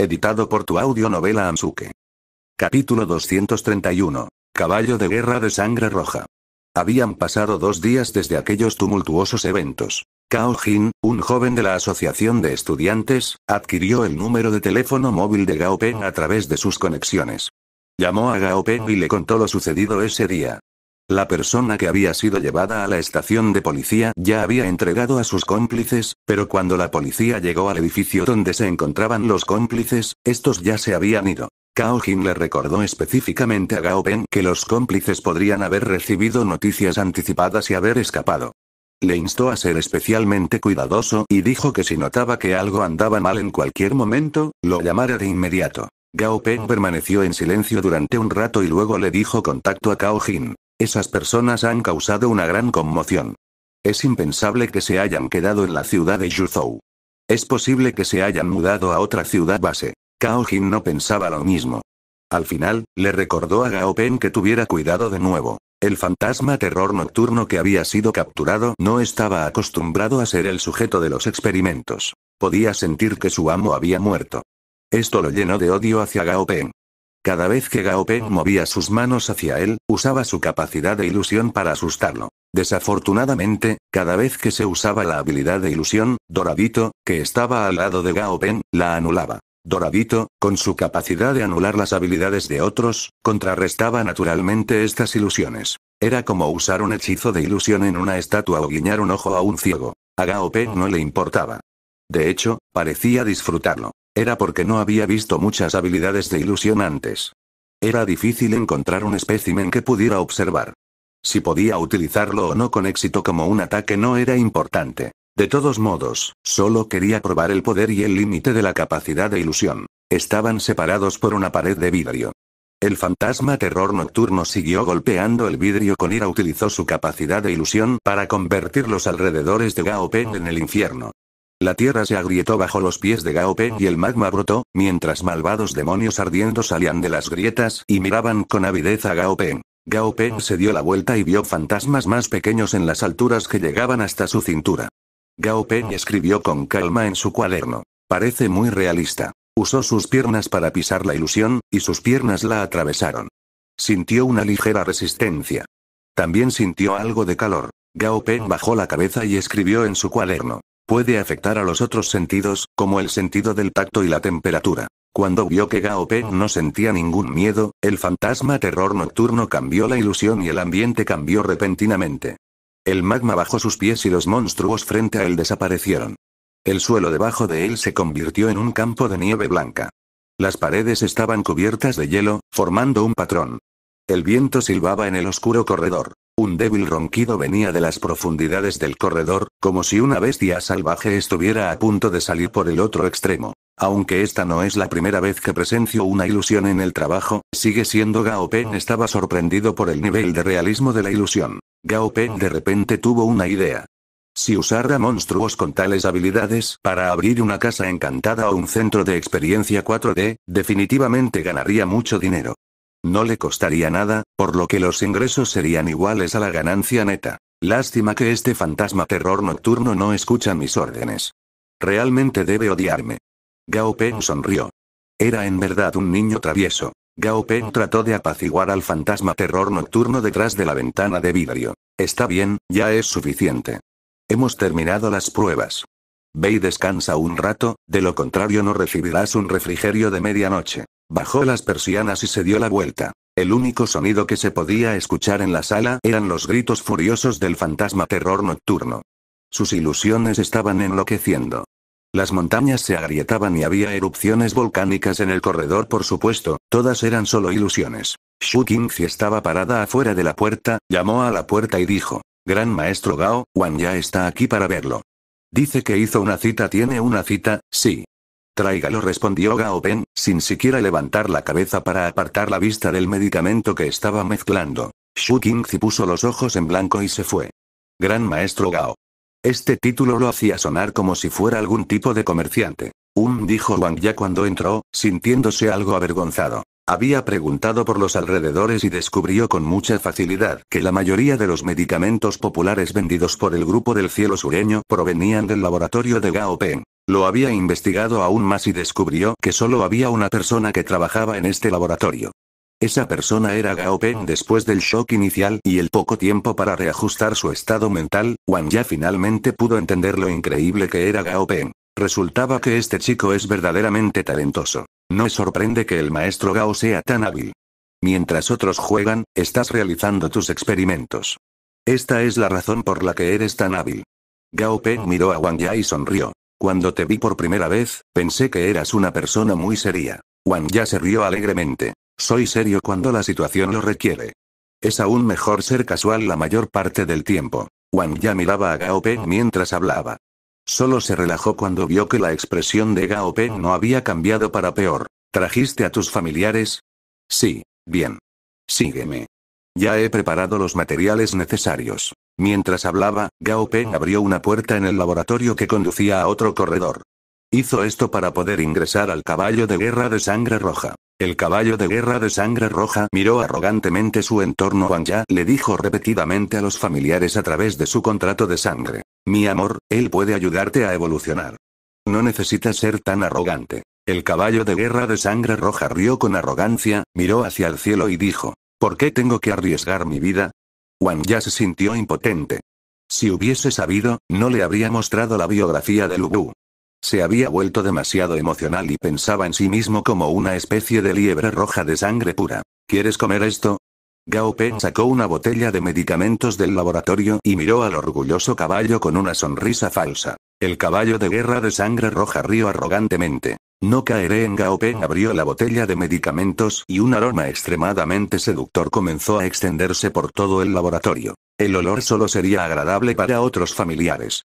Editado por tu Novela Ansuke. Capítulo 231. Caballo de guerra de sangre roja. Habían pasado dos días desde aquellos tumultuosos eventos. Cao Jin, un joven de la Asociación de Estudiantes, adquirió el número de teléfono móvil de Gao Peng a través de sus conexiones. Llamó a Gao Peng y le contó lo sucedido ese día. La persona que había sido llevada a la estación de policía ya había entregado a sus cómplices, pero cuando la policía llegó al edificio donde se encontraban los cómplices, estos ya se habían ido. Cao Jin le recordó específicamente a Gao Peng que los cómplices podrían haber recibido noticias anticipadas y haber escapado. Le instó a ser especialmente cuidadoso y dijo que si notaba que algo andaba mal en cualquier momento, lo llamara de inmediato. Gao Peng permaneció en silencio durante un rato y luego le dijo contacto a Cao Jin. Esas personas han causado una gran conmoción. Es impensable que se hayan quedado en la ciudad de Yuzhou. Es posible que se hayan mudado a otra ciudad base. Cao Jin no pensaba lo mismo. Al final, le recordó a Gao Pen que tuviera cuidado de nuevo. El fantasma terror nocturno que había sido capturado no estaba acostumbrado a ser el sujeto de los experimentos. Podía sentir que su amo había muerto. Esto lo llenó de odio hacia Gao Pen. Cada vez que Gaopen movía sus manos hacia él, usaba su capacidad de ilusión para asustarlo. Desafortunadamente, cada vez que se usaba la habilidad de ilusión, Doradito, que estaba al lado de Gaopen, la anulaba. Doradito, con su capacidad de anular las habilidades de otros, contrarrestaba naturalmente estas ilusiones. Era como usar un hechizo de ilusión en una estatua o guiñar un ojo a un ciego. A Gaopen no le importaba. De hecho, parecía disfrutarlo. Era porque no había visto muchas habilidades de ilusión antes. Era difícil encontrar un espécimen que pudiera observar. Si podía utilizarlo o no con éxito como un ataque no era importante. De todos modos, solo quería probar el poder y el límite de la capacidad de ilusión. Estaban separados por una pared de vidrio. El fantasma terror nocturno siguió golpeando el vidrio con ira. Utilizó su capacidad de ilusión para convertir los alrededores de Gao en el infierno. La tierra se agrietó bajo los pies de Peng y el magma brotó, mientras malvados demonios ardiendo salían de las grietas y miraban con avidez a Gao Peng se dio la vuelta y vio fantasmas más pequeños en las alturas que llegaban hasta su cintura. Peng escribió con calma en su cuaderno. Parece muy realista. Usó sus piernas para pisar la ilusión, y sus piernas la atravesaron. Sintió una ligera resistencia. También sintió algo de calor. Peng bajó la cabeza y escribió en su cuaderno. Puede afectar a los otros sentidos, como el sentido del tacto y la temperatura. Cuando vio que Gao no sentía ningún miedo, el fantasma terror nocturno cambió la ilusión y el ambiente cambió repentinamente. El magma bajo sus pies y los monstruos frente a él desaparecieron. El suelo debajo de él se convirtió en un campo de nieve blanca. Las paredes estaban cubiertas de hielo, formando un patrón. El viento silbaba en el oscuro corredor. Un débil ronquido venía de las profundidades del corredor, como si una bestia salvaje estuviera a punto de salir por el otro extremo. Aunque esta no es la primera vez que presencio una ilusión en el trabajo, sigue siendo Gao Pen estaba sorprendido por el nivel de realismo de la ilusión. Gao de repente tuvo una idea. Si usara monstruos con tales habilidades para abrir una casa encantada o un centro de experiencia 4D, definitivamente ganaría mucho dinero. No le costaría nada, por lo que los ingresos serían iguales a la ganancia neta. Lástima que este fantasma terror nocturno no escucha mis órdenes. Realmente debe odiarme. Gao Peng sonrió. Era en verdad un niño travieso. Gao Peng trató de apaciguar al fantasma terror nocturno detrás de la ventana de vidrio. Está bien, ya es suficiente. Hemos terminado las pruebas. Ve y descansa un rato, de lo contrario no recibirás un refrigerio de medianoche. Bajó las persianas y se dio la vuelta. El único sonido que se podía escuchar en la sala eran los gritos furiosos del fantasma terror nocturno. Sus ilusiones estaban enloqueciendo. Las montañas se agrietaban y había erupciones volcánicas en el corredor, por supuesto, todas eran solo ilusiones. Shu Qingzi estaba parada afuera de la puerta, llamó a la puerta y dijo: Gran maestro Gao, Wang ya está aquí para verlo. Dice que hizo una cita, tiene una cita, sí. Tráigalo respondió Gao Pen, sin siquiera levantar la cabeza para apartar la vista del medicamento que estaba mezclando. Shu Qingzi puso los ojos en blanco y se fue. Gran maestro Gao. Este título lo hacía sonar como si fuera algún tipo de comerciante. Un um dijo Wang Ya cuando entró, sintiéndose algo avergonzado. Había preguntado por los alrededores y descubrió con mucha facilidad que la mayoría de los medicamentos populares vendidos por el grupo del cielo sureño provenían del laboratorio de Gao Peng. Lo había investigado aún más y descubrió que solo había una persona que trabajaba en este laboratorio. Esa persona era Gao Peng después del shock inicial y el poco tiempo para reajustar su estado mental, Wang ya finalmente pudo entender lo increíble que era Gao Peng. Resultaba que este chico es verdaderamente talentoso. No sorprende que el maestro Gao sea tan hábil. Mientras otros juegan, estás realizando tus experimentos. Esta es la razón por la que eres tan hábil. Gao Peng miró a Wang Ya y sonrió. Cuando te vi por primera vez, pensé que eras una persona muy seria. Wang ya se rió alegremente. Soy serio cuando la situación lo requiere. Es aún mejor ser casual la mayor parte del tiempo. Wang ya miraba a Gao Peng mientras hablaba. Solo se relajó cuando vio que la expresión de Gao Peng no había cambiado para peor. ¿Trajiste a tus familiares? Sí, bien. Sígueme. Ya he preparado los materiales necesarios. Mientras hablaba, Gao Peng abrió una puerta en el laboratorio que conducía a otro corredor. Hizo esto para poder ingresar al caballo de guerra de sangre roja. El caballo de guerra de sangre roja miró arrogantemente su entorno. Wang Ya le dijo repetidamente a los familiares a través de su contrato de sangre. Mi amor, él puede ayudarte a evolucionar. No necesitas ser tan arrogante. El caballo de guerra de sangre roja rió con arrogancia, miró hacia el cielo y dijo. ¿Por qué tengo que arriesgar mi vida? Wang ya se sintió impotente. Si hubiese sabido, no le habría mostrado la biografía de Lubu. Se había vuelto demasiado emocional y pensaba en sí mismo como una especie de liebre roja de sangre pura. ¿Quieres comer esto? Gao sacó una botella de medicamentos del laboratorio y miró al orgulloso caballo con una sonrisa falsa. El caballo de guerra de sangre roja rió arrogantemente. No caeré en Gao abrió la botella de medicamentos y un aroma extremadamente seductor comenzó a extenderse por todo el laboratorio. El olor solo sería agradable para otros familiares.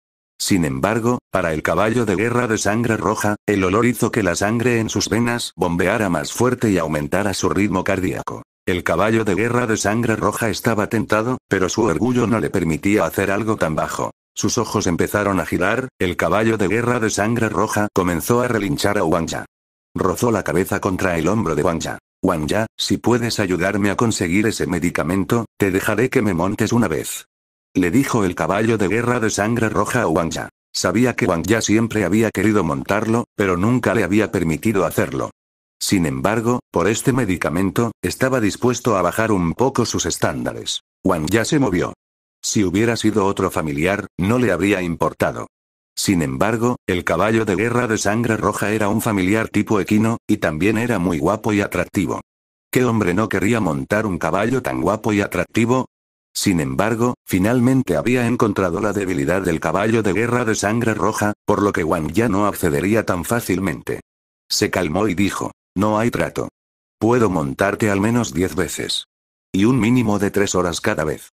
Sin embargo, para el caballo de guerra de sangre roja, el olor hizo que la sangre en sus venas bombeara más fuerte y aumentara su ritmo cardíaco. El caballo de guerra de sangre roja estaba tentado, pero su orgullo no le permitía hacer algo tan bajo. Sus ojos empezaron a girar, el caballo de guerra de sangre roja comenzó a relinchar a Wang Rozó la cabeza contra el hombro de Wang Ya. si puedes ayudarme a conseguir ese medicamento, te dejaré que me montes una vez. Le dijo el caballo de guerra de sangre roja a Wang Ya. Sabía que Wang Ya siempre había querido montarlo, pero nunca le había permitido hacerlo. Sin embargo, por este medicamento, estaba dispuesto a bajar un poco sus estándares. Wang ya se movió. Si hubiera sido otro familiar, no le habría importado. Sin embargo, el caballo de guerra de sangre roja era un familiar tipo equino, y también era muy guapo y atractivo. ¿Qué hombre no querría montar un caballo tan guapo y atractivo? Sin embargo, finalmente había encontrado la debilidad del caballo de guerra de sangre roja, por lo que Wang ya no accedería tan fácilmente. Se calmó y dijo. No hay trato. Puedo montarte al menos diez veces. Y un mínimo de tres horas cada vez.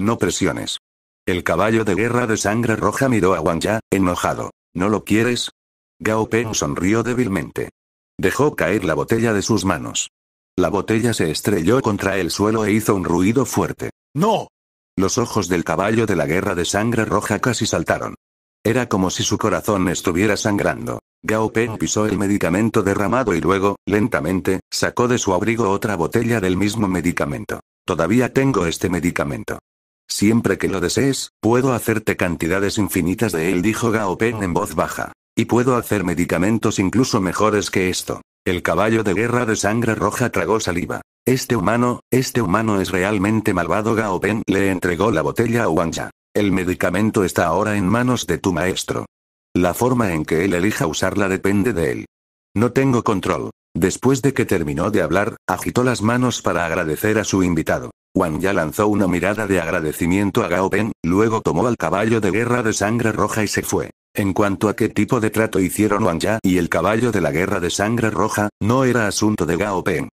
No presiones. El caballo de guerra de sangre roja miró a Wang Ya, enojado. ¿No lo quieres? Gao Peng sonrió débilmente. Dejó caer la botella de sus manos. La botella se estrelló contra el suelo e hizo un ruido fuerte. ¡No! Los ojos del caballo de la guerra de sangre roja casi saltaron. Era como si su corazón estuviera sangrando. Gao pisó el medicamento derramado y luego, lentamente, sacó de su abrigo otra botella del mismo medicamento. Todavía tengo este medicamento. Siempre que lo desees, puedo hacerte cantidades infinitas de él, dijo Gao en voz baja. Y puedo hacer medicamentos incluso mejores que esto. El caballo de guerra de sangre roja tragó saliva. Este humano, este humano es realmente malvado. Gao le entregó la botella a Wang El medicamento está ahora en manos de tu maestro. La forma en que él elija usarla depende de él. No tengo control. Después de que terminó de hablar, agitó las manos para agradecer a su invitado. Wang ya lanzó una mirada de agradecimiento a Gao Pen, luego tomó al caballo de guerra de sangre roja y se fue. En cuanto a qué tipo de trato hicieron Wang Ya y el caballo de la guerra de sangre roja, no era asunto de Gao Pen.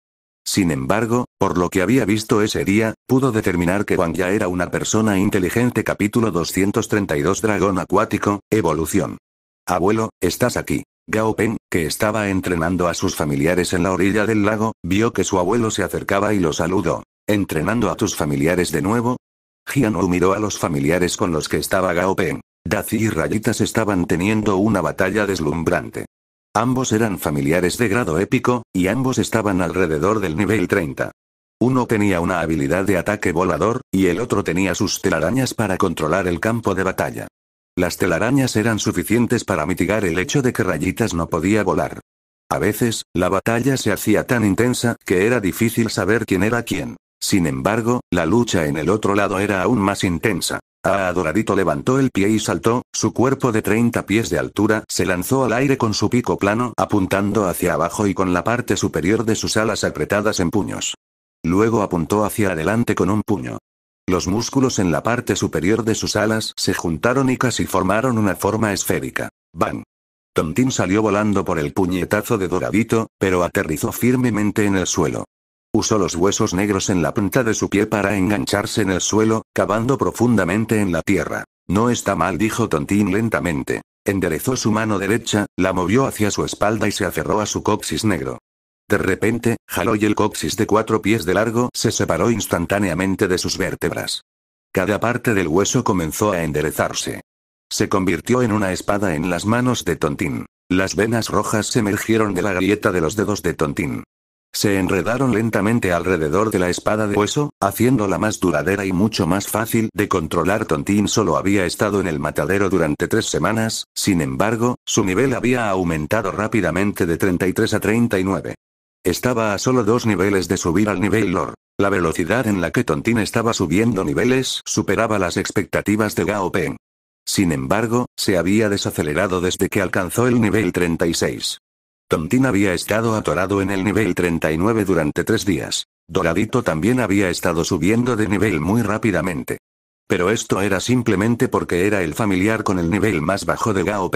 Sin embargo, por lo que había visto ese día, pudo determinar que Wang ya era una persona inteligente. Capítulo 232 Dragón Acuático, Evolución. Abuelo, estás aquí. Gao Peng, que estaba entrenando a sus familiares en la orilla del lago, vio que su abuelo se acercaba y lo saludó. ¿Entrenando a tus familiares de nuevo? Jianu miró a los familiares con los que estaba Gao Peng. Daci y Rayitas estaban teniendo una batalla deslumbrante. Ambos eran familiares de grado épico, y ambos estaban alrededor del nivel 30. Uno tenía una habilidad de ataque volador, y el otro tenía sus telarañas para controlar el campo de batalla. Las telarañas eran suficientes para mitigar el hecho de que Rayitas no podía volar. A veces, la batalla se hacía tan intensa que era difícil saber quién era quién. Sin embargo, la lucha en el otro lado era aún más intensa. A Doradito levantó el pie y saltó, su cuerpo de 30 pies de altura se lanzó al aire con su pico plano apuntando hacia abajo y con la parte superior de sus alas apretadas en puños. Luego apuntó hacia adelante con un puño. Los músculos en la parte superior de sus alas se juntaron y casi formaron una forma esférica. ¡Bang! Tontín salió volando por el puñetazo de Doradito, pero aterrizó firmemente en el suelo. Usó los huesos negros en la punta de su pie para engancharse en el suelo, cavando profundamente en la tierra. No está mal, dijo Tontín lentamente. Enderezó su mano derecha, la movió hacia su espalda y se aferró a su coxis negro. De repente, jaló y el coxis de cuatro pies de largo se separó instantáneamente de sus vértebras. Cada parte del hueso comenzó a enderezarse. Se convirtió en una espada en las manos de Tontín. Las venas rojas se emergieron de la galleta de los dedos de Tontín. Se enredaron lentamente alrededor de la espada de hueso, haciéndola más duradera y mucho más fácil de controlar. Tontín solo había estado en el matadero durante tres semanas, sin embargo, su nivel había aumentado rápidamente de 33 a 39. Estaba a solo dos niveles de subir al nivel lore. La velocidad en la que Tontín estaba subiendo niveles superaba las expectativas de Gao Peng. Sin embargo, se había desacelerado desde que alcanzó el nivel 36. Tontín había estado atorado en el nivel 39 durante tres días. Doradito también había estado subiendo de nivel muy rápidamente. Pero esto era simplemente porque era el familiar con el nivel más bajo de Gao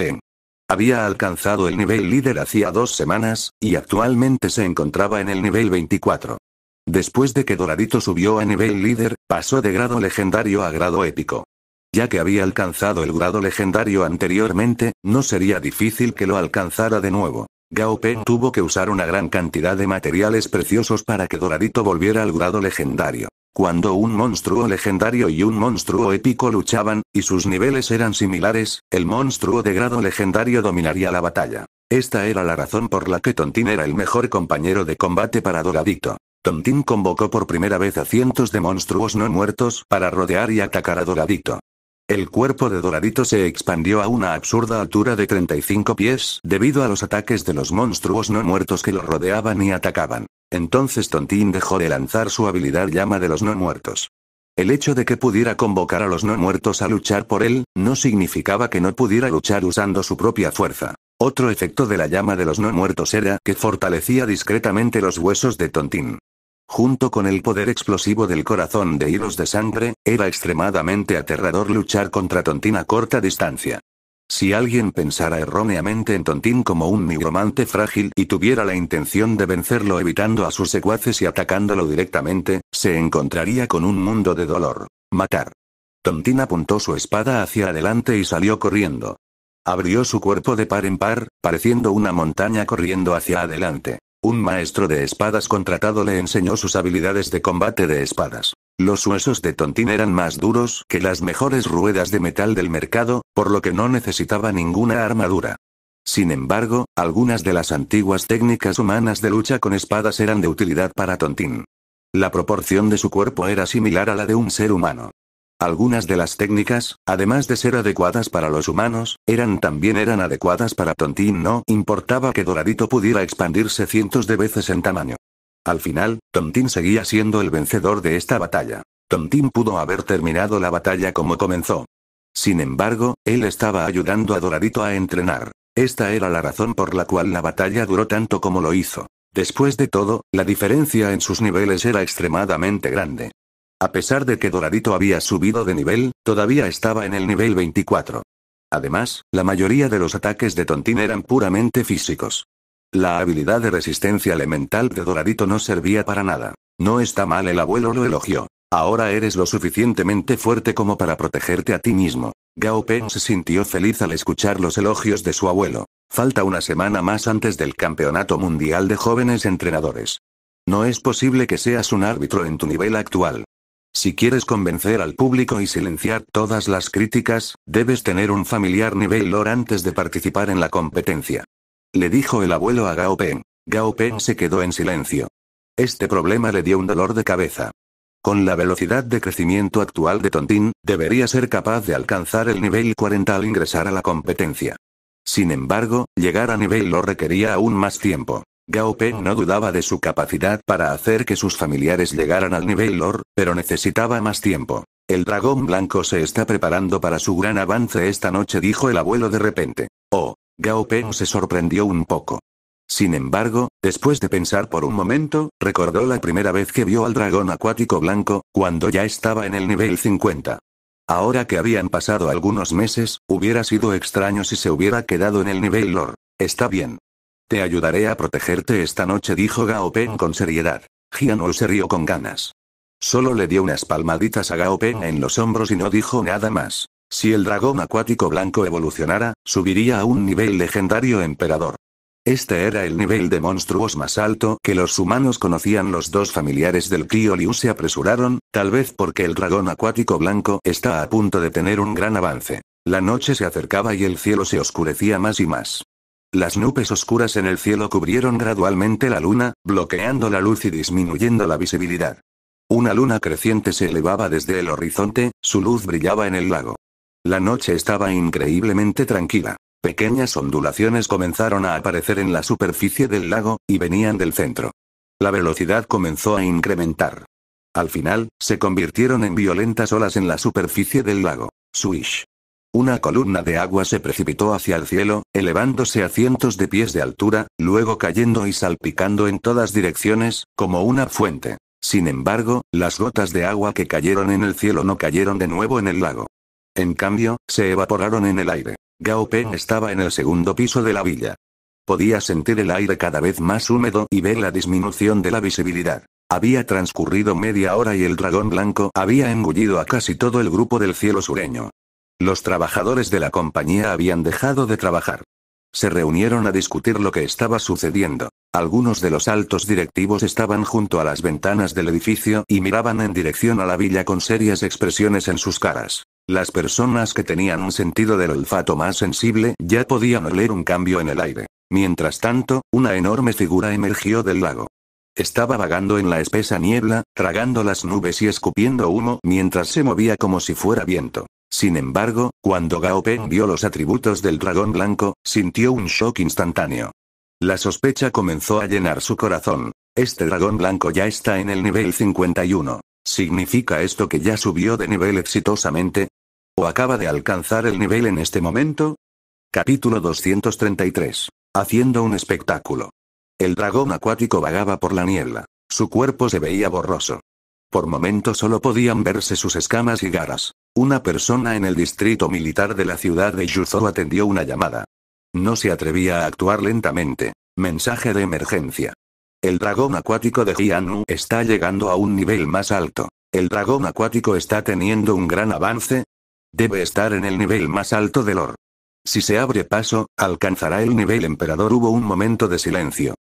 Había alcanzado el nivel líder hacía dos semanas, y actualmente se encontraba en el nivel 24. Después de que Doradito subió a nivel líder, pasó de grado legendario a grado épico. Ya que había alcanzado el grado legendario anteriormente, no sería difícil que lo alcanzara de nuevo. Gao tuvo que usar una gran cantidad de materiales preciosos para que Doradito volviera al grado legendario. Cuando un monstruo legendario y un monstruo épico luchaban, y sus niveles eran similares, el monstruo de grado legendario dominaría la batalla. Esta era la razón por la que Tontín era el mejor compañero de combate para Doradito. Tontín convocó por primera vez a cientos de monstruos no muertos para rodear y atacar a Doradito. El cuerpo de Doradito se expandió a una absurda altura de 35 pies debido a los ataques de los monstruos no muertos que lo rodeaban y atacaban. Entonces Tontín dejó de lanzar su habilidad llama de los no muertos. El hecho de que pudiera convocar a los no muertos a luchar por él, no significaba que no pudiera luchar usando su propia fuerza. Otro efecto de la llama de los no muertos era que fortalecía discretamente los huesos de Tontín. Junto con el poder explosivo del corazón de hilos de sangre, era extremadamente aterrador luchar contra Tontín a corta distancia. Si alguien pensara erróneamente en Tontín como un nigromante frágil y tuviera la intención de vencerlo evitando a sus secuaces y atacándolo directamente, se encontraría con un mundo de dolor. Matar. Tontín apuntó su espada hacia adelante y salió corriendo. Abrió su cuerpo de par en par, pareciendo una montaña corriendo hacia adelante. Un maestro de espadas contratado le enseñó sus habilidades de combate de espadas. Los huesos de Tontín eran más duros que las mejores ruedas de metal del mercado, por lo que no necesitaba ninguna armadura. Sin embargo, algunas de las antiguas técnicas humanas de lucha con espadas eran de utilidad para Tontín. La proporción de su cuerpo era similar a la de un ser humano. Algunas de las técnicas, además de ser adecuadas para los humanos, eran también eran adecuadas para Tontín. No importaba que Doradito pudiera expandirse cientos de veces en tamaño. Al final, Tontín seguía siendo el vencedor de esta batalla. Tontín pudo haber terminado la batalla como comenzó. Sin embargo, él estaba ayudando a Doradito a entrenar. Esta era la razón por la cual la batalla duró tanto como lo hizo. Después de todo, la diferencia en sus niveles era extremadamente grande. A pesar de que Doradito había subido de nivel, todavía estaba en el nivel 24. Además, la mayoría de los ataques de Tontín eran puramente físicos. La habilidad de resistencia elemental de Doradito no servía para nada. No está mal, el abuelo lo elogió. Ahora eres lo suficientemente fuerte como para protegerte a ti mismo. Gao se sintió feliz al escuchar los elogios de su abuelo. Falta una semana más antes del Campeonato Mundial de Jóvenes Entrenadores. No es posible que seas un árbitro en tu nivel actual. Si quieres convencer al público y silenciar todas las críticas, debes tener un familiar nivel lore antes de participar en la competencia. Le dijo el abuelo a Gao Peng. Gao Peng se quedó en silencio. Este problema le dio un dolor de cabeza. Con la velocidad de crecimiento actual de Tontín, debería ser capaz de alcanzar el nivel 40 al ingresar a la competencia. Sin embargo, llegar a nivel lo requería aún más tiempo. Gao Peng no dudaba de su capacidad para hacer que sus familiares llegaran al nivel Lord, pero necesitaba más tiempo. El dragón blanco se está preparando para su gran avance esta noche, dijo el abuelo de repente. Oh, Gao se sorprendió un poco. Sin embargo, después de pensar por un momento, recordó la primera vez que vio al dragón acuático blanco, cuando ya estaba en el nivel 50. Ahora que habían pasado algunos meses, hubiera sido extraño si se hubiera quedado en el nivel Lord. Está bien, te ayudaré a protegerte esta noche, dijo Gao con seriedad. Jianol se rió con ganas. Solo le dio unas palmaditas a Gao en los hombros y no dijo nada más. Si el dragón acuático blanco evolucionara, subiría a un nivel legendario emperador. Este era el nivel de monstruos más alto que los humanos conocían. Los dos familiares del Kyo se apresuraron, tal vez porque el dragón acuático blanco está a punto de tener un gran avance. La noche se acercaba y el cielo se oscurecía más y más. Las nubes oscuras en el cielo cubrieron gradualmente la luna, bloqueando la luz y disminuyendo la visibilidad. Una luna creciente se elevaba desde el horizonte, su luz brillaba en el lago. La noche estaba increíblemente tranquila. Pequeñas ondulaciones comenzaron a aparecer en la superficie del lago, y venían del centro. La velocidad comenzó a incrementar. Al final, se convirtieron en violentas olas en la superficie del lago. Swish. Una columna de agua se precipitó hacia el cielo, elevándose a cientos de pies de altura, luego cayendo y salpicando en todas direcciones, como una fuente. Sin embargo, las gotas de agua que cayeron en el cielo no cayeron de nuevo en el lago. En cambio, se evaporaron en el aire. Gao Peng estaba en el segundo piso de la villa. Podía sentir el aire cada vez más húmedo y ver la disminución de la visibilidad. Había transcurrido media hora y el dragón blanco había engullido a casi todo el grupo del cielo sureño. Los trabajadores de la compañía habían dejado de trabajar. Se reunieron a discutir lo que estaba sucediendo. Algunos de los altos directivos estaban junto a las ventanas del edificio y miraban en dirección a la villa con serias expresiones en sus caras. Las personas que tenían un sentido del olfato más sensible ya podían oler un cambio en el aire. Mientras tanto, una enorme figura emergió del lago. Estaba vagando en la espesa niebla, tragando las nubes y escupiendo humo mientras se movía como si fuera viento. Sin embargo, cuando Gao Peng vio los atributos del dragón blanco, sintió un shock instantáneo. La sospecha comenzó a llenar su corazón. Este dragón blanco ya está en el nivel 51. ¿Significa esto que ya subió de nivel exitosamente? ¿O acaba de alcanzar el nivel en este momento? Capítulo 233. Haciendo un espectáculo. El dragón acuático vagaba por la niebla. Su cuerpo se veía borroso. Por momentos solo podían verse sus escamas y garras. Una persona en el distrito militar de la ciudad de Yuzhou atendió una llamada. No se atrevía a actuar lentamente. Mensaje de emergencia. El dragón acuático de Jianu está llegando a un nivel más alto. El dragón acuático está teniendo un gran avance. Debe estar en el nivel más alto del or. Si se abre paso, alcanzará el nivel emperador. Hubo un momento de silencio.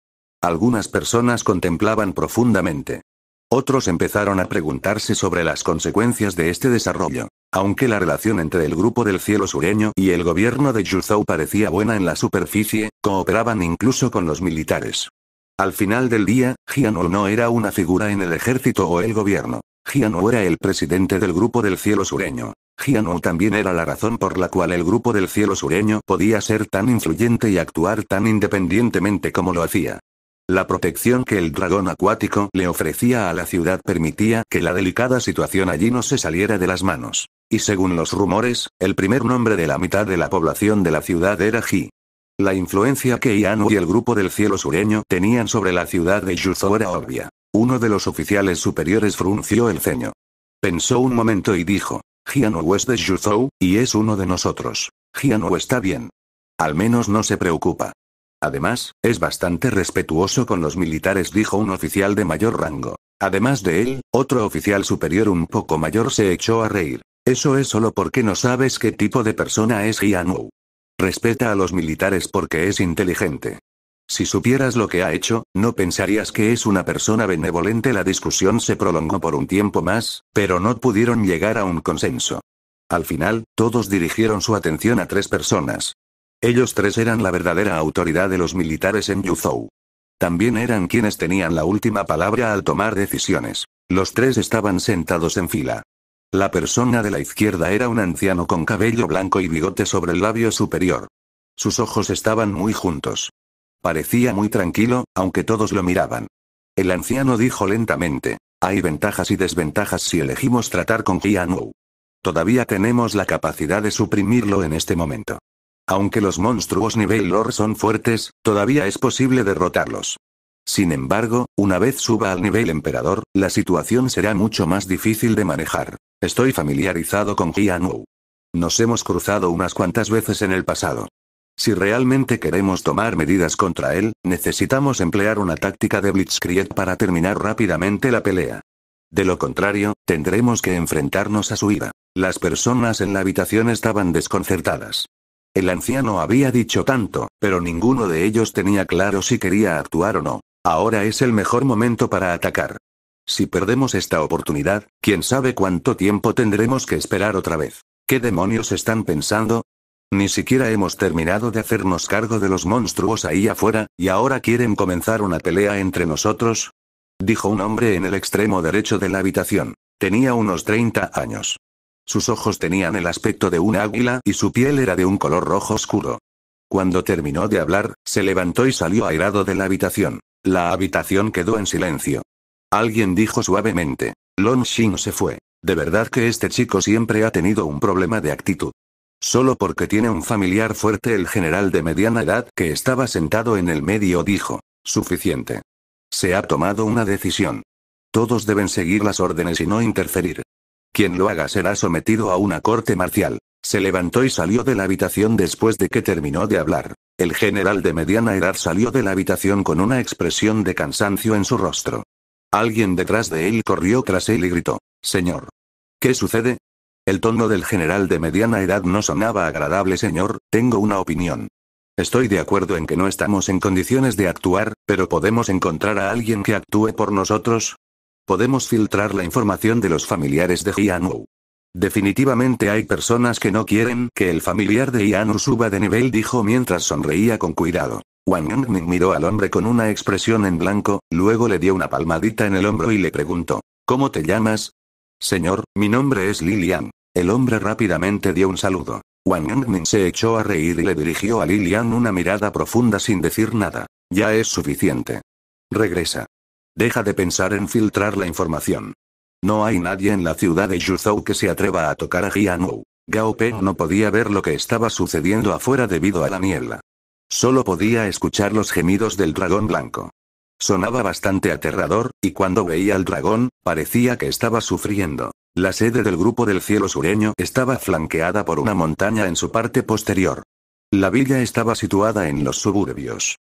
Algunas personas contemplaban profundamente. Otros empezaron a preguntarse sobre las consecuencias de este desarrollo. Aunque la relación entre el grupo del cielo sureño y el gobierno de Yuzhou parecía buena en la superficie, cooperaban incluso con los militares. Al final del día, Jianou no era una figura en el ejército o el gobierno. Jianou era el presidente del grupo del cielo sureño. Jianou también era la razón por la cual el grupo del cielo sureño podía ser tan influyente y actuar tan independientemente como lo hacía. La protección que el dragón acuático le ofrecía a la ciudad permitía que la delicada situación allí no se saliera de las manos. Y según los rumores, el primer nombre de la mitad de la población de la ciudad era Ji. La influencia que Ianu y el grupo del cielo sureño tenían sobre la ciudad de Yuzhou era obvia. Uno de los oficiales superiores frunció el ceño. Pensó un momento y dijo, Jianu es de Yuzhou, y es uno de nosotros. Jianu está bien. Al menos no se preocupa. Además, es bastante respetuoso con los militares, dijo un oficial de mayor rango. Además de él, otro oficial superior un poco mayor se echó a reír. Eso es solo porque no sabes qué tipo de persona es Hianu. Respeta a los militares porque es inteligente. Si supieras lo que ha hecho, no pensarías que es una persona benevolente. La discusión se prolongó por un tiempo más, pero no pudieron llegar a un consenso. Al final, todos dirigieron su atención a tres personas. Ellos tres eran la verdadera autoridad de los militares en Yuzhou. También eran quienes tenían la última palabra al tomar decisiones. Los tres estaban sentados en fila. La persona de la izquierda era un anciano con cabello blanco y bigote sobre el labio superior. Sus ojos estaban muy juntos. Parecía muy tranquilo, aunque todos lo miraban. El anciano dijo lentamente, hay ventajas y desventajas si elegimos tratar con Qianwu. Todavía tenemos la capacidad de suprimirlo en este momento. Aunque los monstruos nivel lore son fuertes, todavía es posible derrotarlos. Sin embargo, una vez suba al nivel emperador, la situación será mucho más difícil de manejar. Estoy familiarizado con Jianu. Nos hemos cruzado unas cuantas veces en el pasado. Si realmente queremos tomar medidas contra él, necesitamos emplear una táctica de Blitzkrieg para terminar rápidamente la pelea. De lo contrario, tendremos que enfrentarnos a su ira. Las personas en la habitación estaban desconcertadas. El anciano había dicho tanto, pero ninguno de ellos tenía claro si quería actuar o no. Ahora es el mejor momento para atacar. Si perdemos esta oportunidad, quién sabe cuánto tiempo tendremos que esperar otra vez. ¿Qué demonios están pensando? Ni siquiera hemos terminado de hacernos cargo de los monstruos ahí afuera, y ahora quieren comenzar una pelea entre nosotros. Dijo un hombre en el extremo derecho de la habitación. Tenía unos 30 años. Sus ojos tenían el aspecto de un águila y su piel era de un color rojo oscuro. Cuando terminó de hablar, se levantó y salió airado de la habitación. La habitación quedó en silencio. Alguien dijo suavemente. "Long Shin se fue. De verdad que este chico siempre ha tenido un problema de actitud. Solo porque tiene un familiar fuerte el general de mediana edad que estaba sentado en el medio dijo. Suficiente. Se ha tomado una decisión. Todos deben seguir las órdenes y no interferir. Quien lo haga será sometido a una corte marcial. Se levantó y salió de la habitación después de que terminó de hablar. El general de mediana edad salió de la habitación con una expresión de cansancio en su rostro. Alguien detrás de él corrió tras él y gritó, Señor. ¿Qué sucede? El tono del general de mediana edad no sonaba agradable, señor, tengo una opinión. Estoy de acuerdo en que no estamos en condiciones de actuar, pero podemos encontrar a alguien que actúe por nosotros, Podemos filtrar la información de los familiares de Wu. Definitivamente hay personas que no quieren que el familiar de Wu suba de nivel, dijo mientras sonreía con cuidado. Wang Yongming miró al hombre con una expresión en blanco, luego le dio una palmadita en el hombro y le preguntó: ¿Cómo te llamas? Señor, mi nombre es Lilian. El hombre rápidamente dio un saludo. Wang Yongming se echó a reír y le dirigió a Lilian una mirada profunda sin decir nada. Ya es suficiente. Regresa. Deja de pensar en filtrar la información. No hay nadie en la ciudad de Yuzhou que se atreva a tocar a Wu. Gao Peng no podía ver lo que estaba sucediendo afuera debido a la niebla. Solo podía escuchar los gemidos del dragón blanco. Sonaba bastante aterrador, y cuando veía al dragón, parecía que estaba sufriendo. La sede del grupo del cielo sureño estaba flanqueada por una montaña en su parte posterior. La villa estaba situada en los suburbios.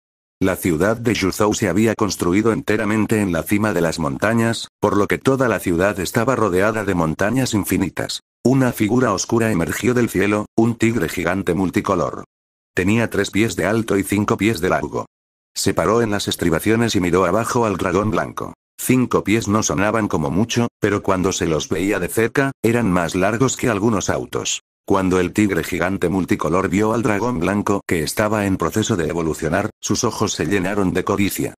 La ciudad de Yuzhou se había construido enteramente en la cima de las montañas, por lo que toda la ciudad estaba rodeada de montañas infinitas. Una figura oscura emergió del cielo, un tigre gigante multicolor. Tenía tres pies de alto y cinco pies de largo. Se paró en las estribaciones y miró abajo al dragón blanco. Cinco pies no sonaban como mucho, pero cuando se los veía de cerca, eran más largos que algunos autos. Cuando el tigre gigante multicolor vio al dragón blanco que estaba en proceso de evolucionar, sus ojos se llenaron de codicia.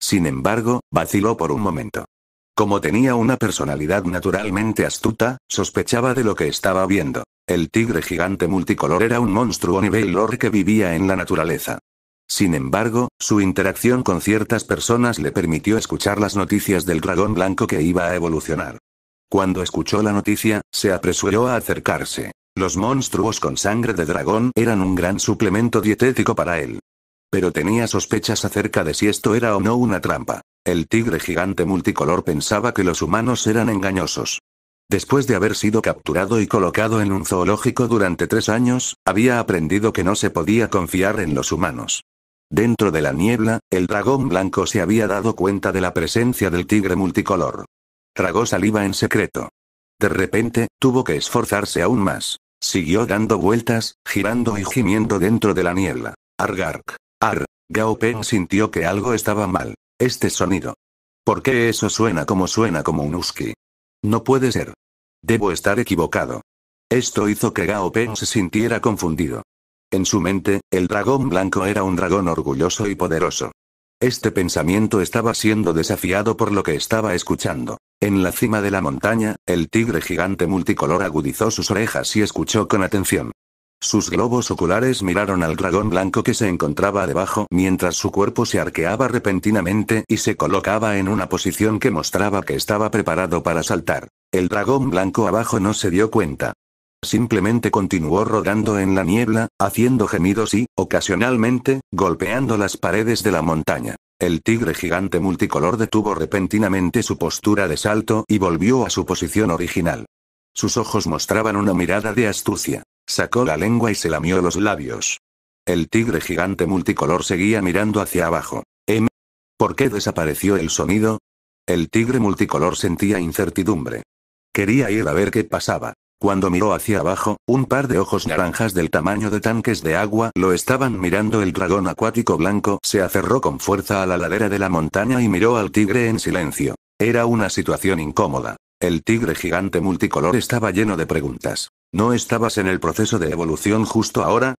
Sin embargo, vaciló por un momento. Como tenía una personalidad naturalmente astuta, sospechaba de lo que estaba viendo. El tigre gigante multicolor era un monstruo nivel lore que vivía en la naturaleza. Sin embargo, su interacción con ciertas personas le permitió escuchar las noticias del dragón blanco que iba a evolucionar. Cuando escuchó la noticia, se apresuró a acercarse. Los monstruos con sangre de dragón eran un gran suplemento dietético para él. Pero tenía sospechas acerca de si esto era o no una trampa. El tigre gigante multicolor pensaba que los humanos eran engañosos. Después de haber sido capturado y colocado en un zoológico durante tres años, había aprendido que no se podía confiar en los humanos. Dentro de la niebla, el dragón blanco se había dado cuenta de la presencia del tigre multicolor. Tragó saliva en secreto. De repente, tuvo que esforzarse aún más. Siguió dando vueltas, girando y gimiendo dentro de la niebla. Argark. Ar. Gao sintió que algo estaba mal. Este sonido. ¿Por qué eso suena como suena como un husky? No puede ser. Debo estar equivocado. Esto hizo que Gao se sintiera confundido. En su mente, el dragón blanco era un dragón orgulloso y poderoso. Este pensamiento estaba siendo desafiado por lo que estaba escuchando. En la cima de la montaña, el tigre gigante multicolor agudizó sus orejas y escuchó con atención. Sus globos oculares miraron al dragón blanco que se encontraba debajo mientras su cuerpo se arqueaba repentinamente y se colocaba en una posición que mostraba que estaba preparado para saltar. El dragón blanco abajo no se dio cuenta. Simplemente continuó rodando en la niebla, haciendo gemidos y, ocasionalmente, golpeando las paredes de la montaña. El tigre gigante multicolor detuvo repentinamente su postura de salto y volvió a su posición original. Sus ojos mostraban una mirada de astucia. Sacó la lengua y se lamió los labios. El tigre gigante multicolor seguía mirando hacia abajo. ¿M? Em, ¿Por qué desapareció el sonido? El tigre multicolor sentía incertidumbre. Quería ir a ver qué pasaba. Cuando miró hacia abajo, un par de ojos naranjas del tamaño de tanques de agua lo estaban mirando el dragón acuático blanco se aferró con fuerza a la ladera de la montaña y miró al tigre en silencio. Era una situación incómoda. El tigre gigante multicolor estaba lleno de preguntas. ¿No estabas en el proceso de evolución justo ahora?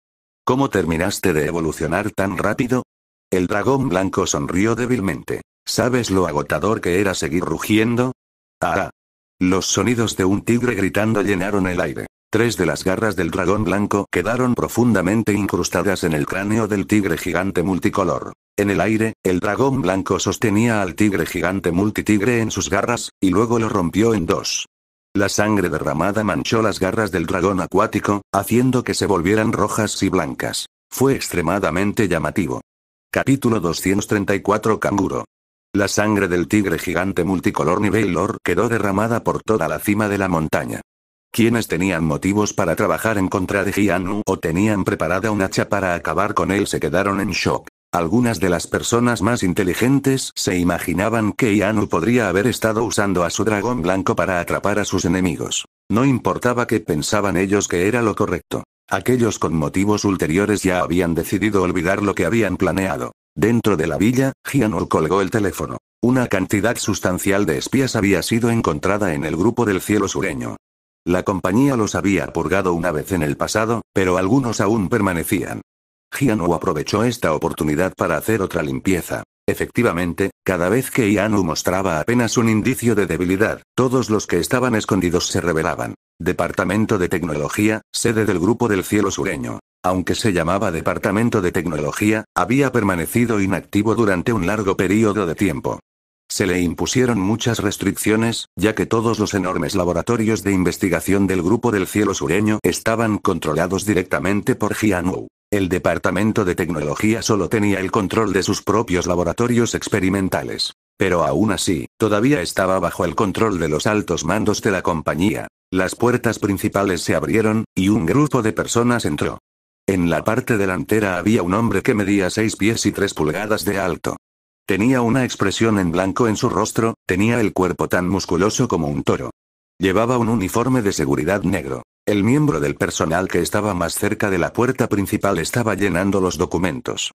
¿Cómo terminaste de evolucionar tan rápido? El dragón blanco sonrió débilmente. ¿Sabes lo agotador que era seguir rugiendo? Ah, los sonidos de un tigre gritando llenaron el aire. Tres de las garras del dragón blanco quedaron profundamente incrustadas en el cráneo del tigre gigante multicolor. En el aire, el dragón blanco sostenía al tigre gigante multitigre en sus garras, y luego lo rompió en dos. La sangre derramada manchó las garras del dragón acuático, haciendo que se volvieran rojas y blancas. Fue extremadamente llamativo. Capítulo 234 Canguro. La sangre del tigre gigante multicolor Nivelor quedó derramada por toda la cima de la montaña. Quienes tenían motivos para trabajar en contra de Hiyanu o tenían preparada un hacha para acabar con él se quedaron en shock. Algunas de las personas más inteligentes se imaginaban que Ianu podría haber estado usando a su dragón blanco para atrapar a sus enemigos. No importaba que pensaban ellos que era lo correcto. Aquellos con motivos ulteriores ya habían decidido olvidar lo que habían planeado. Dentro de la villa, Gianol colgó el teléfono. Una cantidad sustancial de espías había sido encontrada en el grupo del cielo sureño. La compañía los había purgado una vez en el pasado, pero algunos aún permanecían. Giano aprovechó esta oportunidad para hacer otra limpieza. Efectivamente, cada vez que Ianu mostraba apenas un indicio de debilidad, todos los que estaban escondidos se revelaban. Departamento de Tecnología, sede del Grupo del Cielo Sureño. Aunque se llamaba Departamento de Tecnología, había permanecido inactivo durante un largo periodo de tiempo. Se le impusieron muchas restricciones, ya que todos los enormes laboratorios de investigación del Grupo del Cielo Sureño estaban controlados directamente por Jianu. El departamento de tecnología solo tenía el control de sus propios laboratorios experimentales. Pero aún así, todavía estaba bajo el control de los altos mandos de la compañía. Las puertas principales se abrieron, y un grupo de personas entró. En la parte delantera había un hombre que medía 6 pies y 3 pulgadas de alto. Tenía una expresión en blanco en su rostro, tenía el cuerpo tan musculoso como un toro. Llevaba un uniforme de seguridad negro. El miembro del personal que estaba más cerca de la puerta principal estaba llenando los documentos.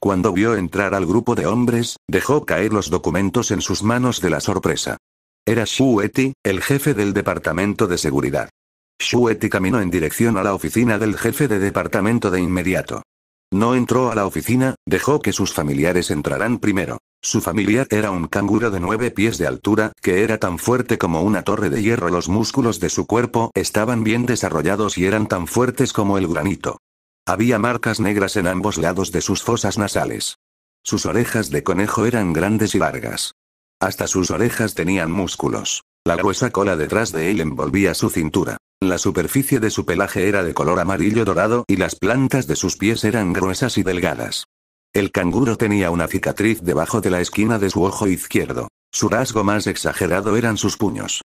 Cuando vio entrar al grupo de hombres, dejó caer los documentos en sus manos de la sorpresa. Era Shueti, el jefe del departamento de seguridad. Shueti caminó en dirección a la oficina del jefe de departamento de inmediato. No entró a la oficina, dejó que sus familiares entraran primero. Su familiar era un canguro de nueve pies de altura, que era tan fuerte como una torre de hierro. Los músculos de su cuerpo estaban bien desarrollados y eran tan fuertes como el granito. Había marcas negras en ambos lados de sus fosas nasales. Sus orejas de conejo eran grandes y largas. Hasta sus orejas tenían músculos. La gruesa cola detrás de él envolvía su cintura. La superficie de su pelaje era de color amarillo dorado y las plantas de sus pies eran gruesas y delgadas. El canguro tenía una cicatriz debajo de la esquina de su ojo izquierdo. Su rasgo más exagerado eran sus puños.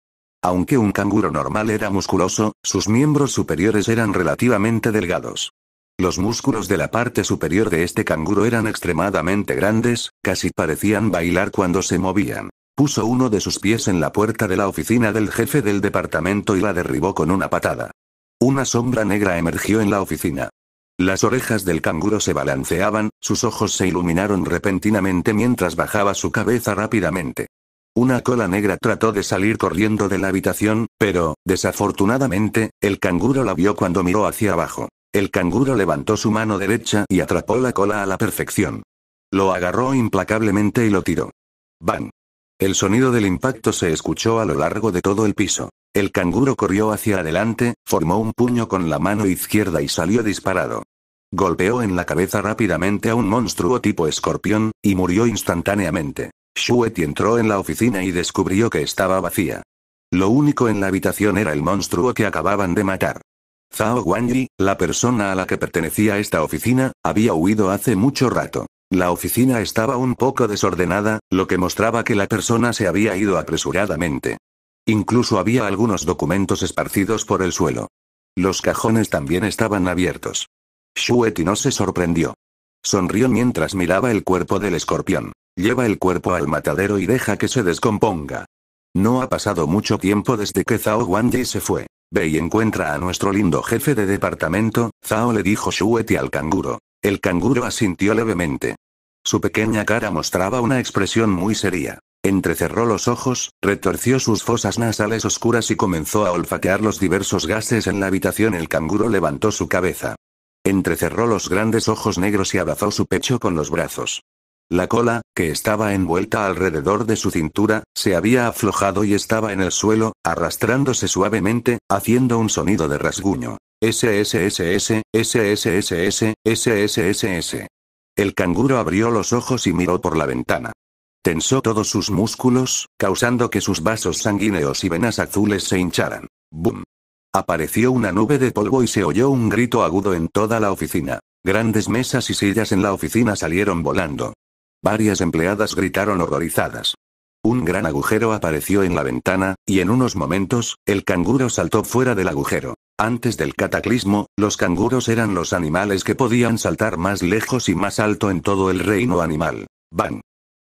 Aunque un canguro normal era musculoso, sus miembros superiores eran relativamente delgados. Los músculos de la parte superior de este canguro eran extremadamente grandes, casi parecían bailar cuando se movían. Puso uno de sus pies en la puerta de la oficina del jefe del departamento y la derribó con una patada. Una sombra negra emergió en la oficina. Las orejas del canguro se balanceaban, sus ojos se iluminaron repentinamente mientras bajaba su cabeza rápidamente. Una cola negra trató de salir corriendo de la habitación, pero, desafortunadamente, el canguro la vio cuando miró hacia abajo. El canguro levantó su mano derecha y atrapó la cola a la perfección. Lo agarró implacablemente y lo tiró. ¡Bam! El sonido del impacto se escuchó a lo largo de todo el piso. El canguro corrió hacia adelante, formó un puño con la mano izquierda y salió disparado. Golpeó en la cabeza rápidamente a un monstruo tipo escorpión, y murió instantáneamente. Shueti entró en la oficina y descubrió que estaba vacía. Lo único en la habitación era el monstruo que acababan de matar. Zhao Yi, la persona a la que pertenecía esta oficina, había huido hace mucho rato. La oficina estaba un poco desordenada, lo que mostraba que la persona se había ido apresuradamente. Incluso había algunos documentos esparcidos por el suelo. Los cajones también estaban abiertos. Shueti no se sorprendió. Sonrió mientras miraba el cuerpo del escorpión. Lleva el cuerpo al matadero y deja que se descomponga. No ha pasado mucho tiempo desde que Zhao Wanji se fue. Ve y encuentra a nuestro lindo jefe de departamento, Zhao le dijo Shueti al canguro. El canguro asintió levemente. Su pequeña cara mostraba una expresión muy seria. Entrecerró los ojos, retorció sus fosas nasales oscuras y comenzó a olfatear los diversos gases en la habitación. El canguro levantó su cabeza. Entrecerró los grandes ojos negros y abrazó su pecho con los brazos. La cola, que estaba envuelta alrededor de su cintura, se había aflojado y estaba en el suelo, arrastrándose suavemente, haciendo un sonido de rasguño. SSSS, SSSS, SSSS. El canguro abrió los ojos y miró por la ventana. Tensó todos sus músculos, causando que sus vasos sanguíneos y venas azules se hincharan. ¡Bum! Apareció una nube de polvo y se oyó un grito agudo en toda la oficina. Grandes mesas y sillas en la oficina salieron volando. Varias empleadas gritaron horrorizadas. Un gran agujero apareció en la ventana, y en unos momentos, el canguro saltó fuera del agujero. Antes del cataclismo, los canguros eran los animales que podían saltar más lejos y más alto en todo el reino animal. Bang.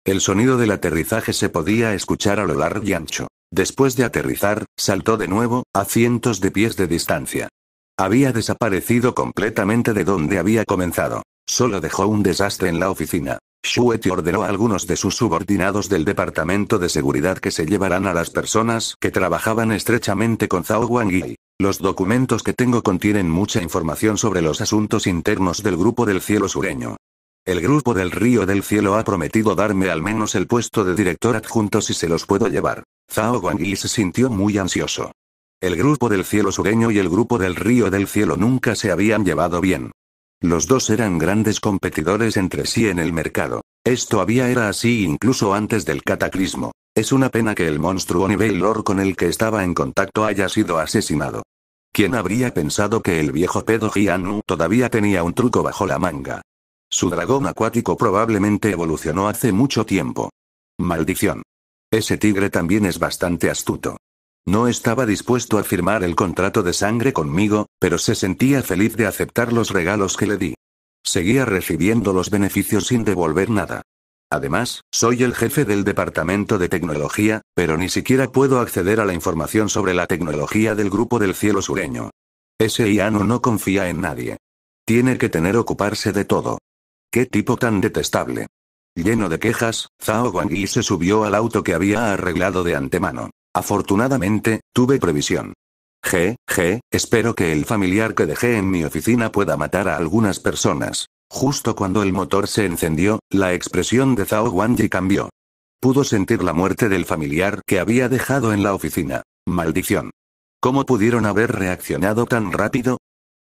El sonido del aterrizaje se podía escuchar a lo largo y ancho. Después de aterrizar, saltó de nuevo, a cientos de pies de distancia. Había desaparecido completamente de donde había comenzado. Solo dejó un desastre en la oficina. Shueti ordenó a algunos de sus subordinados del Departamento de Seguridad que se llevaran a las personas que trabajaban estrechamente con Zhao Wangyi. Los documentos que tengo contienen mucha información sobre los asuntos internos del Grupo del Cielo Sureño. El grupo del Río del Cielo ha prometido darme al menos el puesto de director adjunto si se los puedo llevar. Zhao y se sintió muy ansioso. El grupo del Cielo Sureño y el grupo del Río del Cielo nunca se habían llevado bien. Los dos eran grandes competidores entre sí en el mercado. Esto había era así incluso antes del cataclismo. Es una pena que el monstruo nivel lore con el que estaba en contacto haya sido asesinado. ¿Quién habría pensado que el viejo pedo Gianu todavía tenía un truco bajo la manga? Su dragón acuático probablemente evolucionó hace mucho tiempo. Maldición. Ese tigre también es bastante astuto. No estaba dispuesto a firmar el contrato de sangre conmigo, pero se sentía feliz de aceptar los regalos que le di. Seguía recibiendo los beneficios sin devolver nada. Además, soy el jefe del departamento de tecnología, pero ni siquiera puedo acceder a la información sobre la tecnología del grupo del cielo sureño. Ese Iano no confía en nadie. Tiene que tener ocuparse de todo. ¡Qué tipo tan detestable! Lleno de quejas, Zhao Guangyi se subió al auto que había arreglado de antemano. Afortunadamente, tuve previsión. G, G, espero que el familiar que dejé en mi oficina pueda matar a algunas personas. Justo cuando el motor se encendió, la expresión de Zhao Guangyi cambió. Pudo sentir la muerte del familiar que había dejado en la oficina. Maldición. ¿Cómo pudieron haber reaccionado tan rápido?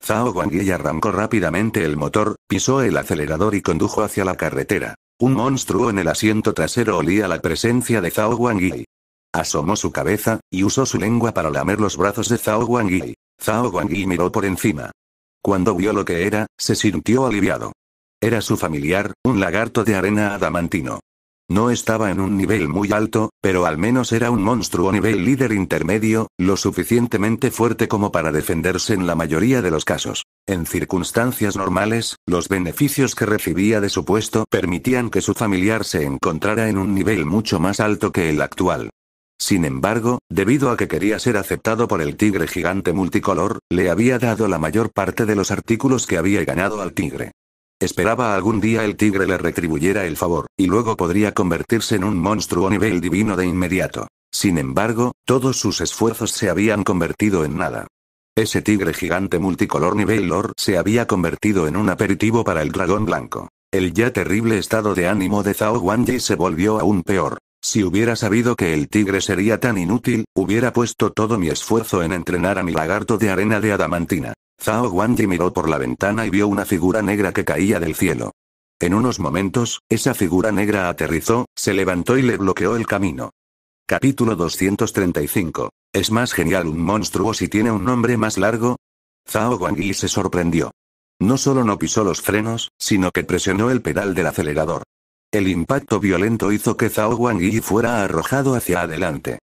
Zhao Guangyi arrancó rápidamente el motor, pisó el acelerador y condujo hacia la carretera. Un monstruo en el asiento trasero olía la presencia de Zhao Guangyi. Asomó su cabeza, y usó su lengua para lamer los brazos de Zhao Guangyi. Zhao Guangyi miró por encima. Cuando vio lo que era, se sintió aliviado. Era su familiar, un lagarto de arena adamantino. No estaba en un nivel muy alto, pero al menos era un monstruo nivel líder intermedio, lo suficientemente fuerte como para defenderse en la mayoría de los casos. En circunstancias normales, los beneficios que recibía de su puesto permitían que su familiar se encontrara en un nivel mucho más alto que el actual. Sin embargo, debido a que quería ser aceptado por el tigre gigante multicolor, le había dado la mayor parte de los artículos que había ganado al tigre. Esperaba algún día el tigre le retribuyera el favor, y luego podría convertirse en un monstruo a nivel divino de inmediato. Sin embargo, todos sus esfuerzos se habían convertido en nada. Ese tigre gigante multicolor nivel lore se había convertido en un aperitivo para el dragón blanco. El ya terrible estado de ánimo de Zhao Wanji se volvió aún peor. Si hubiera sabido que el tigre sería tan inútil, hubiera puesto todo mi esfuerzo en entrenar a mi lagarto de arena de adamantina. Zhao Guanyi miró por la ventana y vio una figura negra que caía del cielo. En unos momentos, esa figura negra aterrizó, se levantó y le bloqueó el camino. Capítulo 235. ¿Es más genial un monstruo si tiene un nombre más largo? Zhao Guanyi se sorprendió. No solo no pisó los frenos, sino que presionó el pedal del acelerador. El impacto violento hizo que Zhao Guanyi fuera arrojado hacia adelante.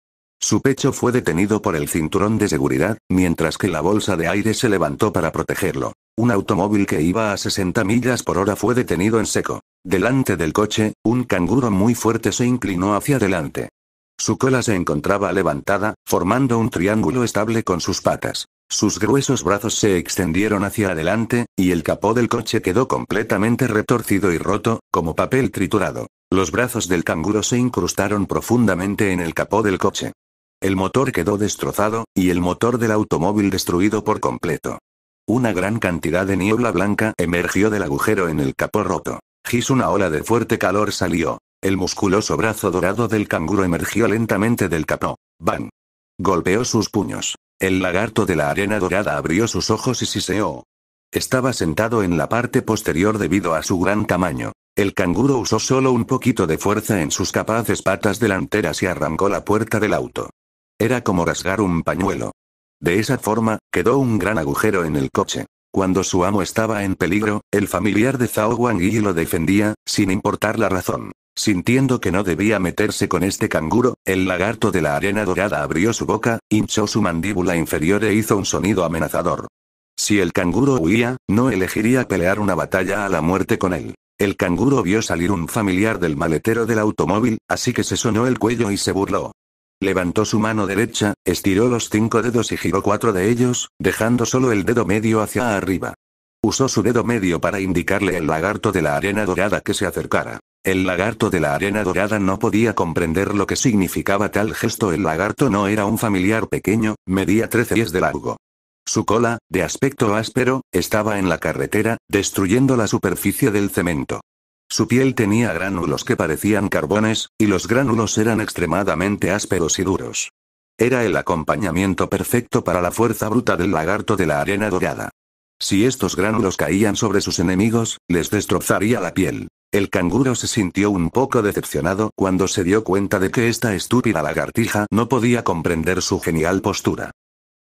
Su pecho fue detenido por el cinturón de seguridad, mientras que la bolsa de aire se levantó para protegerlo. Un automóvil que iba a 60 millas por hora fue detenido en seco. Delante del coche, un canguro muy fuerte se inclinó hacia adelante. Su cola se encontraba levantada, formando un triángulo estable con sus patas. Sus gruesos brazos se extendieron hacia adelante, y el capó del coche quedó completamente retorcido y roto, como papel triturado. Los brazos del canguro se incrustaron profundamente en el capó del coche. El motor quedó destrozado, y el motor del automóvil destruido por completo. Una gran cantidad de niebla blanca emergió del agujero en el capó roto. Gis una ola de fuerte calor salió. El musculoso brazo dorado del canguro emergió lentamente del capó. ¡Bam! Golpeó sus puños. El lagarto de la arena dorada abrió sus ojos y siseó. Estaba sentado en la parte posterior debido a su gran tamaño. El canguro usó solo un poquito de fuerza en sus capaces patas delanteras y arrancó la puerta del auto. Era como rasgar un pañuelo. De esa forma, quedó un gran agujero en el coche. Cuando su amo estaba en peligro, el familiar de Zhao Wang Yi lo defendía, sin importar la razón. Sintiendo que no debía meterse con este canguro, el lagarto de la arena dorada abrió su boca, hinchó su mandíbula inferior e hizo un sonido amenazador. Si el canguro huía, no elegiría pelear una batalla a la muerte con él. El canguro vio salir un familiar del maletero del automóvil, así que se sonó el cuello y se burló. Levantó su mano derecha, estiró los cinco dedos y giró cuatro de ellos, dejando solo el dedo medio hacia arriba. Usó su dedo medio para indicarle al lagarto de la arena dorada que se acercara. El lagarto de la arena dorada no podía comprender lo que significaba tal gesto. El lagarto no era un familiar pequeño, medía 13 pies de largo. Su cola, de aspecto áspero, estaba en la carretera, destruyendo la superficie del cemento. Su piel tenía gránulos que parecían carbones, y los gránulos eran extremadamente ásperos y duros. Era el acompañamiento perfecto para la fuerza bruta del lagarto de la arena dorada. Si estos gránulos caían sobre sus enemigos, les destrozaría la piel. El canguro se sintió un poco decepcionado cuando se dio cuenta de que esta estúpida lagartija no podía comprender su genial postura.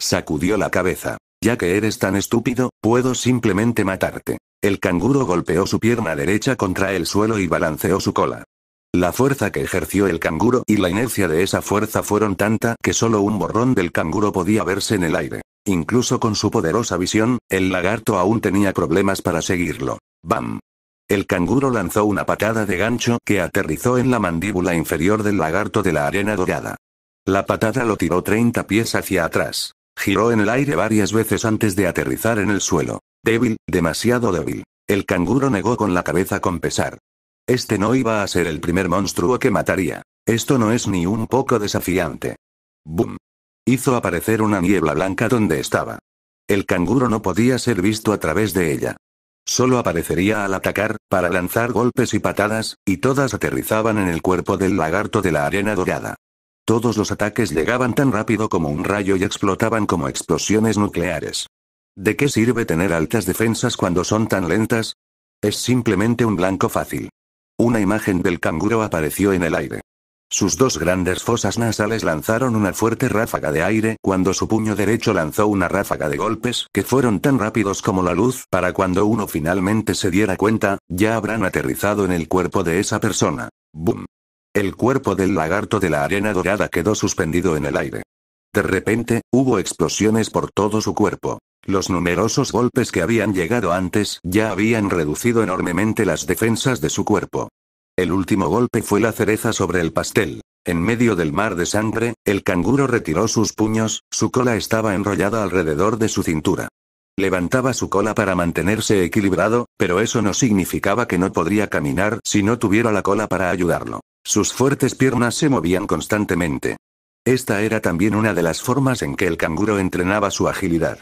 Sacudió la cabeza. Ya que eres tan estúpido, puedo simplemente matarte. El canguro golpeó su pierna derecha contra el suelo y balanceó su cola. La fuerza que ejerció el canguro y la inercia de esa fuerza fueron tanta que solo un borrón del canguro podía verse en el aire. Incluso con su poderosa visión, el lagarto aún tenía problemas para seguirlo. ¡Bam! El canguro lanzó una patada de gancho que aterrizó en la mandíbula inferior del lagarto de la arena dorada. La patada lo tiró 30 pies hacia atrás. Giró en el aire varias veces antes de aterrizar en el suelo. Débil, demasiado débil. El canguro negó con la cabeza con pesar. Este no iba a ser el primer monstruo que mataría. Esto no es ni un poco desafiante. ¡Bum! Hizo aparecer una niebla blanca donde estaba. El canguro no podía ser visto a través de ella. Solo aparecería al atacar, para lanzar golpes y patadas, y todas aterrizaban en el cuerpo del lagarto de la arena dorada. Todos los ataques llegaban tan rápido como un rayo y explotaban como explosiones nucleares. ¿De qué sirve tener altas defensas cuando son tan lentas? Es simplemente un blanco fácil. Una imagen del canguro apareció en el aire. Sus dos grandes fosas nasales lanzaron una fuerte ráfaga de aire cuando su puño derecho lanzó una ráfaga de golpes que fueron tan rápidos como la luz para cuando uno finalmente se diera cuenta, ya habrán aterrizado en el cuerpo de esa persona. ¡Bum! El cuerpo del lagarto de la arena dorada quedó suspendido en el aire. De repente, hubo explosiones por todo su cuerpo. Los numerosos golpes que habían llegado antes ya habían reducido enormemente las defensas de su cuerpo. El último golpe fue la cereza sobre el pastel. En medio del mar de sangre, el canguro retiró sus puños, su cola estaba enrollada alrededor de su cintura. Levantaba su cola para mantenerse equilibrado, pero eso no significaba que no podría caminar si no tuviera la cola para ayudarlo. Sus fuertes piernas se movían constantemente. Esta era también una de las formas en que el canguro entrenaba su agilidad.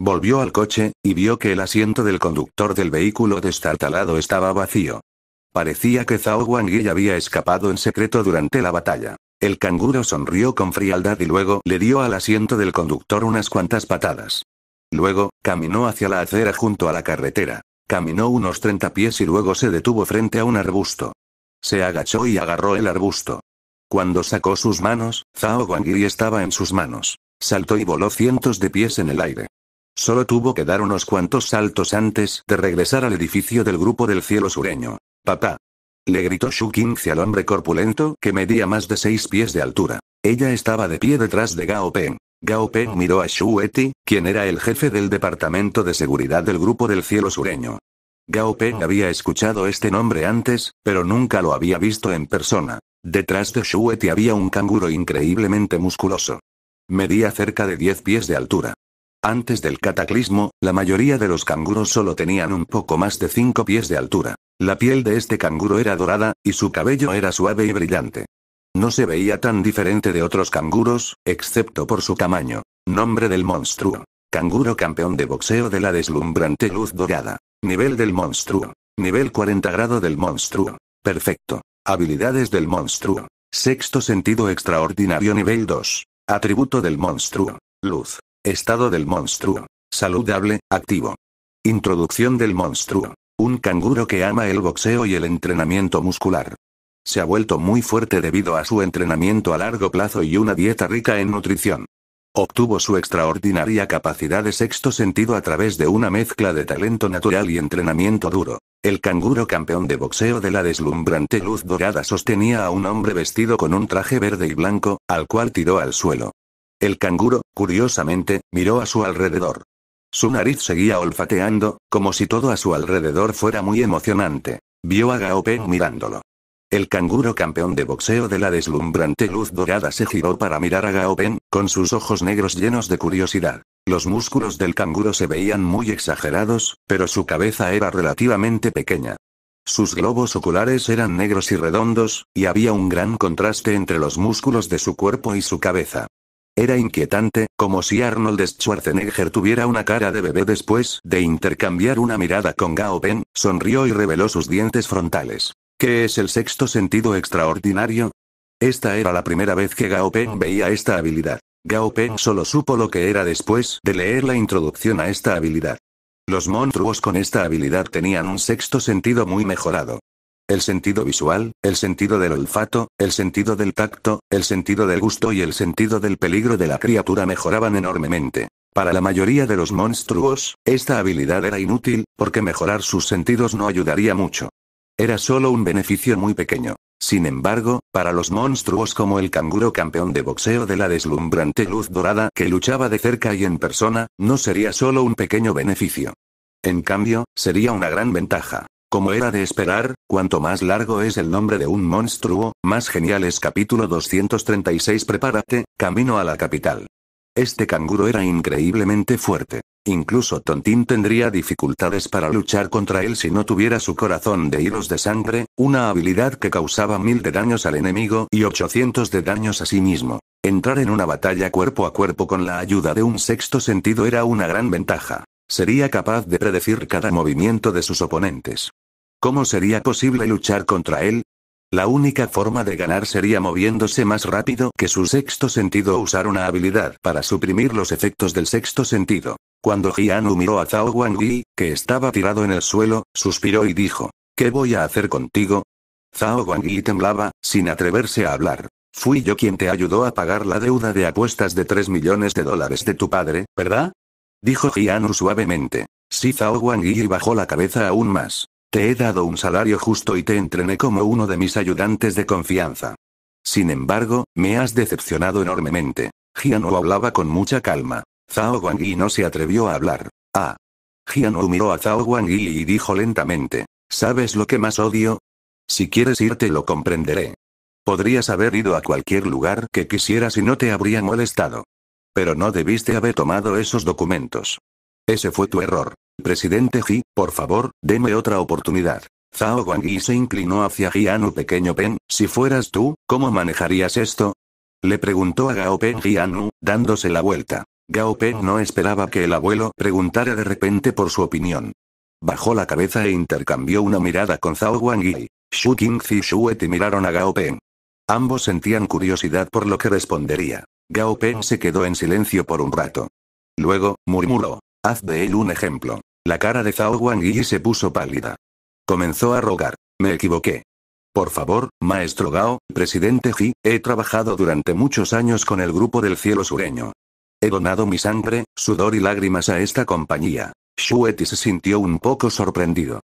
Volvió al coche, y vio que el asiento del conductor del vehículo destartalado estaba vacío. Parecía que Zhao Yi había escapado en secreto durante la batalla. El canguro sonrió con frialdad y luego le dio al asiento del conductor unas cuantas patadas. Luego, caminó hacia la acera junto a la carretera. Caminó unos 30 pies y luego se detuvo frente a un arbusto. Se agachó y agarró el arbusto. Cuando sacó sus manos, Zhao Guangyi estaba en sus manos. Saltó y voló cientos de pies en el aire. Solo tuvo que dar unos cuantos saltos antes de regresar al edificio del grupo del cielo sureño. Papá. Le gritó Shu hacia al hombre corpulento que medía más de seis pies de altura. Ella estaba de pie detrás de Gao Peng. Gao miró a Xu quien era el jefe del departamento de seguridad del grupo del cielo sureño. Gao ah. había escuchado este nombre antes, pero nunca lo había visto en persona. Detrás de Xu había un canguro increíblemente musculoso. Medía cerca de 10 pies de altura. Antes del cataclismo, la mayoría de los canguros solo tenían un poco más de 5 pies de altura. La piel de este canguro era dorada, y su cabello era suave y brillante. No se veía tan diferente de otros canguros, excepto por su tamaño. Nombre del monstruo. Canguro campeón de boxeo de la deslumbrante luz dorada. Nivel del monstruo. Nivel 40 grado del monstruo. Perfecto. Habilidades del monstruo. Sexto sentido extraordinario nivel 2. Atributo del monstruo. Luz. Estado del monstruo. Saludable, activo. Introducción del monstruo. Un canguro que ama el boxeo y el entrenamiento muscular. Se ha vuelto muy fuerte debido a su entrenamiento a largo plazo y una dieta rica en nutrición. Obtuvo su extraordinaria capacidad de sexto sentido a través de una mezcla de talento natural y entrenamiento duro. El canguro campeón de boxeo de la deslumbrante luz dorada sostenía a un hombre vestido con un traje verde y blanco, al cual tiró al suelo. El canguro, curiosamente, miró a su alrededor. Su nariz seguía olfateando, como si todo a su alrededor fuera muy emocionante. Vio a Gaope mirándolo. El canguro campeón de boxeo de la deslumbrante luz dorada se giró para mirar a Gao Ben, con sus ojos negros llenos de curiosidad. Los músculos del canguro se veían muy exagerados, pero su cabeza era relativamente pequeña. Sus globos oculares eran negros y redondos, y había un gran contraste entre los músculos de su cuerpo y su cabeza. Era inquietante, como si Arnold Schwarzenegger tuviera una cara de bebé después de intercambiar una mirada con Gao Ben, sonrió y reveló sus dientes frontales. ¿Qué es el sexto sentido extraordinario? Esta era la primera vez que Gao Peng veía esta habilidad. Gao Peng solo supo lo que era después de leer la introducción a esta habilidad. Los monstruos con esta habilidad tenían un sexto sentido muy mejorado. El sentido visual, el sentido del olfato, el sentido del tacto, el sentido del gusto y el sentido del peligro de la criatura mejoraban enormemente. Para la mayoría de los monstruos, esta habilidad era inútil, porque mejorar sus sentidos no ayudaría mucho. Era solo un beneficio muy pequeño. Sin embargo, para los monstruos como el canguro campeón de boxeo de la deslumbrante luz dorada que luchaba de cerca y en persona, no sería solo un pequeño beneficio. En cambio, sería una gran ventaja. Como era de esperar, cuanto más largo es el nombre de un monstruo, más genial es capítulo 236 Prepárate, camino a la capital. Este canguro era increíblemente fuerte. Incluso Tontín tendría dificultades para luchar contra él si no tuviera su corazón de hilos de sangre, una habilidad que causaba mil de daños al enemigo y ochocientos de daños a sí mismo. Entrar en una batalla cuerpo a cuerpo con la ayuda de un sexto sentido era una gran ventaja. Sería capaz de predecir cada movimiento de sus oponentes. ¿Cómo sería posible luchar contra él? La única forma de ganar sería moviéndose más rápido que su sexto sentido o usar una habilidad para suprimir los efectos del sexto sentido. Cuando Jianu miró a Zhao Yi, que estaba tirado en el suelo, suspiró y dijo, ¿qué voy a hacer contigo? Zhao Guangyi temblaba, sin atreverse a hablar. Fui yo quien te ayudó a pagar la deuda de apuestas de 3 millones de dólares de tu padre, ¿verdad? Dijo Jianu suavemente. Si Zhao Y bajó la cabeza aún más. Te he dado un salario justo y te entrené como uno de mis ayudantes de confianza. Sin embargo, me has decepcionado enormemente. no hablaba con mucha calma. Zhao Guangyi no se atrevió a hablar. Ah. no miró a Zhao Guangyi y dijo lentamente. ¿Sabes lo que más odio? Si quieres irte lo comprenderé. Podrías haber ido a cualquier lugar que quisieras y no te habría molestado. Pero no debiste haber tomado esos documentos. Ese fue tu error. Presidente Ji, por favor, deme otra oportunidad. Zhao Guangyi se inclinó hacia Jianu Pequeño Pen, si fueras tú, ¿cómo manejarías esto? Le preguntó a Gao Pen Jianu, dándose la vuelta. Gao Pen no esperaba que el abuelo preguntara de repente por su opinión. Bajó la cabeza e intercambió una mirada con Zhao Guangyi. Shu Qingzi y Shu Eti miraron a Gao Pen. Ambos sentían curiosidad por lo que respondería. Gao Pen se quedó en silencio por un rato. Luego, murmuró. Haz de él un ejemplo. La cara de Zhao Yi se puso pálida. Comenzó a rogar. Me equivoqué. Por favor, maestro Gao, presidente Ji, he trabajado durante muchos años con el grupo del cielo sureño. He donado mi sangre, sudor y lágrimas a esta compañía. Shueti se sintió un poco sorprendido.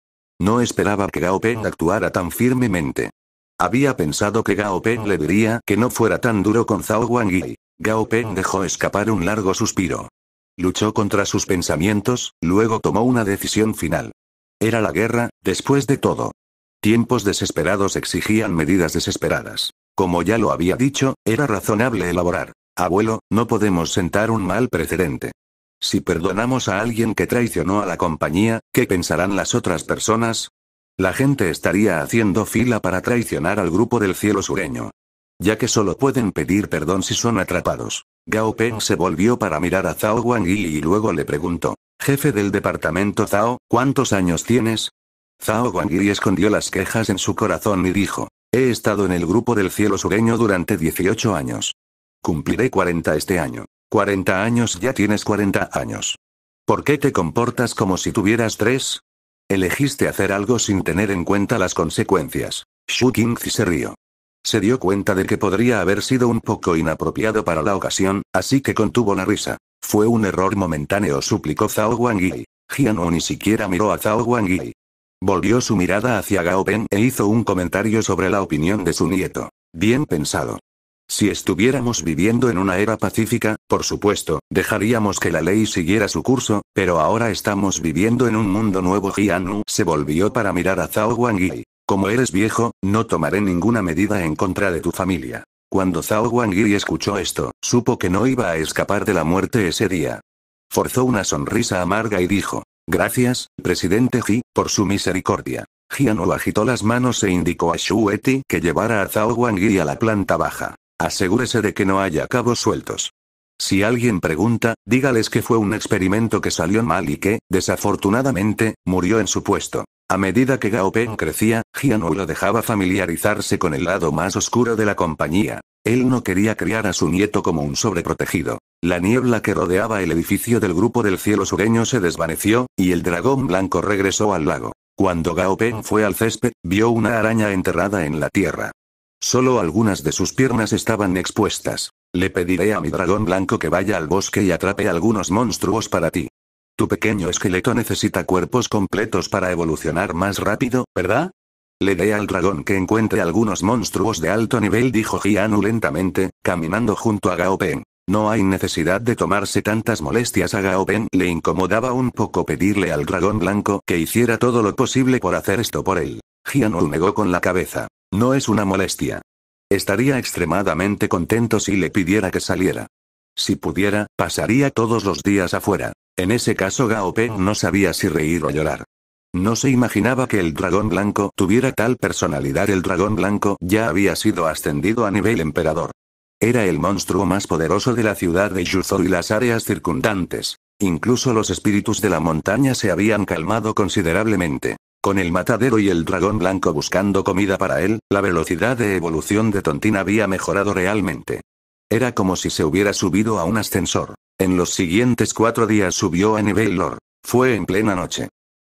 No esperaba que Gao Peng actuara tan firmemente. Había pensado que Gao Peng le diría que no fuera tan duro con Zhao Yi. Gao Peng dejó escapar un largo suspiro. Luchó contra sus pensamientos, luego tomó una decisión final. Era la guerra, después de todo. Tiempos desesperados exigían medidas desesperadas. Como ya lo había dicho, era razonable elaborar. Abuelo, no podemos sentar un mal precedente. Si perdonamos a alguien que traicionó a la compañía, ¿qué pensarán las otras personas? La gente estaría haciendo fila para traicionar al grupo del cielo sureño. Ya que solo pueden pedir perdón si son atrapados. Gao Peng se volvió para mirar a Zhao Yi y luego le preguntó. Jefe del departamento Zhao, ¿cuántos años tienes? Zhao Guangyi escondió las quejas en su corazón y dijo. He estado en el grupo del cielo sureño durante 18 años. Cumpliré 40 este año. 40 años ya tienes 40 años. ¿Por qué te comportas como si tuvieras tres? Elegiste hacer algo sin tener en cuenta las consecuencias. Shu Qingzi se rió se dio cuenta de que podría haber sido un poco inapropiado para la ocasión, así que contuvo la risa. Fue un error momentáneo, suplicó Zhao Wangyi. Hianu ni siquiera miró a Zhao Wangyi. Volvió su mirada hacia Gao Ben e hizo un comentario sobre la opinión de su nieto. Bien pensado. Si estuviéramos viviendo en una era pacífica, por supuesto, dejaríamos que la ley siguiera su curso, pero ahora estamos viviendo en un mundo nuevo. Jianu se volvió para mirar a Zhao Wangyi. Como eres viejo, no tomaré ninguna medida en contra de tu familia. Cuando Zhao Wangiri escuchó esto, supo que no iba a escapar de la muerte ese día. Forzó una sonrisa amarga y dijo, Gracias, presidente Ji, por su misericordia. no agitó las manos e indicó a Eti que llevara a Zhao Wangiri a la planta baja. Asegúrese de que no haya cabos sueltos. Si alguien pregunta, dígales que fue un experimento que salió mal y que, desafortunadamente, murió en su puesto. A medida que Gao Peng crecía, Jianu lo dejaba familiarizarse con el lado más oscuro de la compañía. Él no quería criar a su nieto como un sobreprotegido. La niebla que rodeaba el edificio del grupo del cielo sureño se desvaneció, y el dragón blanco regresó al lago. Cuando Gao fue al césped, vio una araña enterrada en la tierra. Solo algunas de sus piernas estaban expuestas. Le pediré a mi dragón blanco que vaya al bosque y atrape algunos monstruos para ti. Tu pequeño esqueleto necesita cuerpos completos para evolucionar más rápido, ¿verdad? Le dé al dragón que encuentre algunos monstruos de alto nivel, dijo Gianu lentamente, caminando junto a Gao No hay necesidad de tomarse tantas molestias a Gao Le incomodaba un poco pedirle al dragón blanco que hiciera todo lo posible por hacer esto por él. Gianu negó con la cabeza. No es una molestia. Estaría extremadamente contento si le pidiera que saliera. Si pudiera, pasaría todos los días afuera. En ese caso Peng no sabía si reír o llorar. No se imaginaba que el dragón blanco tuviera tal personalidad. El dragón blanco ya había sido ascendido a nivel emperador. Era el monstruo más poderoso de la ciudad de Yuzo y las áreas circundantes. Incluso los espíritus de la montaña se habían calmado considerablemente. Con el matadero y el dragón blanco buscando comida para él, la velocidad de evolución de Tontín había mejorado realmente. Era como si se hubiera subido a un ascensor. En los siguientes cuatro días subió a lord. Fue en plena noche.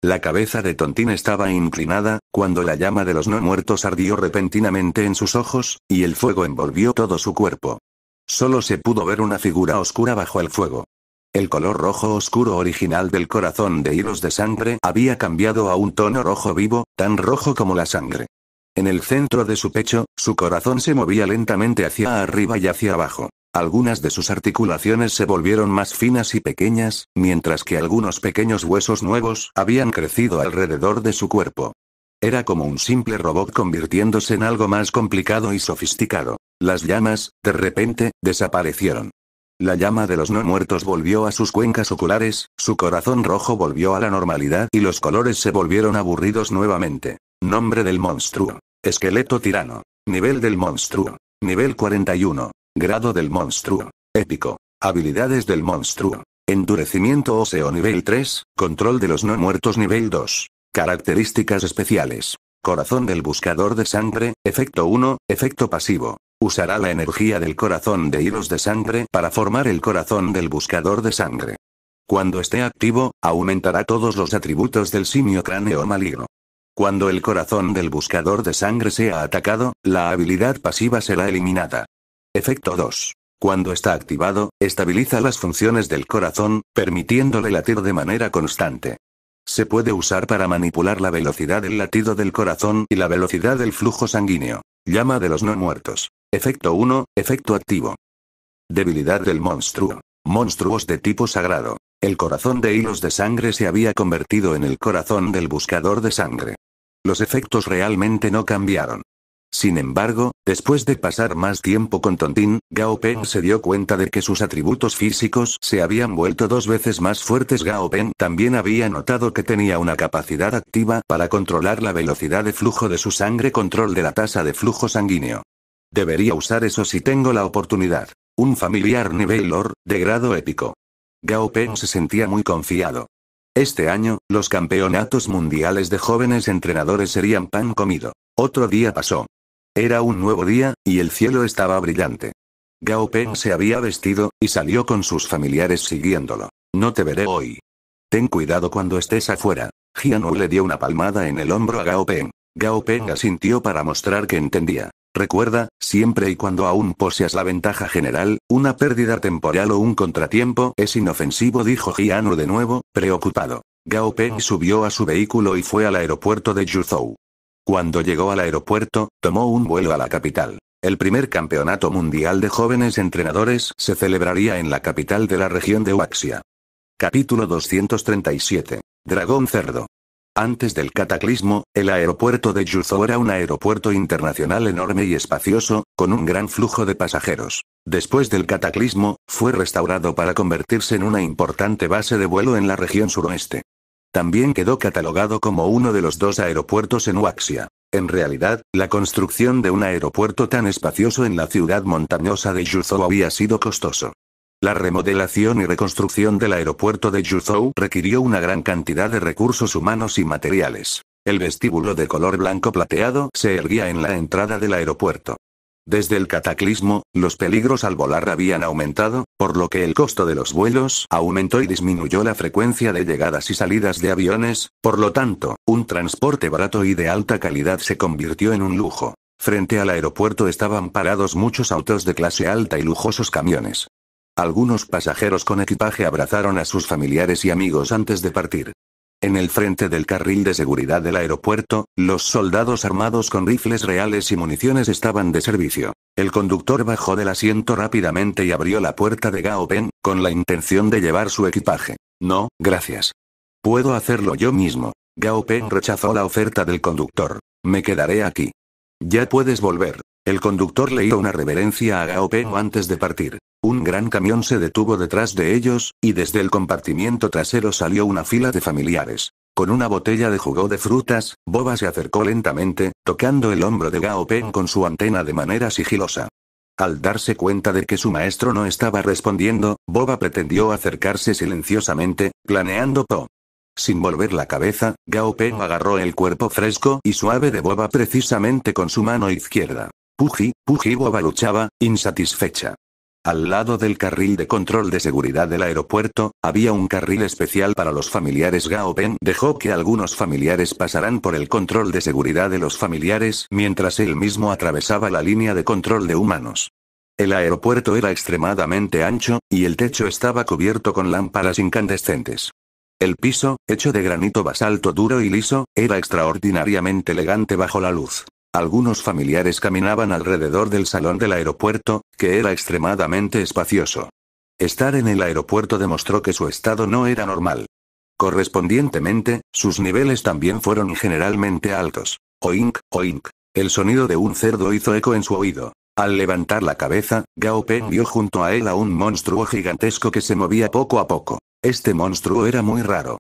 La cabeza de Tontín estaba inclinada, cuando la llama de los no muertos ardió repentinamente en sus ojos, y el fuego envolvió todo su cuerpo. Solo se pudo ver una figura oscura bajo el fuego. El color rojo oscuro original del corazón de hilos de sangre había cambiado a un tono rojo vivo, tan rojo como la sangre. En el centro de su pecho, su corazón se movía lentamente hacia arriba y hacia abajo. Algunas de sus articulaciones se volvieron más finas y pequeñas, mientras que algunos pequeños huesos nuevos habían crecido alrededor de su cuerpo. Era como un simple robot convirtiéndose en algo más complicado y sofisticado. Las llamas, de repente, desaparecieron. La llama de los no muertos volvió a sus cuencas oculares, su corazón rojo volvió a la normalidad y los colores se volvieron aburridos nuevamente. Nombre del monstruo. Esqueleto tirano. Nivel del monstruo. Nivel 41. Grado del monstruo. Épico. Habilidades del monstruo. Endurecimiento óseo nivel 3, control de los no muertos nivel 2. Características especiales. Corazón del buscador de sangre, efecto 1, efecto pasivo. Usará la energía del corazón de hilos de sangre para formar el corazón del buscador de sangre. Cuando esté activo, aumentará todos los atributos del simio cráneo maligno. Cuando el corazón del buscador de sangre sea atacado, la habilidad pasiva será eliminada. Efecto 2. Cuando está activado, estabiliza las funciones del corazón, permitiéndole latir de manera constante. Se puede usar para manipular la velocidad del latido del corazón y la velocidad del flujo sanguíneo. Llama de los no muertos. Efecto 1, efecto activo. Debilidad del monstruo. Monstruos de tipo sagrado. El corazón de hilos de sangre se había convertido en el corazón del buscador de sangre. Los efectos realmente no cambiaron. Sin embargo, después de pasar más tiempo con Tontín, Gao se dio cuenta de que sus atributos físicos se habían vuelto dos veces más fuertes. Gao Pen también había notado que tenía una capacidad activa para controlar la velocidad de flujo de su sangre, control de la tasa de flujo sanguíneo. Debería usar eso si tengo la oportunidad. Un familiar nivelor, de grado épico. Gao Pen se sentía muy confiado. Este año, los campeonatos mundiales de jóvenes entrenadores serían pan comido. Otro día pasó. Era un nuevo día, y el cielo estaba brillante. Gao Peng se había vestido, y salió con sus familiares siguiéndolo. No te veré hoy. Ten cuidado cuando estés afuera. Jianu le dio una palmada en el hombro a Gao Peng. Gao Peng asintió para mostrar que entendía. Recuerda, siempre y cuando aún poseas la ventaja general, una pérdida temporal o un contratiempo es inofensivo, dijo Jianu de nuevo, preocupado. Gao Peng subió a su vehículo y fue al aeropuerto de Yuzhou. Cuando llegó al aeropuerto, tomó un vuelo a la capital. El primer campeonato mundial de jóvenes entrenadores se celebraría en la capital de la región de Huaxia. Capítulo 237. Dragón Cerdo. Antes del cataclismo, el aeropuerto de Yuzhou era un aeropuerto internacional enorme y espacioso, con un gran flujo de pasajeros. Después del cataclismo, fue restaurado para convertirse en una importante base de vuelo en la región suroeste. También quedó catalogado como uno de los dos aeropuertos en Huaxia. En realidad, la construcción de un aeropuerto tan espacioso en la ciudad montañosa de Yuzhou había sido costoso. La remodelación y reconstrucción del aeropuerto de Yuzhou requirió una gran cantidad de recursos humanos y materiales. El vestíbulo de color blanco plateado se erguía en la entrada del aeropuerto. Desde el cataclismo, los peligros al volar habían aumentado, por lo que el costo de los vuelos aumentó y disminuyó la frecuencia de llegadas y salidas de aviones, por lo tanto, un transporte barato y de alta calidad se convirtió en un lujo. Frente al aeropuerto estaban parados muchos autos de clase alta y lujosos camiones. Algunos pasajeros con equipaje abrazaron a sus familiares y amigos antes de partir. En el frente del carril de seguridad del aeropuerto, los soldados armados con rifles reales y municiones estaban de servicio. El conductor bajó del asiento rápidamente y abrió la puerta de Gao con la intención de llevar su equipaje. No, gracias. Puedo hacerlo yo mismo. Gao rechazó la oferta del conductor. Me quedaré aquí. Ya puedes volver. El conductor le hizo una reverencia a Gao antes de partir. Un gran camión se detuvo detrás de ellos, y desde el compartimiento trasero salió una fila de familiares. Con una botella de jugo de frutas, Boba se acercó lentamente, tocando el hombro de Gao Peng con su antena de manera sigilosa. Al darse cuenta de que su maestro no estaba respondiendo, Boba pretendió acercarse silenciosamente, planeando Po. Sin volver la cabeza, Gao Peng agarró el cuerpo fresco y suave de Boba precisamente con su mano izquierda. Puji, Puji Boba luchaba, insatisfecha. Al lado del carril de control de seguridad del aeropuerto, había un carril especial para los familiares. Gao Ben dejó que algunos familiares pasaran por el control de seguridad de los familiares mientras él mismo atravesaba la línea de control de humanos. El aeropuerto era extremadamente ancho, y el techo estaba cubierto con lámparas incandescentes. El piso, hecho de granito basalto duro y liso, era extraordinariamente elegante bajo la luz. Algunos familiares caminaban alrededor del salón del aeropuerto, que era extremadamente espacioso. Estar en el aeropuerto demostró que su estado no era normal. Correspondientemente, sus niveles también fueron generalmente altos. Oink, oink. El sonido de un cerdo hizo eco en su oído. Al levantar la cabeza, Gao Peng vio junto a él a un monstruo gigantesco que se movía poco a poco. Este monstruo era muy raro.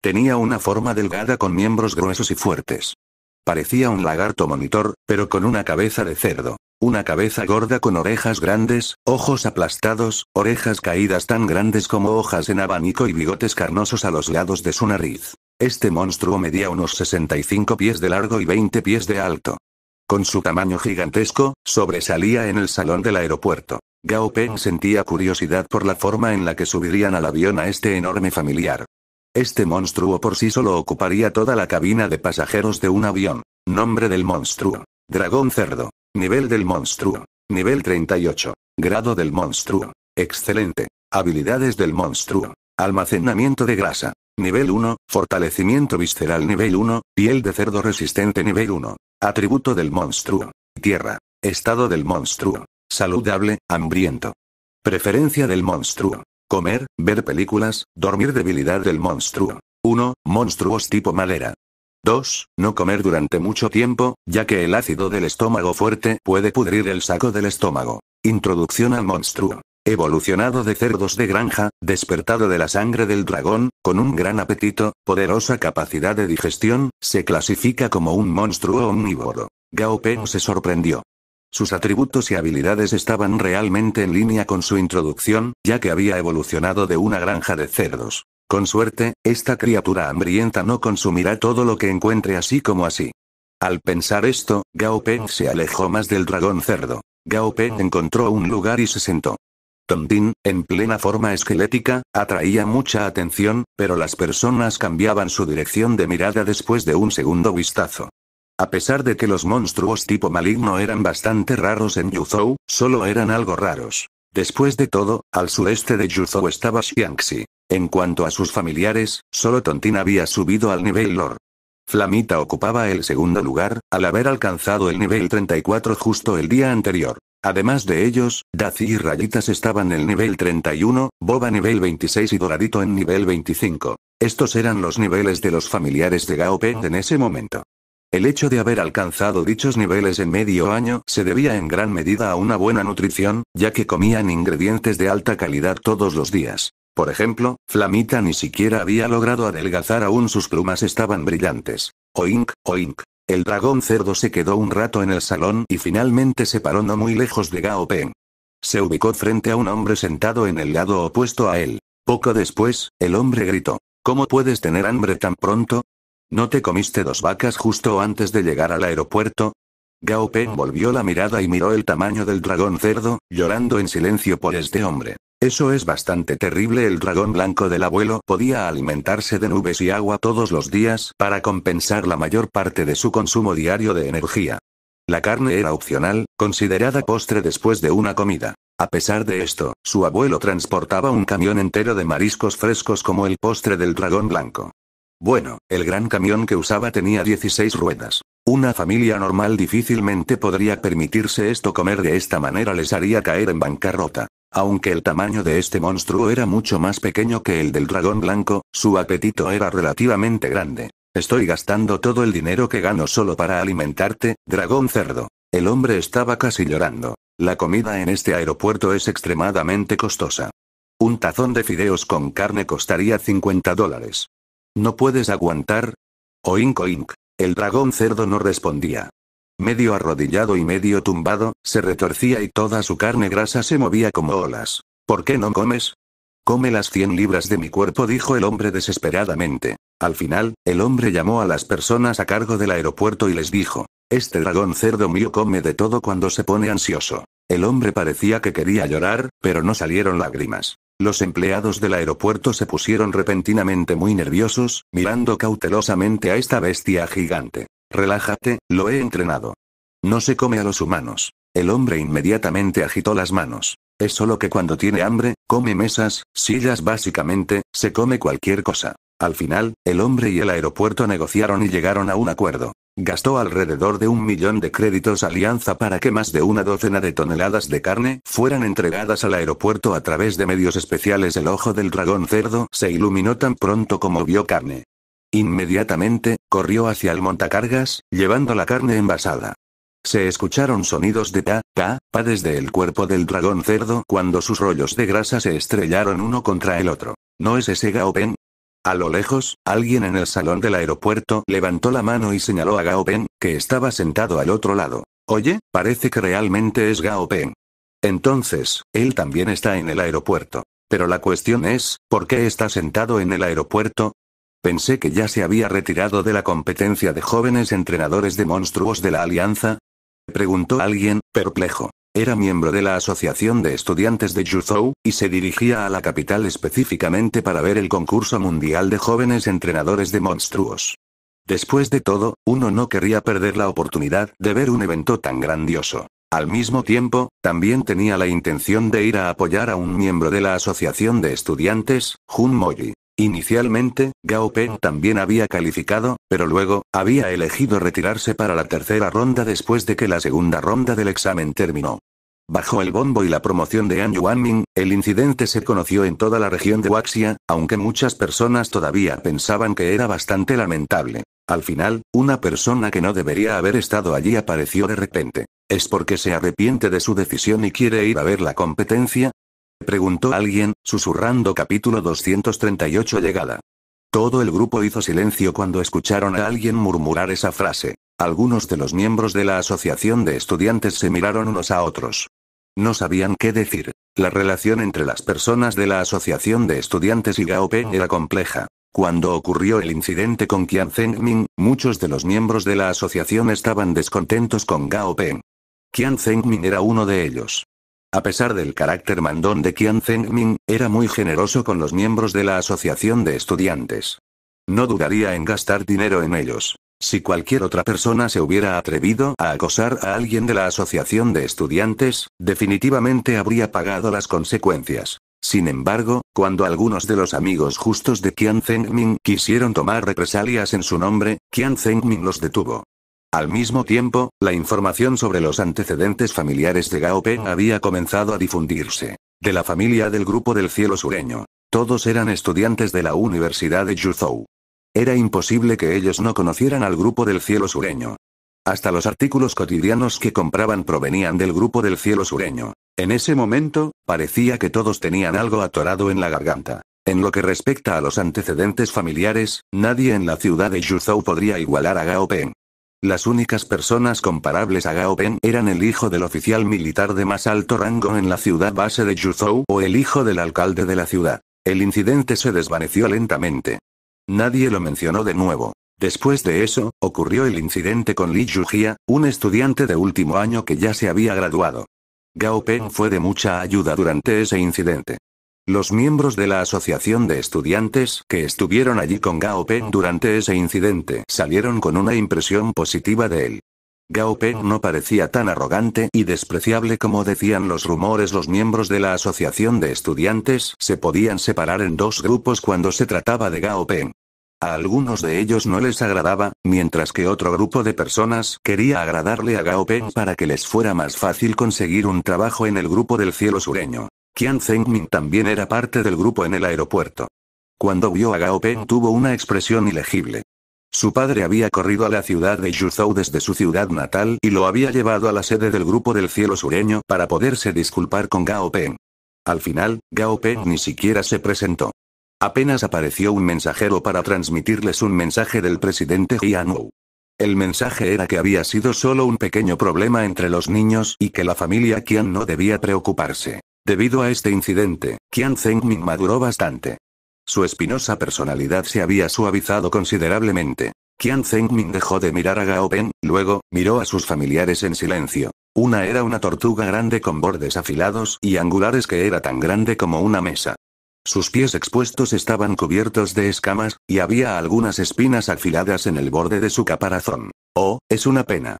Tenía una forma delgada con miembros gruesos y fuertes. Parecía un lagarto monitor, pero con una cabeza de cerdo. Una cabeza gorda con orejas grandes, ojos aplastados, orejas caídas tan grandes como hojas en abanico y bigotes carnosos a los lados de su nariz. Este monstruo medía unos 65 pies de largo y 20 pies de alto. Con su tamaño gigantesco, sobresalía en el salón del aeropuerto. Gao Peng sentía curiosidad por la forma en la que subirían al avión a este enorme familiar. Este monstruo por sí solo ocuparía toda la cabina de pasajeros de un avión. Nombre del monstruo. Dragón cerdo. Nivel del monstruo. Nivel 38. Grado del monstruo. Excelente. Habilidades del monstruo. Almacenamiento de grasa. Nivel 1. Fortalecimiento visceral nivel 1. Piel de cerdo resistente nivel 1. Atributo del monstruo. Tierra. Estado del monstruo. Saludable, hambriento. Preferencia del monstruo. Comer, ver películas, dormir debilidad del monstruo. 1. Monstruos tipo madera. 2. No comer durante mucho tiempo, ya que el ácido del estómago fuerte puede pudrir el saco del estómago. Introducción al monstruo. Evolucionado de cerdos de granja, despertado de la sangre del dragón, con un gran apetito, poderosa capacidad de digestión, se clasifica como un monstruo omnívoro. Gao se sorprendió. Sus atributos y habilidades estaban realmente en línea con su introducción, ya que había evolucionado de una granja de cerdos. Con suerte, esta criatura hambrienta no consumirá todo lo que encuentre así como así. Al pensar esto, Gao Peng se alejó más del dragón cerdo. Gao Peng encontró un lugar y se sentó. Tondin, en plena forma esquelética, atraía mucha atención, pero las personas cambiaban su dirección de mirada después de un segundo vistazo. A pesar de que los monstruos tipo maligno eran bastante raros en Yuzhou, solo eran algo raros. Después de todo, al sureste de Yuzhou estaba Xiangxi. En cuanto a sus familiares, solo Tontín había subido al nivel Lord. Flamita ocupaba el segundo lugar, al haber alcanzado el nivel 34 justo el día anterior. Además de ellos, Daci y Rayitas estaban en el nivel 31, Boba nivel 26 y Doradito en nivel 25. Estos eran los niveles de los familiares de Peng en ese momento. El hecho de haber alcanzado dichos niveles en medio año se debía en gran medida a una buena nutrición, ya que comían ingredientes de alta calidad todos los días. Por ejemplo, Flamita ni siquiera había logrado adelgazar aún sus plumas estaban brillantes. Oink, oink. El dragón cerdo se quedó un rato en el salón y finalmente se paró no muy lejos de Gao Peng. Se ubicó frente a un hombre sentado en el lado opuesto a él. Poco después, el hombre gritó. ¿Cómo puedes tener hambre tan pronto? ¿No te comiste dos vacas justo antes de llegar al aeropuerto? Gao volvió la mirada y miró el tamaño del dragón cerdo, llorando en silencio por este hombre. Eso es bastante terrible. El dragón blanco del abuelo podía alimentarse de nubes y agua todos los días para compensar la mayor parte de su consumo diario de energía. La carne era opcional, considerada postre después de una comida. A pesar de esto, su abuelo transportaba un camión entero de mariscos frescos como el postre del dragón blanco. Bueno, el gran camión que usaba tenía 16 ruedas. Una familia normal difícilmente podría permitirse esto comer de esta manera les haría caer en bancarrota. Aunque el tamaño de este monstruo era mucho más pequeño que el del dragón blanco, su apetito era relativamente grande. Estoy gastando todo el dinero que gano solo para alimentarte, dragón cerdo. El hombre estaba casi llorando. La comida en este aeropuerto es extremadamente costosa. Un tazón de fideos con carne costaría 50 dólares. ¿No puedes aguantar? Oink oink. El dragón cerdo no respondía. Medio arrodillado y medio tumbado, se retorcía y toda su carne grasa se movía como olas. ¿Por qué no comes? Come las 100 libras de mi cuerpo, dijo el hombre desesperadamente. Al final, el hombre llamó a las personas a cargo del aeropuerto y les dijo, Este dragón cerdo mío come de todo cuando se pone ansioso. El hombre parecía que quería llorar, pero no salieron lágrimas. Los empleados del aeropuerto se pusieron repentinamente muy nerviosos, mirando cautelosamente a esta bestia gigante. Relájate, lo he entrenado. No se come a los humanos. El hombre inmediatamente agitó las manos. Es solo que cuando tiene hambre, come mesas, sillas básicamente, se come cualquier cosa. Al final, el hombre y el aeropuerto negociaron y llegaron a un acuerdo. Gastó alrededor de un millón de créditos Alianza para que más de una docena de toneladas de carne fueran entregadas al aeropuerto a través de medios especiales. El ojo del dragón cerdo se iluminó tan pronto como vio carne. Inmediatamente, corrió hacia el montacargas, llevando la carne envasada. Se escucharon sonidos de ta, ta, pa desde el cuerpo del dragón cerdo cuando sus rollos de grasa se estrellaron uno contra el otro. ¿No es ese Gaopen? A lo lejos, alguien en el salón del aeropuerto levantó la mano y señaló a Gao Pen, que estaba sentado al otro lado. Oye, parece que realmente es Gao Pen. Entonces, él también está en el aeropuerto. Pero la cuestión es, ¿por qué está sentado en el aeropuerto? Pensé que ya se había retirado de la competencia de jóvenes entrenadores de monstruos de la Alianza. Preguntó alguien, perplejo. Era miembro de la Asociación de Estudiantes de Juzhou, y se dirigía a la capital específicamente para ver el concurso mundial de jóvenes entrenadores de monstruos. Después de todo, uno no querría perder la oportunidad de ver un evento tan grandioso. Al mismo tiempo, también tenía la intención de ir a apoyar a un miembro de la Asociación de Estudiantes, Jun Moyi. Inicialmente, Gao Peng también había calificado, pero luego, había elegido retirarse para la tercera ronda después de que la segunda ronda del examen terminó. Bajo el bombo y la promoción de An Yuanming, el incidente se conoció en toda la región de Waxia, aunque muchas personas todavía pensaban que era bastante lamentable. Al final, una persona que no debería haber estado allí apareció de repente. ¿Es porque se arrepiente de su decisión y quiere ir a ver la competencia? Preguntó alguien, susurrando capítulo 238 llegada. Todo el grupo hizo silencio cuando escucharon a alguien murmurar esa frase. Algunos de los miembros de la asociación de estudiantes se miraron unos a otros. No sabían qué decir. La relación entre las personas de la asociación de estudiantes y Gao Peng era compleja. Cuando ocurrió el incidente con Qian Zhengming, muchos de los miembros de la asociación estaban descontentos con Gao Peng. Qian Zhengming era uno de ellos. A pesar del carácter mandón de Qian Zhengming, era muy generoso con los miembros de la asociación de estudiantes. No dudaría en gastar dinero en ellos. Si cualquier otra persona se hubiera atrevido a acosar a alguien de la asociación de estudiantes, definitivamente habría pagado las consecuencias. Sin embargo, cuando algunos de los amigos justos de Qian Zhengming quisieron tomar represalias en su nombre, Qian Zhengming los detuvo. Al mismo tiempo, la información sobre los antecedentes familiares de Gao Peng ah. había comenzado a difundirse. De la familia del grupo del cielo sureño. Todos eran estudiantes de la Universidad de Yuzhou. Era imposible que ellos no conocieran al grupo del cielo sureño. Hasta los artículos cotidianos que compraban provenían del grupo del cielo sureño. En ese momento, parecía que todos tenían algo atorado en la garganta. En lo que respecta a los antecedentes familiares, nadie en la ciudad de Yuzhou podría igualar a Gao Peng. Las únicas personas comparables a Gao Pen eran el hijo del oficial militar de más alto rango en la ciudad base de Yuzhou o el hijo del alcalde de la ciudad. El incidente se desvaneció lentamente. Nadie lo mencionó de nuevo. Después de eso, ocurrió el incidente con Li Yujia, un estudiante de último año que ya se había graduado. Gao Peng fue de mucha ayuda durante ese incidente. Los miembros de la asociación de estudiantes que estuvieron allí con Gao Peng durante ese incidente salieron con una impresión positiva de él. Gao Peng no parecía tan arrogante y despreciable como decían los rumores. Los miembros de la asociación de estudiantes se podían separar en dos grupos cuando se trataba de Gao Peng. A algunos de ellos no les agradaba, mientras que otro grupo de personas quería agradarle a Gao Peng para que les fuera más fácil conseguir un trabajo en el grupo del cielo sureño. Qian Zhengmin también era parte del grupo en el aeropuerto. Cuando vio a Gao Peng tuvo una expresión ilegible. Su padre había corrido a la ciudad de Yuzhou desde su ciudad natal y lo había llevado a la sede del grupo del cielo sureño para poderse disculpar con Gao Peng. Al final, Gao Peng ni siquiera se presentó. Apenas apareció un mensajero para transmitirles un mensaje del presidente Wu. El mensaje era que había sido solo un pequeño problema entre los niños y que la familia Qian no debía preocuparse. Debido a este incidente, Qian Zengming maduró bastante. Su espinosa personalidad se había suavizado considerablemente. Qian Zengming dejó de mirar a Gao Ben, luego, miró a sus familiares en silencio. Una era una tortuga grande con bordes afilados y angulares que era tan grande como una mesa. Sus pies expuestos estaban cubiertos de escamas, y había algunas espinas afiladas en el borde de su caparazón. Oh, es una pena.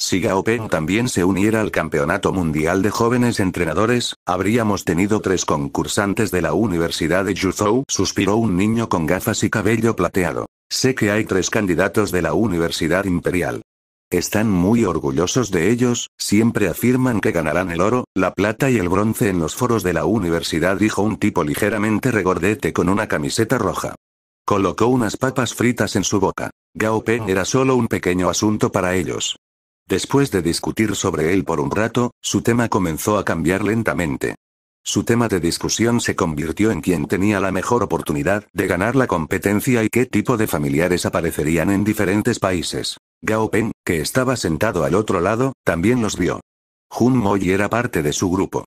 Si Gao Peng también se uniera al Campeonato Mundial de Jóvenes Entrenadores, habríamos tenido tres concursantes de la Universidad de Yuzhou, suspiró un niño con gafas y cabello plateado. Sé que hay tres candidatos de la Universidad Imperial. Están muy orgullosos de ellos, siempre afirman que ganarán el oro, la plata y el bronce en los foros de la universidad, dijo un tipo ligeramente regordete con una camiseta roja. Colocó unas papas fritas en su boca. Gao Peng era solo un pequeño asunto para ellos. Después de discutir sobre él por un rato, su tema comenzó a cambiar lentamente. Su tema de discusión se convirtió en quién tenía la mejor oportunidad de ganar la competencia y qué tipo de familiares aparecerían en diferentes países. Gao Peng, que estaba sentado al otro lado, también los vio. Jun Moy era parte de su grupo.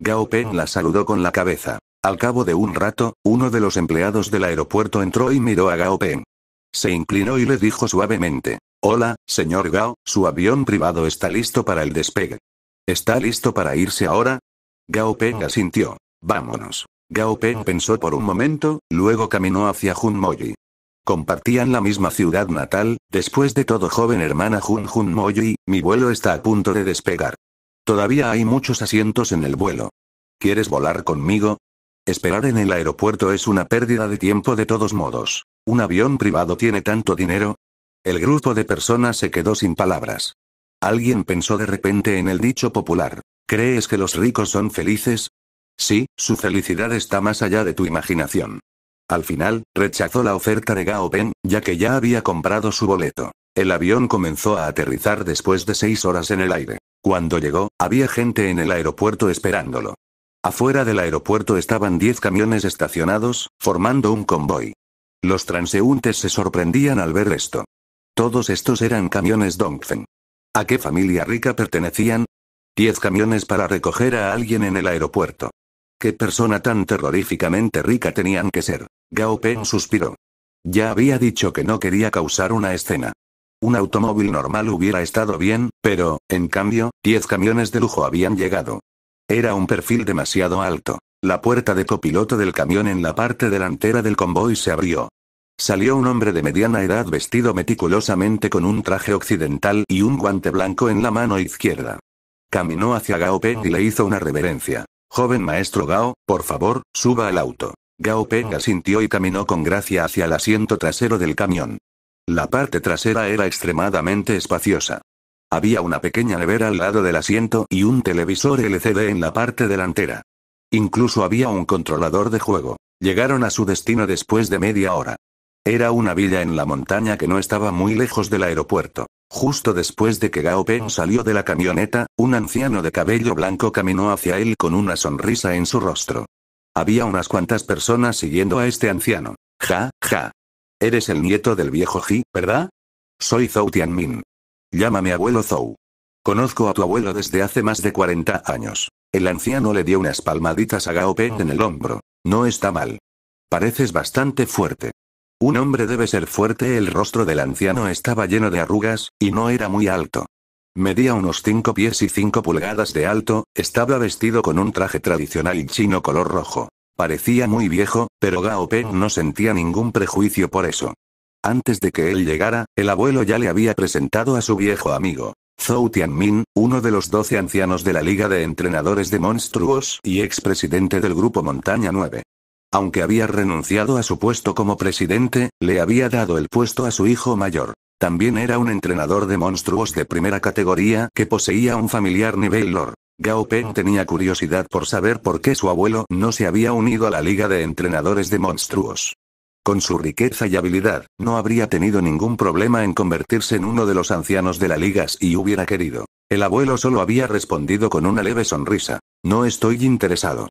Gao Peng la saludó con la cabeza. Al cabo de un rato, uno de los empleados del aeropuerto entró y miró a Gao Peng. Se inclinó y le dijo suavemente, Hola, señor Gao, su avión privado está listo para el despegue. ¿Está listo para irse ahora? Gao Peng oh. asintió. Vámonos. Gao Peng oh. pensó por un momento, luego caminó hacia Moji. Compartían la misma ciudad natal, después de todo joven hermana Jun Moji, mi vuelo está a punto de despegar. Todavía hay muchos asientos en el vuelo. ¿Quieres volar conmigo? Esperar en el aeropuerto es una pérdida de tiempo de todos modos. Un avión privado tiene tanto dinero, el grupo de personas se quedó sin palabras. Alguien pensó de repente en el dicho popular. ¿Crees que los ricos son felices? Sí, su felicidad está más allá de tu imaginación. Al final, rechazó la oferta de Gao Ben, ya que ya había comprado su boleto. El avión comenzó a aterrizar después de seis horas en el aire. Cuando llegó, había gente en el aeropuerto esperándolo. Afuera del aeropuerto estaban diez camiones estacionados, formando un convoy. Los transeúntes se sorprendían al ver esto. Todos estos eran camiones Dongfeng. ¿A qué familia rica pertenecían? Diez camiones para recoger a alguien en el aeropuerto. ¿Qué persona tan terroríficamente rica tenían que ser? Gao Peng suspiró. Ya había dicho que no quería causar una escena. Un automóvil normal hubiera estado bien, pero, en cambio, diez camiones de lujo habían llegado. Era un perfil demasiado alto. La puerta de copiloto del camión en la parte delantera del convoy se abrió. Salió un hombre de mediana edad vestido meticulosamente con un traje occidental y un guante blanco en la mano izquierda. Caminó hacia Gao Peng y le hizo una reverencia. Joven maestro Gao, por favor, suba al auto. Gao Peng oh. asintió y caminó con gracia hacia el asiento trasero del camión. La parte trasera era extremadamente espaciosa. Había una pequeña nevera al lado del asiento y un televisor LCD en la parte delantera. Incluso había un controlador de juego. Llegaron a su destino después de media hora. Era una villa en la montaña que no estaba muy lejos del aeropuerto. Justo después de que Gao Peng salió de la camioneta, un anciano de cabello blanco caminó hacia él con una sonrisa en su rostro. Había unas cuantas personas siguiendo a este anciano. Ja, ja. Eres el nieto del viejo Ji, ¿verdad? Soy Zhou Tianmin. Llámame abuelo Zhou. Conozco a tu abuelo desde hace más de 40 años. El anciano le dio unas palmaditas a Gao en el hombro. No está mal. Pareces bastante fuerte. Un hombre debe ser fuerte. El rostro del anciano estaba lleno de arrugas, y no era muy alto. Medía unos 5 pies y 5 pulgadas de alto, estaba vestido con un traje tradicional chino color rojo. Parecía muy viejo, pero Gao Peng no sentía ningún prejuicio por eso. Antes de que él llegara, el abuelo ya le había presentado a su viejo amigo, Zhou Tianmin, uno de los 12 ancianos de la Liga de Entrenadores de Monstruos y expresidente del Grupo Montaña 9. Aunque había renunciado a su puesto como presidente, le había dado el puesto a su hijo mayor. También era un entrenador de monstruos de primera categoría que poseía un familiar nivel lore. Gao Peng tenía curiosidad por saber por qué su abuelo no se había unido a la Liga de Entrenadores de Monstruos. Con su riqueza y habilidad, no habría tenido ningún problema en convertirse en uno de los ancianos de la liga si hubiera querido. El abuelo solo había respondido con una leve sonrisa. No estoy interesado.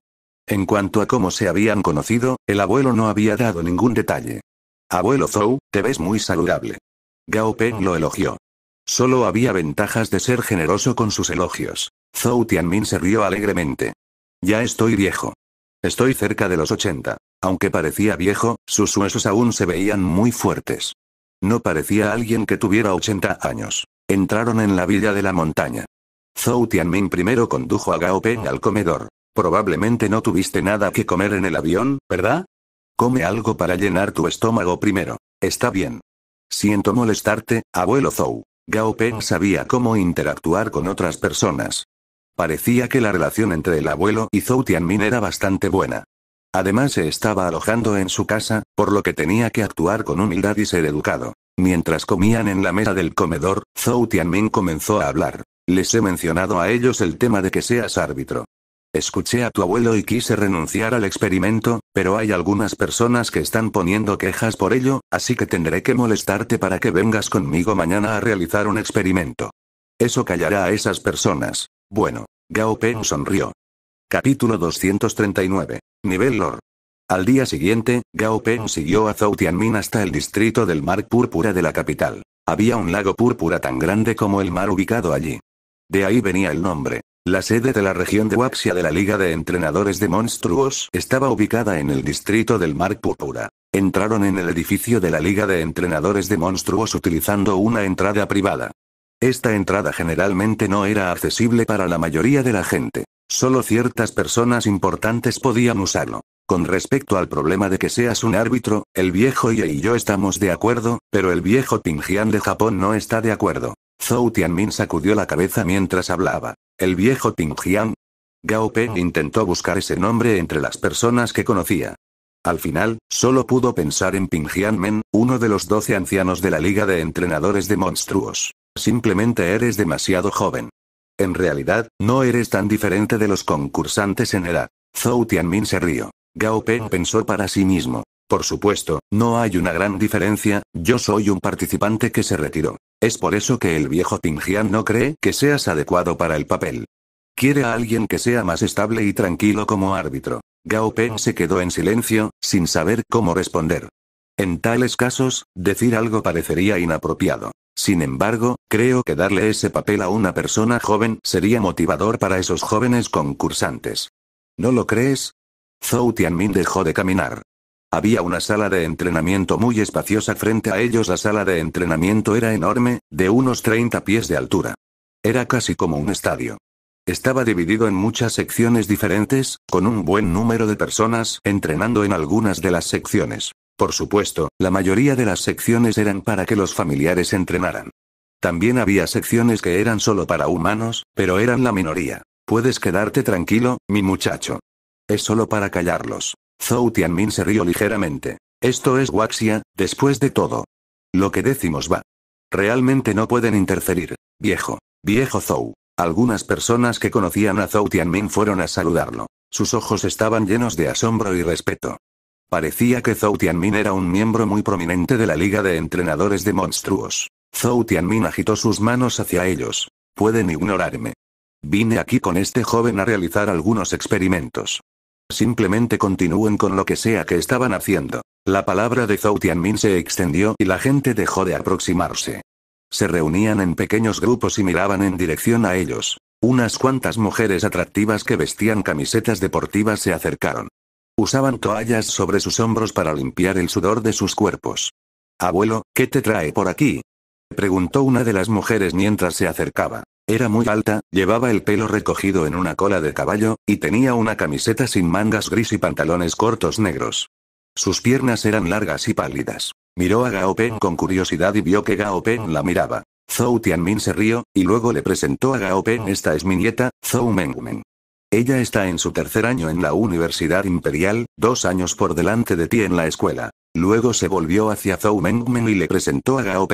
En cuanto a cómo se habían conocido, el abuelo no había dado ningún detalle. Abuelo Zhou, te ves muy saludable. Gao Peng lo elogió. Solo había ventajas de ser generoso con sus elogios. Zhou Tianmin se rió alegremente. Ya estoy viejo. Estoy cerca de los 80. Aunque parecía viejo, sus huesos aún se veían muy fuertes. No parecía alguien que tuviera 80 años. Entraron en la villa de la montaña. Zhou Tianmin primero condujo a Gao Peng al comedor. Probablemente no tuviste nada que comer en el avión, ¿verdad? Come algo para llenar tu estómago primero. Está bien. Siento molestarte, abuelo Zhou. Gao Peng ah. sabía cómo interactuar con otras personas. Parecía que la relación entre el abuelo y Zhou Tianmin era bastante buena. Además se estaba alojando en su casa, por lo que tenía que actuar con humildad y ser educado. Mientras comían en la mesa del comedor, Zhou Tianmin comenzó a hablar. Les he mencionado a ellos el tema de que seas árbitro. Escuché a tu abuelo y quise renunciar al experimento, pero hay algunas personas que están poniendo quejas por ello, así que tendré que molestarte para que vengas conmigo mañana a realizar un experimento. Eso callará a esas personas. Bueno. Gao Peng sonrió. Capítulo 239. Nivel Lord. Al día siguiente, Gao Peng siguió a Zhou Tianmin hasta el distrito del Mar Púrpura de la capital. Había un lago púrpura tan grande como el mar ubicado allí. De ahí venía el nombre. La sede de la región de Waxia de la Liga de Entrenadores de Monstruos estaba ubicada en el distrito del Mar Púrpura. Entraron en el edificio de la Liga de Entrenadores de Monstruos utilizando una entrada privada. Esta entrada generalmente no era accesible para la mayoría de la gente. Solo ciertas personas importantes podían usarlo. Con respecto al problema de que seas un árbitro, el viejo y yo estamos de acuerdo, pero el viejo Tingian de Japón no está de acuerdo. Zhou Tianmin sacudió la cabeza mientras hablaba. El viejo Pingjiang. Gao Peng ah. intentó buscar ese nombre entre las personas que conocía. Al final, solo pudo pensar en Pingjian Men, uno de los doce ancianos de la Liga de Entrenadores de Monstruos. Simplemente eres demasiado joven. En realidad, no eres tan diferente de los concursantes en edad. Zhou Tianmin se rió. Gao Peng ah. pensó para sí mismo. Por supuesto, no hay una gran diferencia, yo soy un participante que se retiró. Es por eso que el viejo Pingian no cree que seas adecuado para el papel. Quiere a alguien que sea más estable y tranquilo como árbitro. Gao Peng se quedó en silencio, sin saber cómo responder. En tales casos, decir algo parecería inapropiado. Sin embargo, creo que darle ese papel a una persona joven sería motivador para esos jóvenes concursantes. ¿No lo crees? Zhou Tianmin dejó de caminar. Había una sala de entrenamiento muy espaciosa frente a ellos. La sala de entrenamiento era enorme, de unos 30 pies de altura. Era casi como un estadio. Estaba dividido en muchas secciones diferentes, con un buen número de personas entrenando en algunas de las secciones. Por supuesto, la mayoría de las secciones eran para que los familiares entrenaran. También había secciones que eran solo para humanos, pero eran la minoría. Puedes quedarte tranquilo, mi muchacho. Es solo para callarlos. Zhou Tianmin se rió ligeramente. Esto es Waxia, después de todo. Lo que decimos va. Realmente no pueden interferir. Viejo. Viejo Zhou. Algunas personas que conocían a Zhou Tianmin fueron a saludarlo. Sus ojos estaban llenos de asombro y respeto. Parecía que Zhou Tianmin era un miembro muy prominente de la Liga de Entrenadores de Monstruos. Zhou Tianmin agitó sus manos hacia ellos. Pueden ignorarme. Vine aquí con este joven a realizar algunos experimentos. Simplemente continúen con lo que sea que estaban haciendo. La palabra de Zhou Tianmin se extendió y la gente dejó de aproximarse. Se reunían en pequeños grupos y miraban en dirección a ellos. Unas cuantas mujeres atractivas que vestían camisetas deportivas se acercaron. Usaban toallas sobre sus hombros para limpiar el sudor de sus cuerpos. Abuelo, ¿qué te trae por aquí? preguntó una de las mujeres mientras se acercaba. Era muy alta, llevaba el pelo recogido en una cola de caballo, y tenía una camiseta sin mangas gris y pantalones cortos negros. Sus piernas eran largas y pálidas. Miró a Gao con curiosidad y vio que Gao la miraba. Zhou Tianmin se rió, y luego le presentó a Gao esta es mi nieta, Zhou Mengmen. Ella está en su tercer año en la Universidad Imperial, dos años por delante de ti en la escuela. Luego se volvió hacia Zhou Mengmen y le presentó a Gao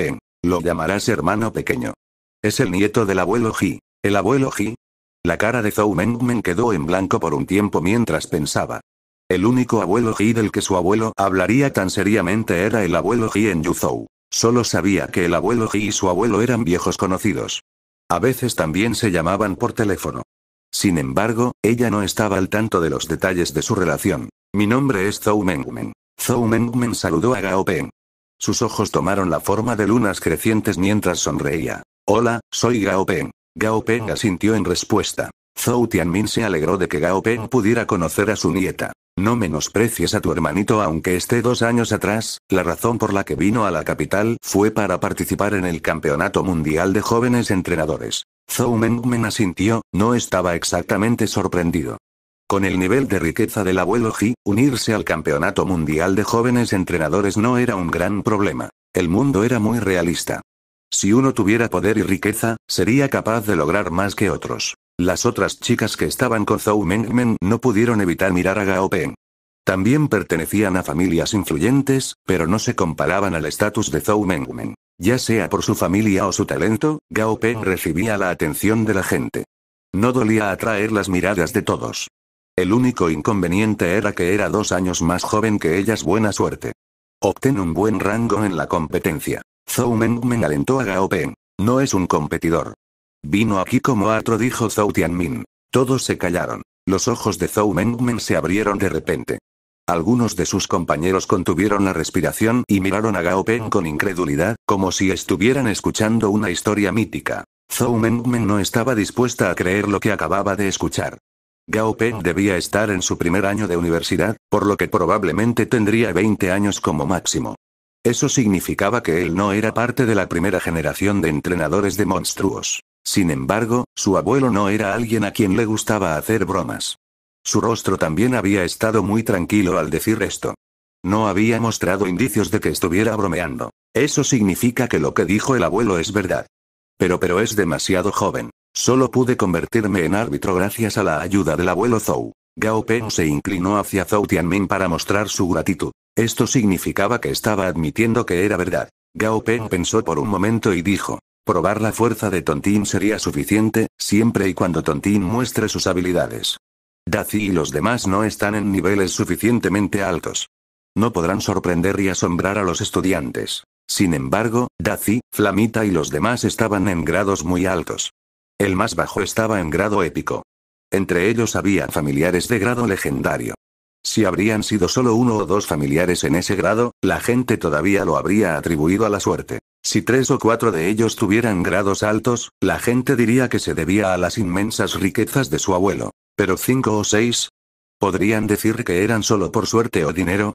lo llamarás hermano pequeño. Es el nieto del abuelo Ji. ¿El abuelo Ji? La cara de Zhou Mengmen quedó en blanco por un tiempo mientras pensaba. El único abuelo Ji del que su abuelo hablaría tan seriamente era el abuelo Ji en Yuzhou. Solo sabía que el abuelo Ji y su abuelo eran viejos conocidos. A veces también se llamaban por teléfono. Sin embargo, ella no estaba al tanto de los detalles de su relación. Mi nombre es Zhou Mengmen. Zhou Mengmen saludó a Gao Peng. Sus ojos tomaron la forma de lunas crecientes mientras sonreía. Hola, soy Gao Peng. Gao Peng oh. asintió en respuesta. Zhou Tianmin se alegró de que Gao Peng oh. pudiera conocer a su nieta. No menosprecies a tu hermanito aunque esté dos años atrás, la razón por la que vino a la capital fue para participar en el Campeonato Mundial de Jóvenes Entrenadores. Zhou Mengmen asintió, no estaba exactamente sorprendido. Con el nivel de riqueza del abuelo Ji, unirse al Campeonato Mundial de Jóvenes Entrenadores no era un gran problema. El mundo era muy realista. Si uno tuviera poder y riqueza, sería capaz de lograr más que otros. Las otras chicas que estaban con Zhou Mengmen no pudieron evitar mirar a Gao Peng. También pertenecían a familias influyentes, pero no se comparaban al estatus de Zhou Mengmen. Ya sea por su familia o su talento, Gao Peng recibía la atención de la gente. No dolía atraer las miradas de todos. El único inconveniente era que era dos años más joven que ellas buena suerte. Obtén un buen rango en la competencia. Zhou Mengmen alentó a Gao Peng. No es un competidor. Vino aquí como atro dijo Zhou Tianmin. Todos se callaron. Los ojos de Zhou Mengmen se abrieron de repente. Algunos de sus compañeros contuvieron la respiración y miraron a Gao Peng con incredulidad, como si estuvieran escuchando una historia mítica. Zhou Mengmen no estaba dispuesta a creer lo que acababa de escuchar. Gao Peng debía estar en su primer año de universidad, por lo que probablemente tendría 20 años como máximo. Eso significaba que él no era parte de la primera generación de entrenadores de monstruos. Sin embargo, su abuelo no era alguien a quien le gustaba hacer bromas. Su rostro también había estado muy tranquilo al decir esto. No había mostrado indicios de que estuviera bromeando. Eso significa que lo que dijo el abuelo es verdad. Pero pero es demasiado joven. Solo pude convertirme en árbitro gracias a la ayuda del abuelo Zhou. Gao Peng se inclinó hacia Zhou Tianmin para mostrar su gratitud. Esto significaba que estaba admitiendo que era verdad. Gao Peng pensó por un momento y dijo, probar la fuerza de Tontín sería suficiente, siempre y cuando Tontín muestre sus habilidades. Daci y los demás no están en niveles suficientemente altos. No podrán sorprender y asombrar a los estudiantes. Sin embargo, Daci, Flamita y los demás estaban en grados muy altos. El más bajo estaba en grado épico. Entre ellos había familiares de grado legendario. Si habrían sido solo uno o dos familiares en ese grado, la gente todavía lo habría atribuido a la suerte. Si tres o cuatro de ellos tuvieran grados altos, la gente diría que se debía a las inmensas riquezas de su abuelo. Pero cinco o seis, ¿podrían decir que eran solo por suerte o dinero?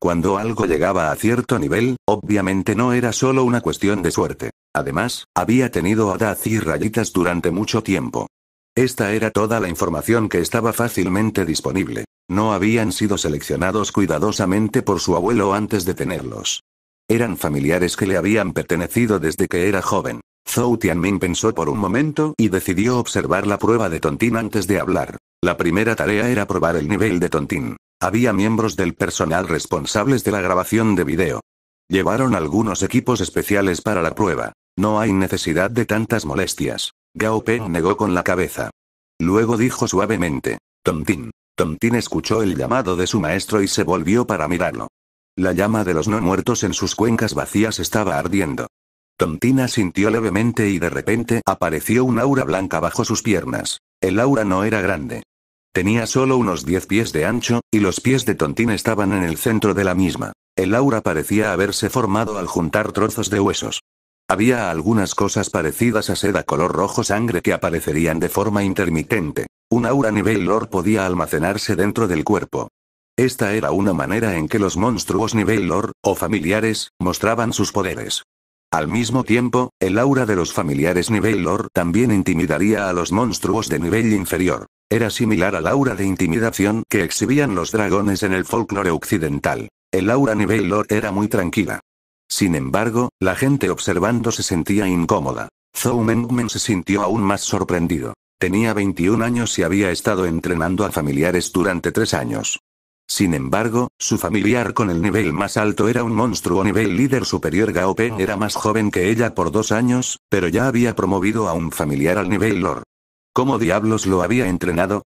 Cuando algo llegaba a cierto nivel, obviamente no era solo una cuestión de suerte. Además, había tenido a Daz y rayitas durante mucho tiempo. Esta era toda la información que estaba fácilmente disponible. No habían sido seleccionados cuidadosamente por su abuelo antes de tenerlos. Eran familiares que le habían pertenecido desde que era joven. Zhou Tianming pensó por un momento y decidió observar la prueba de Tontín antes de hablar. La primera tarea era probar el nivel de Tontín. Había miembros del personal responsables de la grabación de video. Llevaron algunos equipos especiales para la prueba. No hay necesidad de tantas molestias. Gao Peng negó con la cabeza. Luego dijo suavemente, Tontín. Tontín escuchó el llamado de su maestro y se volvió para mirarlo. La llama de los no muertos en sus cuencas vacías estaba ardiendo. Tontín asintió levemente y de repente apareció un aura blanca bajo sus piernas. El aura no era grande. Tenía solo unos 10 pies de ancho, y los pies de Tontín estaban en el centro de la misma. El aura parecía haberse formado al juntar trozos de huesos. Había algunas cosas parecidas a seda color rojo sangre que aparecerían de forma intermitente. Un aura nivel lore podía almacenarse dentro del cuerpo. Esta era una manera en que los monstruos nivel lore, o familiares, mostraban sus poderes. Al mismo tiempo, el aura de los familiares nivel lore también intimidaría a los monstruos de nivel inferior. Era similar al aura de intimidación que exhibían los dragones en el folclore occidental. El aura nivel lore era muy tranquila. Sin embargo, la gente observando se sentía incómoda. Zhou Mengmen se sintió aún más sorprendido. Tenía 21 años y había estado entrenando a familiares durante tres años. Sin embargo, su familiar con el nivel más alto era un monstruo nivel líder superior Gao Peng era más joven que ella por dos años, pero ya había promovido a un familiar al nivel Lord. ¿Cómo diablos lo había entrenado?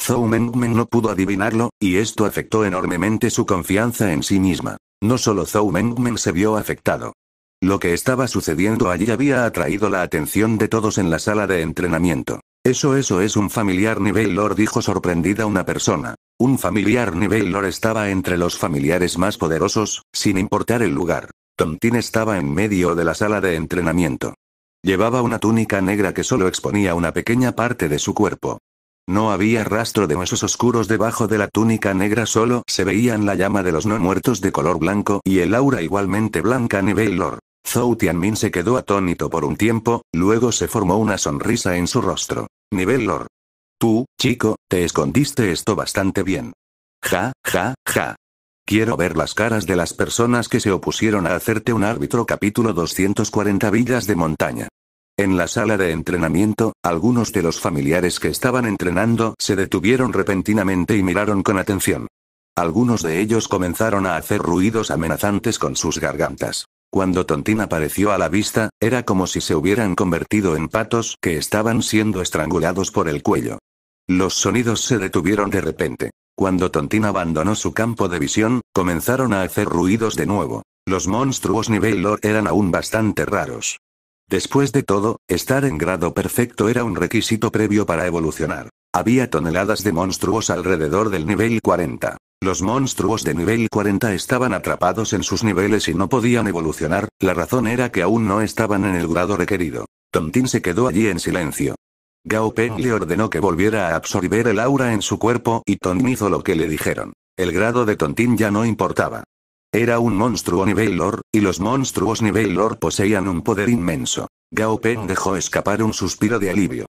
Zhou Mengmen no pudo adivinarlo, y esto afectó enormemente su confianza en sí misma. No solo Zhou Mengmen se vio afectado. Lo que estaba sucediendo allí había atraído la atención de todos en la sala de entrenamiento. Eso eso es un familiar nivel dijo sorprendida una persona. Un familiar nivel estaba entre los familiares más poderosos, sin importar el lugar. Tontín estaba en medio de la sala de entrenamiento. Llevaba una túnica negra que solo exponía una pequeña parte de su cuerpo. No había rastro de huesos oscuros debajo de la túnica negra, solo se veían la llama de los no muertos de color blanco y el aura igualmente blanca Nivelor. Zhou Tianmin se quedó atónito por un tiempo, luego se formó una sonrisa en su rostro. Nivelor. Tú, chico, te escondiste esto bastante bien. Ja, ja, ja. Quiero ver las caras de las personas que se opusieron a hacerte un árbitro capítulo 240 Villas de Montaña. En la sala de entrenamiento, algunos de los familiares que estaban entrenando se detuvieron repentinamente y miraron con atención. Algunos de ellos comenzaron a hacer ruidos amenazantes con sus gargantas. Cuando Tontín apareció a la vista, era como si se hubieran convertido en patos que estaban siendo estrangulados por el cuello. Los sonidos se detuvieron de repente. Cuando Tontín abandonó su campo de visión, comenzaron a hacer ruidos de nuevo. Los monstruos nivel lore eran aún bastante raros. Después de todo, estar en grado perfecto era un requisito previo para evolucionar. Había toneladas de monstruos alrededor del nivel 40. Los monstruos de nivel 40 estaban atrapados en sus niveles y no podían evolucionar, la razón era que aún no estaban en el grado requerido. Tontín se quedó allí en silencio. Gao Peng le ordenó que volviera a absorber el aura en su cuerpo y Tontín hizo lo que le dijeron. El grado de Tontín ya no importaba. Era un monstruo nivel lore, y los monstruos nivel poseían un poder inmenso. Gao Peng dejó escapar un suspiro de alivio.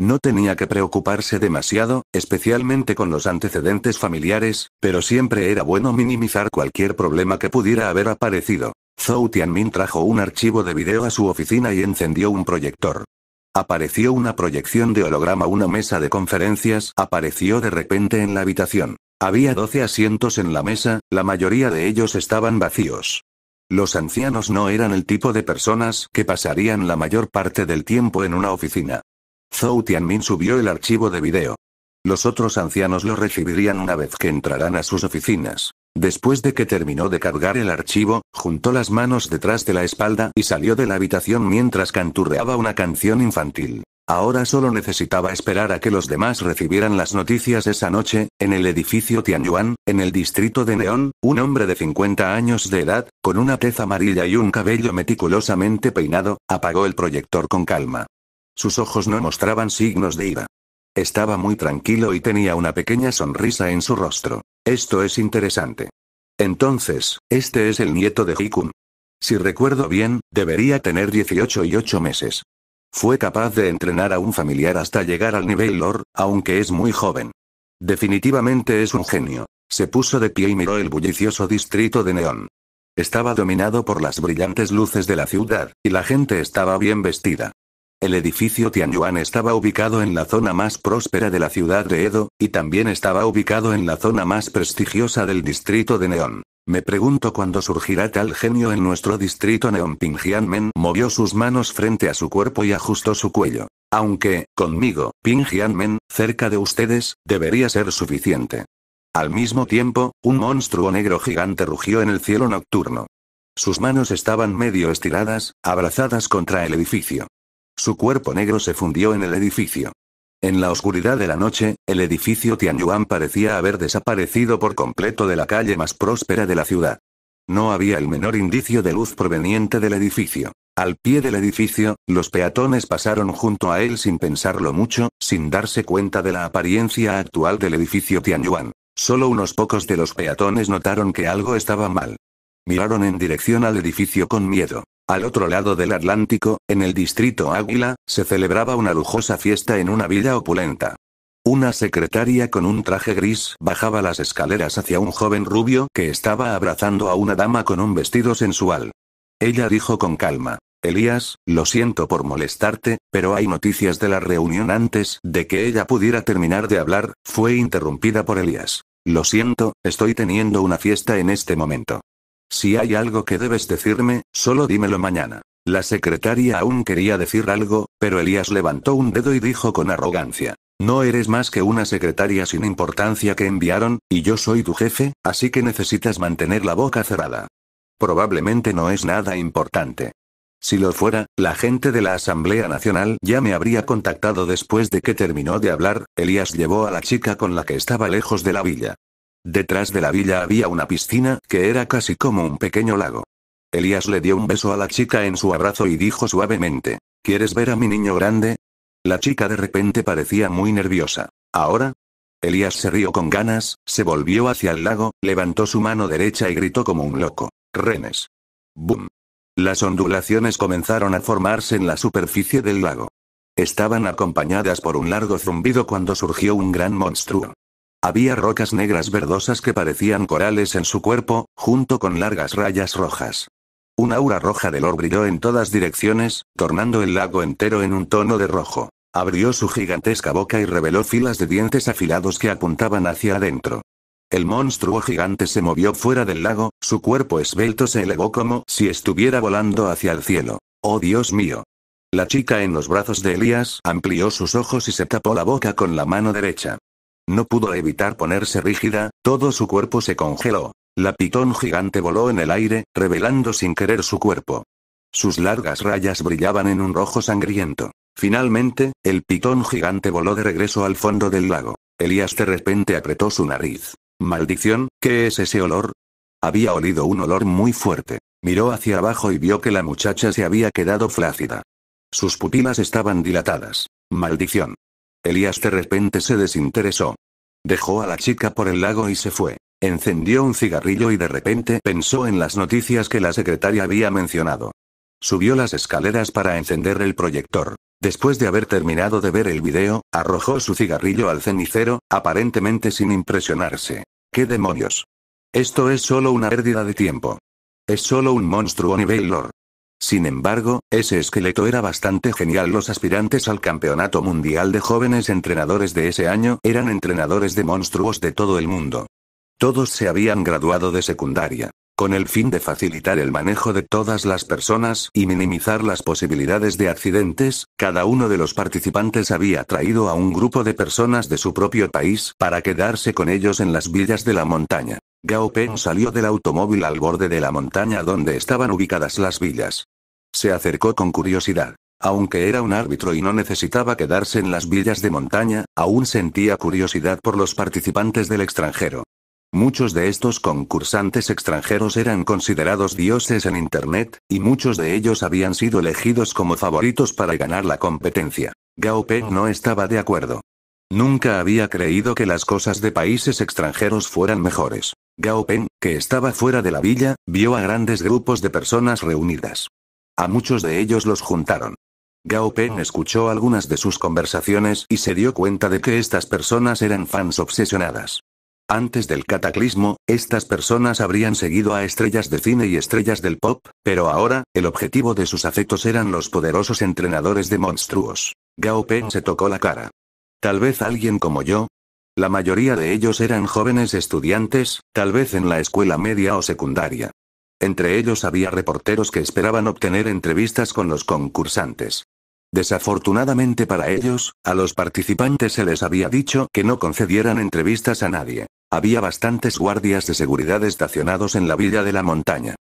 No tenía que preocuparse demasiado, especialmente con los antecedentes familiares, pero siempre era bueno minimizar cualquier problema que pudiera haber aparecido. Zhou Tianmin trajo un archivo de video a su oficina y encendió un proyector. Apareció una proyección de holograma, una mesa de conferencias apareció de repente en la habitación. Había 12 asientos en la mesa, la mayoría de ellos estaban vacíos. Los ancianos no eran el tipo de personas que pasarían la mayor parte del tiempo en una oficina. Zhou Tianmin subió el archivo de video. Los otros ancianos lo recibirían una vez que entrarán a sus oficinas. Después de que terminó de cargar el archivo, juntó las manos detrás de la espalda y salió de la habitación mientras canturreaba una canción infantil. Ahora solo necesitaba esperar a que los demás recibieran las noticias esa noche, en el edificio Tianyuan, en el distrito de Neón, un hombre de 50 años de edad, con una tez amarilla y un cabello meticulosamente peinado, apagó el proyector con calma. Sus ojos no mostraban signos de ira. Estaba muy tranquilo y tenía una pequeña sonrisa en su rostro. Esto es interesante. Entonces, este es el nieto de Hikun. Si recuerdo bien, debería tener 18 y 8 meses. Fue capaz de entrenar a un familiar hasta llegar al nivel Lord, aunque es muy joven. Definitivamente es un genio. Se puso de pie y miró el bullicioso distrito de Neón. Estaba dominado por las brillantes luces de la ciudad, y la gente estaba bien vestida. El edificio Tianyuan estaba ubicado en la zona más próspera de la ciudad de Edo, y también estaba ubicado en la zona más prestigiosa del distrito de Neón. Me pregunto cuándo surgirá tal genio en nuestro distrito Neon Men movió sus manos frente a su cuerpo y ajustó su cuello. Aunque, conmigo, Men, cerca de ustedes, debería ser suficiente. Al mismo tiempo, un monstruo negro gigante rugió en el cielo nocturno. Sus manos estaban medio estiradas, abrazadas contra el edificio. Su cuerpo negro se fundió en el edificio. En la oscuridad de la noche, el edificio Tianyuan parecía haber desaparecido por completo de la calle más próspera de la ciudad. No había el menor indicio de luz proveniente del edificio. Al pie del edificio, los peatones pasaron junto a él sin pensarlo mucho, sin darse cuenta de la apariencia actual del edificio Tianyuan. Solo unos pocos de los peatones notaron que algo estaba mal. Miraron en dirección al edificio con miedo. Al otro lado del Atlántico, en el distrito Águila, se celebraba una lujosa fiesta en una villa opulenta. Una secretaria con un traje gris bajaba las escaleras hacia un joven rubio que estaba abrazando a una dama con un vestido sensual. Ella dijo con calma, Elías, lo siento por molestarte, pero hay noticias de la reunión antes de que ella pudiera terminar de hablar, fue interrumpida por Elías. Lo siento, estoy teniendo una fiesta en este momento. Si hay algo que debes decirme, solo dímelo mañana. La secretaria aún quería decir algo, pero Elías levantó un dedo y dijo con arrogancia. No eres más que una secretaria sin importancia que enviaron, y yo soy tu jefe, así que necesitas mantener la boca cerrada. Probablemente no es nada importante. Si lo fuera, la gente de la Asamblea Nacional ya me habría contactado después de que terminó de hablar, Elías llevó a la chica con la que estaba lejos de la villa. Detrás de la villa había una piscina, que era casi como un pequeño lago. Elías le dio un beso a la chica en su abrazo y dijo suavemente, ¿Quieres ver a mi niño grande? La chica de repente parecía muy nerviosa. ¿Ahora? Elías se rió con ganas, se volvió hacia el lago, levantó su mano derecha y gritó como un loco. Renes. ¡Bum! Las ondulaciones comenzaron a formarse en la superficie del lago. Estaban acompañadas por un largo zumbido cuando surgió un gran monstruo. Había rocas negras verdosas que parecían corales en su cuerpo, junto con largas rayas rojas. Un aura roja de or brilló en todas direcciones, tornando el lago entero en un tono de rojo. Abrió su gigantesca boca y reveló filas de dientes afilados que apuntaban hacia adentro. El monstruo gigante se movió fuera del lago, su cuerpo esbelto se elevó como si estuviera volando hacia el cielo. ¡Oh Dios mío! La chica en los brazos de Elías amplió sus ojos y se tapó la boca con la mano derecha. No pudo evitar ponerse rígida, todo su cuerpo se congeló. La pitón gigante voló en el aire, revelando sin querer su cuerpo. Sus largas rayas brillaban en un rojo sangriento. Finalmente, el pitón gigante voló de regreso al fondo del lago. Elías de repente apretó su nariz. Maldición, ¿qué es ese olor? Había olido un olor muy fuerte. Miró hacia abajo y vio que la muchacha se había quedado flácida. Sus pupilas estaban dilatadas. Maldición. Elías de repente se desinteresó. Dejó a la chica por el lago y se fue. Encendió un cigarrillo y de repente pensó en las noticias que la secretaria había mencionado. Subió las escaleras para encender el proyector. Después de haber terminado de ver el video, arrojó su cigarrillo al cenicero, aparentemente sin impresionarse. ¿Qué demonios? Esto es solo una pérdida de tiempo. Es solo un monstruo nivel lore. Sin embargo, ese esqueleto era bastante genial. Los aspirantes al Campeonato Mundial de Jóvenes Entrenadores de ese año eran entrenadores de monstruos de todo el mundo. Todos se habían graduado de secundaria. Con el fin de facilitar el manejo de todas las personas y minimizar las posibilidades de accidentes, cada uno de los participantes había traído a un grupo de personas de su propio país para quedarse con ellos en las villas de la montaña. Gao Peng salió del automóvil al borde de la montaña donde estaban ubicadas las villas. Se acercó con curiosidad. Aunque era un árbitro y no necesitaba quedarse en las villas de montaña, aún sentía curiosidad por los participantes del extranjero. Muchos de estos concursantes extranjeros eran considerados dioses en Internet, y muchos de ellos habían sido elegidos como favoritos para ganar la competencia. Gao Peng no estaba de acuerdo. Nunca había creído que las cosas de países extranjeros fueran mejores. Gao Peng, que estaba fuera de la villa, vio a grandes grupos de personas reunidas. A muchos de ellos los juntaron. Gao Pen oh. escuchó algunas de sus conversaciones y se dio cuenta de que estas personas eran fans obsesionadas. Antes del cataclismo, estas personas habrían seguido a estrellas de cine y estrellas del pop, pero ahora, el objetivo de sus afectos eran los poderosos entrenadores de monstruos. Gao Pen se tocó la cara. Tal vez alguien como yo. La mayoría de ellos eran jóvenes estudiantes, tal vez en la escuela media o secundaria. Entre ellos había reporteros que esperaban obtener entrevistas con los concursantes. Desafortunadamente para ellos, a los participantes se les había dicho que no concedieran entrevistas a nadie. Había bastantes guardias de seguridad estacionados en la villa de la montaña.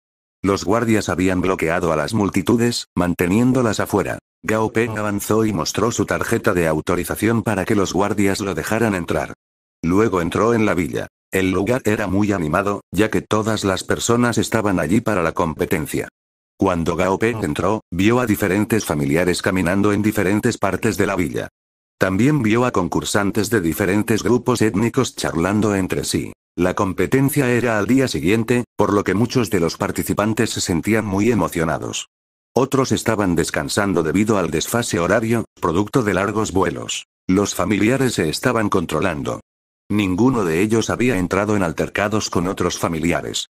Los guardias habían bloqueado a las multitudes, manteniéndolas afuera. Gao Peng avanzó y mostró su tarjeta de autorización para que los guardias lo dejaran entrar. Luego entró en la villa. El lugar era muy animado, ya que todas las personas estaban allí para la competencia. Cuando Gao entró, vio a diferentes familiares caminando en diferentes partes de la villa. También vio a concursantes de diferentes grupos étnicos charlando entre sí. La competencia era al día siguiente, por lo que muchos de los participantes se sentían muy emocionados. Otros estaban descansando debido al desfase horario, producto de largos vuelos. Los familiares se estaban controlando, Ninguno de ellos había entrado en altercados con otros familiares.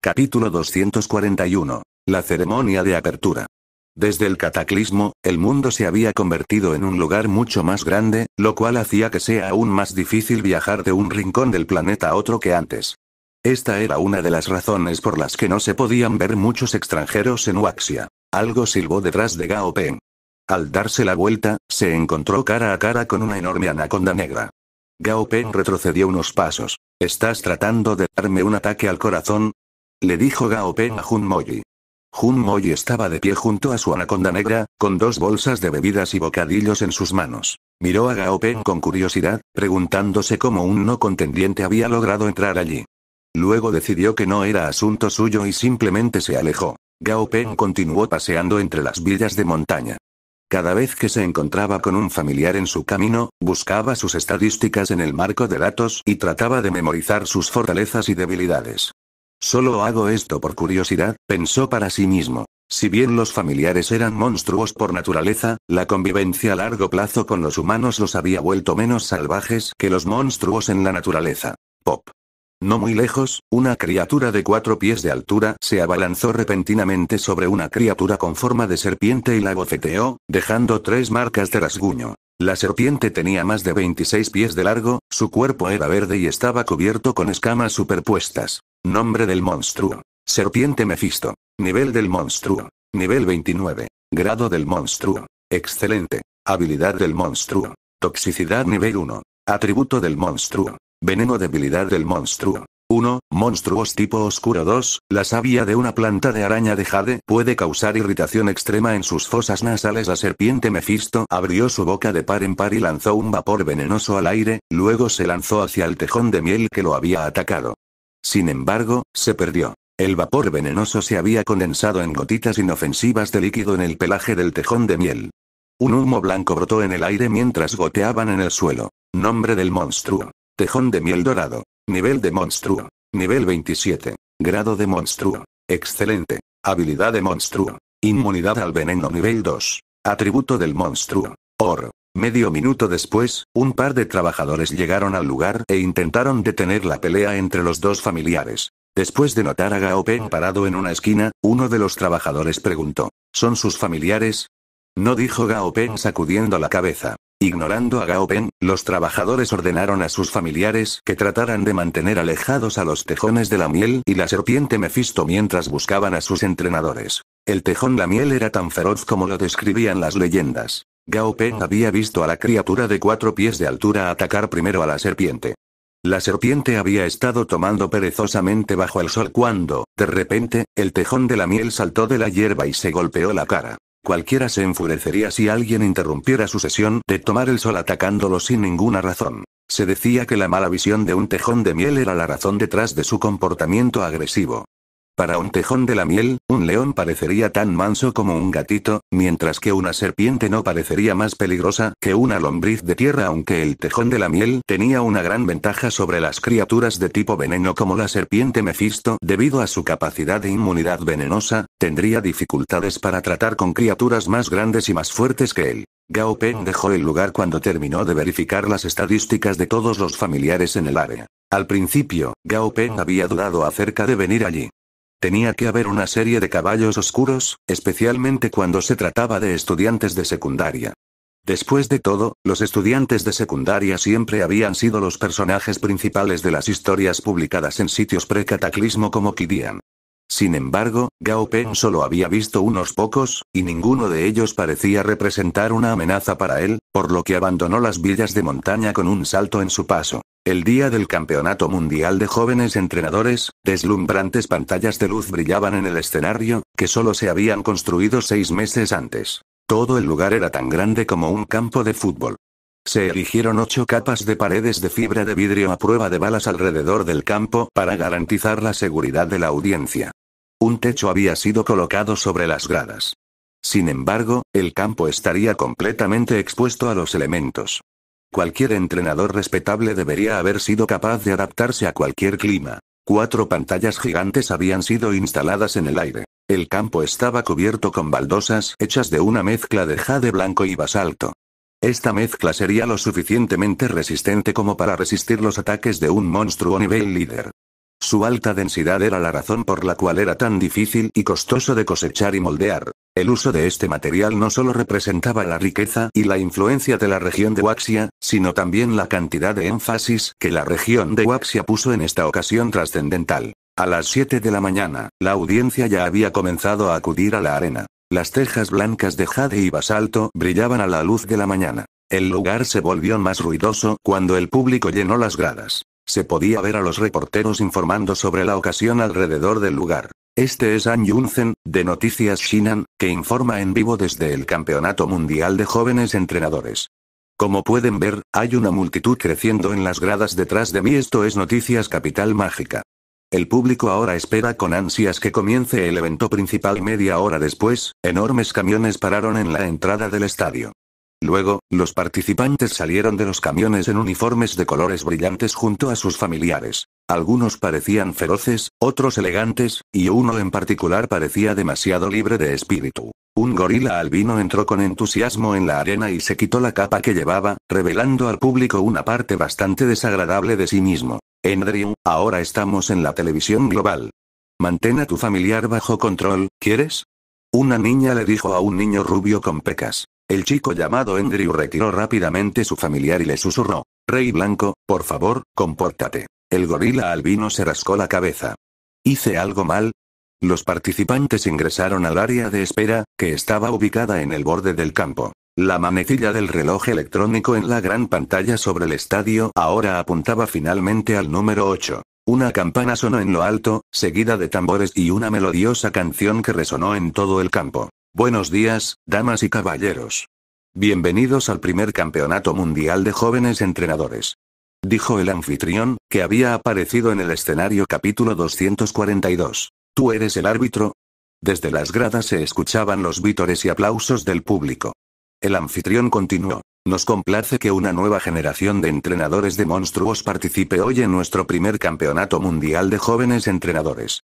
Capítulo 241. La ceremonia de apertura. Desde el cataclismo, el mundo se había convertido en un lugar mucho más grande, lo cual hacía que sea aún más difícil viajar de un rincón del planeta a otro que antes. Esta era una de las razones por las que no se podían ver muchos extranjeros en Waxia. Algo silbó detrás de Gao Peng. Al darse la vuelta, se encontró cara a cara con una enorme anaconda negra. Gao Peng retrocedió unos pasos. ¿Estás tratando de darme un ataque al corazón? Le dijo Gao Peng a Jun Moyi. Jun Moyi estaba de pie junto a su anaconda negra, con dos bolsas de bebidas y bocadillos en sus manos. Miró a Gao Peng con curiosidad, preguntándose cómo un no contendiente había logrado entrar allí. Luego decidió que no era asunto suyo y simplemente se alejó. Gao Peng continuó paseando entre las villas de montaña. Cada vez que se encontraba con un familiar en su camino, buscaba sus estadísticas en el marco de datos y trataba de memorizar sus fortalezas y debilidades. Solo hago esto por curiosidad, pensó para sí mismo. Si bien los familiares eran monstruos por naturaleza, la convivencia a largo plazo con los humanos los había vuelto menos salvajes que los monstruos en la naturaleza. Pop. No muy lejos, una criatura de cuatro pies de altura se abalanzó repentinamente sobre una criatura con forma de serpiente y la bofeteó, dejando tres marcas de rasguño. La serpiente tenía más de 26 pies de largo, su cuerpo era verde y estaba cubierto con escamas superpuestas. Nombre del monstruo. Serpiente Mefisto. Nivel del monstruo. Nivel 29. Grado del monstruo. Excelente. Habilidad del monstruo. Toxicidad nivel 1. Atributo del monstruo. Veneno debilidad del monstruo. 1. Monstruos tipo oscuro 2. La savia de una planta de araña de jade puede causar irritación extrema en sus fosas nasales. La serpiente Mefisto abrió su boca de par en par y lanzó un vapor venenoso al aire, luego se lanzó hacia el tejón de miel que lo había atacado. Sin embargo, se perdió. El vapor venenoso se había condensado en gotitas inofensivas de líquido en el pelaje del tejón de miel. Un humo blanco brotó en el aire mientras goteaban en el suelo. Nombre del monstruo. Tejón de miel dorado. Nivel de monstruo. Nivel 27. Grado de monstruo. Excelente. Habilidad de monstruo. Inmunidad al veneno nivel 2. Atributo del monstruo. Oro. Medio minuto después, un par de trabajadores llegaron al lugar e intentaron detener la pelea entre los dos familiares. Después de notar a Gao Peng parado en una esquina, uno de los trabajadores preguntó, ¿son sus familiares? No dijo Gao Peng sacudiendo la cabeza. Ignorando a Gao Pen, los trabajadores ordenaron a sus familiares que trataran de mantener alejados a los tejones de la miel y la serpiente Mefisto mientras buscaban a sus entrenadores. El tejón la miel era tan feroz como lo describían las leyendas. Gao Peng había visto a la criatura de cuatro pies de altura atacar primero a la serpiente. La serpiente había estado tomando perezosamente bajo el sol cuando, de repente, el tejón de la miel saltó de la hierba y se golpeó la cara. Cualquiera se enfurecería si alguien interrumpiera su sesión de tomar el sol atacándolo sin ninguna razón. Se decía que la mala visión de un tejón de miel era la razón detrás de su comportamiento agresivo. Para un tejón de la miel, un león parecería tan manso como un gatito, mientras que una serpiente no parecería más peligrosa que una lombriz de tierra aunque el tejón de la miel tenía una gran ventaja sobre las criaturas de tipo veneno como la serpiente Mefisto debido a su capacidad de inmunidad venenosa, tendría dificultades para tratar con criaturas más grandes y más fuertes que él. Gao Peng dejó el lugar cuando terminó de verificar las estadísticas de todos los familiares en el área. Al principio, Gao Peng había dudado acerca de venir allí. Tenía que haber una serie de caballos oscuros, especialmente cuando se trataba de estudiantes de secundaria. Después de todo, los estudiantes de secundaria siempre habían sido los personajes principales de las historias publicadas en sitios pre-cataclismo como Kidian. Sin embargo, Gao Pen solo había visto unos pocos, y ninguno de ellos parecía representar una amenaza para él, por lo que abandonó las villas de montaña con un salto en su paso. El día del Campeonato Mundial de Jóvenes Entrenadores, deslumbrantes pantallas de luz brillaban en el escenario, que solo se habían construido seis meses antes. Todo el lugar era tan grande como un campo de fútbol. Se erigieron ocho capas de paredes de fibra de vidrio a prueba de balas alrededor del campo para garantizar la seguridad de la audiencia. Un techo había sido colocado sobre las gradas. Sin embargo, el campo estaría completamente expuesto a los elementos. Cualquier entrenador respetable debería haber sido capaz de adaptarse a cualquier clima. Cuatro pantallas gigantes habían sido instaladas en el aire. El campo estaba cubierto con baldosas hechas de una mezcla de jade blanco y basalto. Esta mezcla sería lo suficientemente resistente como para resistir los ataques de un monstruo nivel líder. Su alta densidad era la razón por la cual era tan difícil y costoso de cosechar y moldear. El uso de este material no solo representaba la riqueza y la influencia de la región de Waxia, sino también la cantidad de énfasis que la región de Waxia puso en esta ocasión trascendental. A las 7 de la mañana, la audiencia ya había comenzado a acudir a la arena. Las tejas blancas de jade y basalto brillaban a la luz de la mañana. El lugar se volvió más ruidoso cuando el público llenó las gradas. Se podía ver a los reporteros informando sobre la ocasión alrededor del lugar. Este es An Yunzen, de Noticias Shinan, que informa en vivo desde el Campeonato Mundial de Jóvenes Entrenadores. Como pueden ver, hay una multitud creciendo en las gradas detrás de mí. Esto es Noticias Capital Mágica. El público ahora espera con ansias que comience el evento principal media hora después, enormes camiones pararon en la entrada del estadio. Luego, los participantes salieron de los camiones en uniformes de colores brillantes junto a sus familiares. Algunos parecían feroces, otros elegantes, y uno en particular parecía demasiado libre de espíritu. Un gorila albino entró con entusiasmo en la arena y se quitó la capa que llevaba, revelando al público una parte bastante desagradable de sí mismo. Andrew, ahora estamos en la televisión global. Mantén a tu familiar bajo control, ¿quieres? Una niña le dijo a un niño rubio con pecas. El chico llamado Andrew retiró rápidamente su familiar y le susurró. Rey Blanco, por favor, compórtate. El gorila albino se rascó la cabeza. ¿Hice algo mal? Los participantes ingresaron al área de espera, que estaba ubicada en el borde del campo. La manecilla del reloj electrónico en la gran pantalla sobre el estadio ahora apuntaba finalmente al número 8. Una campana sonó en lo alto, seguida de tambores y una melodiosa canción que resonó en todo el campo. Buenos días, damas y caballeros. Bienvenidos al primer Campeonato Mundial de Jóvenes Entrenadores. Dijo el anfitrión, que había aparecido en el escenario capítulo 242. ¿Tú eres el árbitro? Desde las gradas se escuchaban los vítores y aplausos del público. El anfitrión continuó. Nos complace que una nueva generación de entrenadores de monstruos participe hoy en nuestro primer Campeonato Mundial de Jóvenes Entrenadores.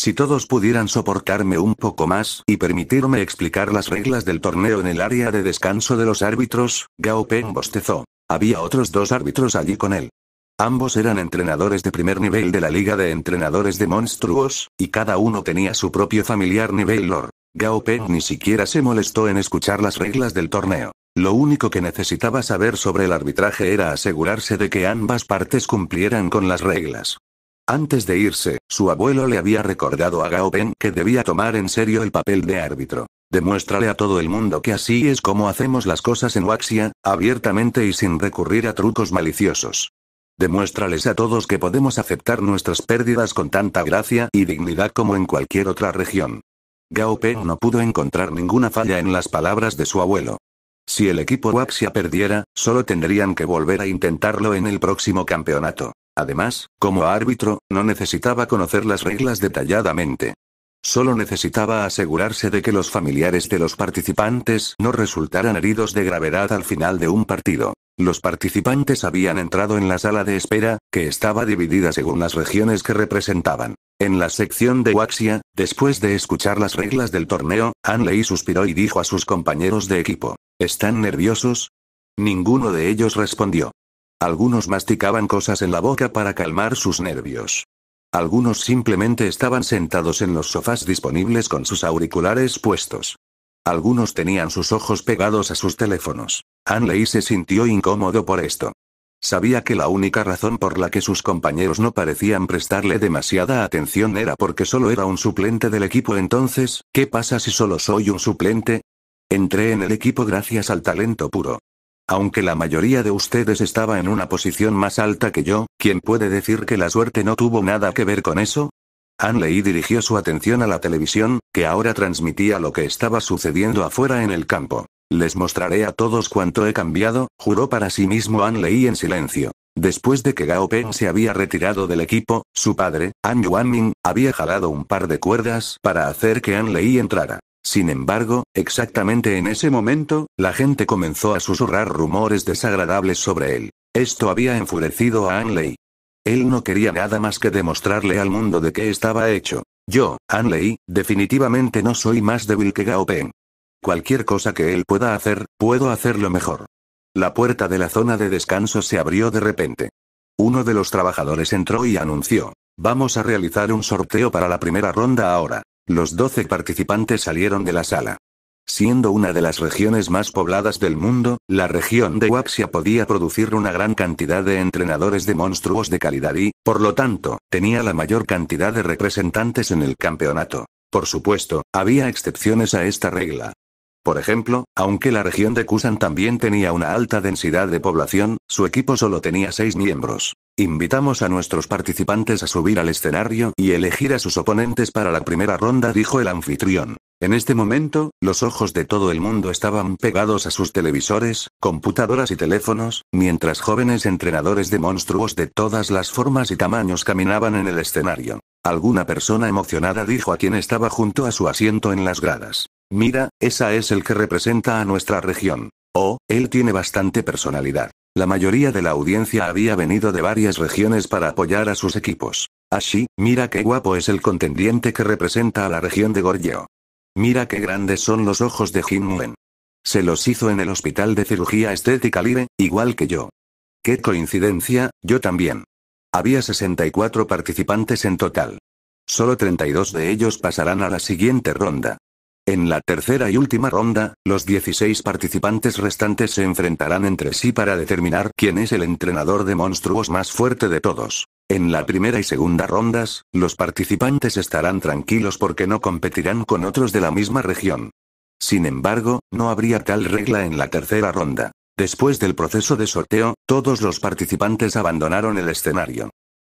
Si todos pudieran soportarme un poco más y permitirme explicar las reglas del torneo en el área de descanso de los árbitros, Gao Peng bostezó. Había otros dos árbitros allí con él. Ambos eran entrenadores de primer nivel de la Liga de Entrenadores de Monstruos, y cada uno tenía su propio familiar nivel lore. Gao Peng ni siquiera se molestó en escuchar las reglas del torneo. Lo único que necesitaba saber sobre el arbitraje era asegurarse de que ambas partes cumplieran con las reglas. Antes de irse, su abuelo le había recordado a Gao que debía tomar en serio el papel de árbitro. Demuéstrale a todo el mundo que así es como hacemos las cosas en Waxia, abiertamente y sin recurrir a trucos maliciosos. Demuéstrales a todos que podemos aceptar nuestras pérdidas con tanta gracia y dignidad como en cualquier otra región. Gao no pudo encontrar ninguna falla en las palabras de su abuelo. Si el equipo Waxia perdiera, solo tendrían que volver a intentarlo en el próximo campeonato. Además, como árbitro, no necesitaba conocer las reglas detalladamente. Solo necesitaba asegurarse de que los familiares de los participantes no resultaran heridos de gravedad al final de un partido. Los participantes habían entrado en la sala de espera, que estaba dividida según las regiones que representaban. En la sección de Waxia, después de escuchar las reglas del torneo, Anley suspiró y dijo a sus compañeros de equipo, ¿están nerviosos? Ninguno de ellos respondió. Algunos masticaban cosas en la boca para calmar sus nervios. Algunos simplemente estaban sentados en los sofás disponibles con sus auriculares puestos. Algunos tenían sus ojos pegados a sus teléfonos. Anley se sintió incómodo por esto. Sabía que la única razón por la que sus compañeros no parecían prestarle demasiada atención era porque solo era un suplente del equipo entonces, ¿qué pasa si solo soy un suplente? Entré en el equipo gracias al talento puro. Aunque la mayoría de ustedes estaba en una posición más alta que yo, ¿quién puede decir que la suerte no tuvo nada que ver con eso? An Lei dirigió su atención a la televisión, que ahora transmitía lo que estaba sucediendo afuera en el campo. Les mostraré a todos cuánto he cambiado, juró para sí mismo Han en silencio. Después de que Gao Peng se había retirado del equipo, su padre, An Yuanming, había jalado un par de cuerdas para hacer que An Lei entrara. Sin embargo, exactamente en ese momento, la gente comenzó a susurrar rumores desagradables sobre él. Esto había enfurecido a Anley. Él no quería nada más que demostrarle al mundo de qué estaba hecho. Yo, Anley, definitivamente no soy más débil que Gao Peng. Cualquier cosa que él pueda hacer, puedo hacerlo mejor. La puerta de la zona de descanso se abrió de repente. Uno de los trabajadores entró y anunció. Vamos a realizar un sorteo para la primera ronda ahora. Los 12 participantes salieron de la sala. Siendo una de las regiones más pobladas del mundo, la región de Waxia podía producir una gran cantidad de entrenadores de monstruos de calidad y, por lo tanto, tenía la mayor cantidad de representantes en el campeonato. Por supuesto, había excepciones a esta regla. Por ejemplo, aunque la región de Kusan también tenía una alta densidad de población, su equipo solo tenía seis miembros. Invitamos a nuestros participantes a subir al escenario y elegir a sus oponentes para la primera ronda, dijo el anfitrión. En este momento, los ojos de todo el mundo estaban pegados a sus televisores, computadoras y teléfonos, mientras jóvenes entrenadores de monstruos de todas las formas y tamaños caminaban en el escenario. Alguna persona emocionada dijo a quien estaba junto a su asiento en las gradas. Mira, esa es el que representa a nuestra región. Oh, él tiene bastante personalidad. La mayoría de la audiencia había venido de varias regiones para apoyar a sus equipos. Así, mira qué guapo es el contendiente que representa a la región de Gorjeo. Mira qué grandes son los ojos de Jinmuen. Se los hizo en el Hospital de Cirugía Estética Libre, igual que yo. Qué coincidencia, yo también. Había 64 participantes en total. Solo 32 de ellos pasarán a la siguiente ronda. En la tercera y última ronda, los 16 participantes restantes se enfrentarán entre sí para determinar quién es el entrenador de monstruos más fuerte de todos. En la primera y segunda rondas, los participantes estarán tranquilos porque no competirán con otros de la misma región. Sin embargo, no habría tal regla en la tercera ronda. Después del proceso de sorteo, todos los participantes abandonaron el escenario.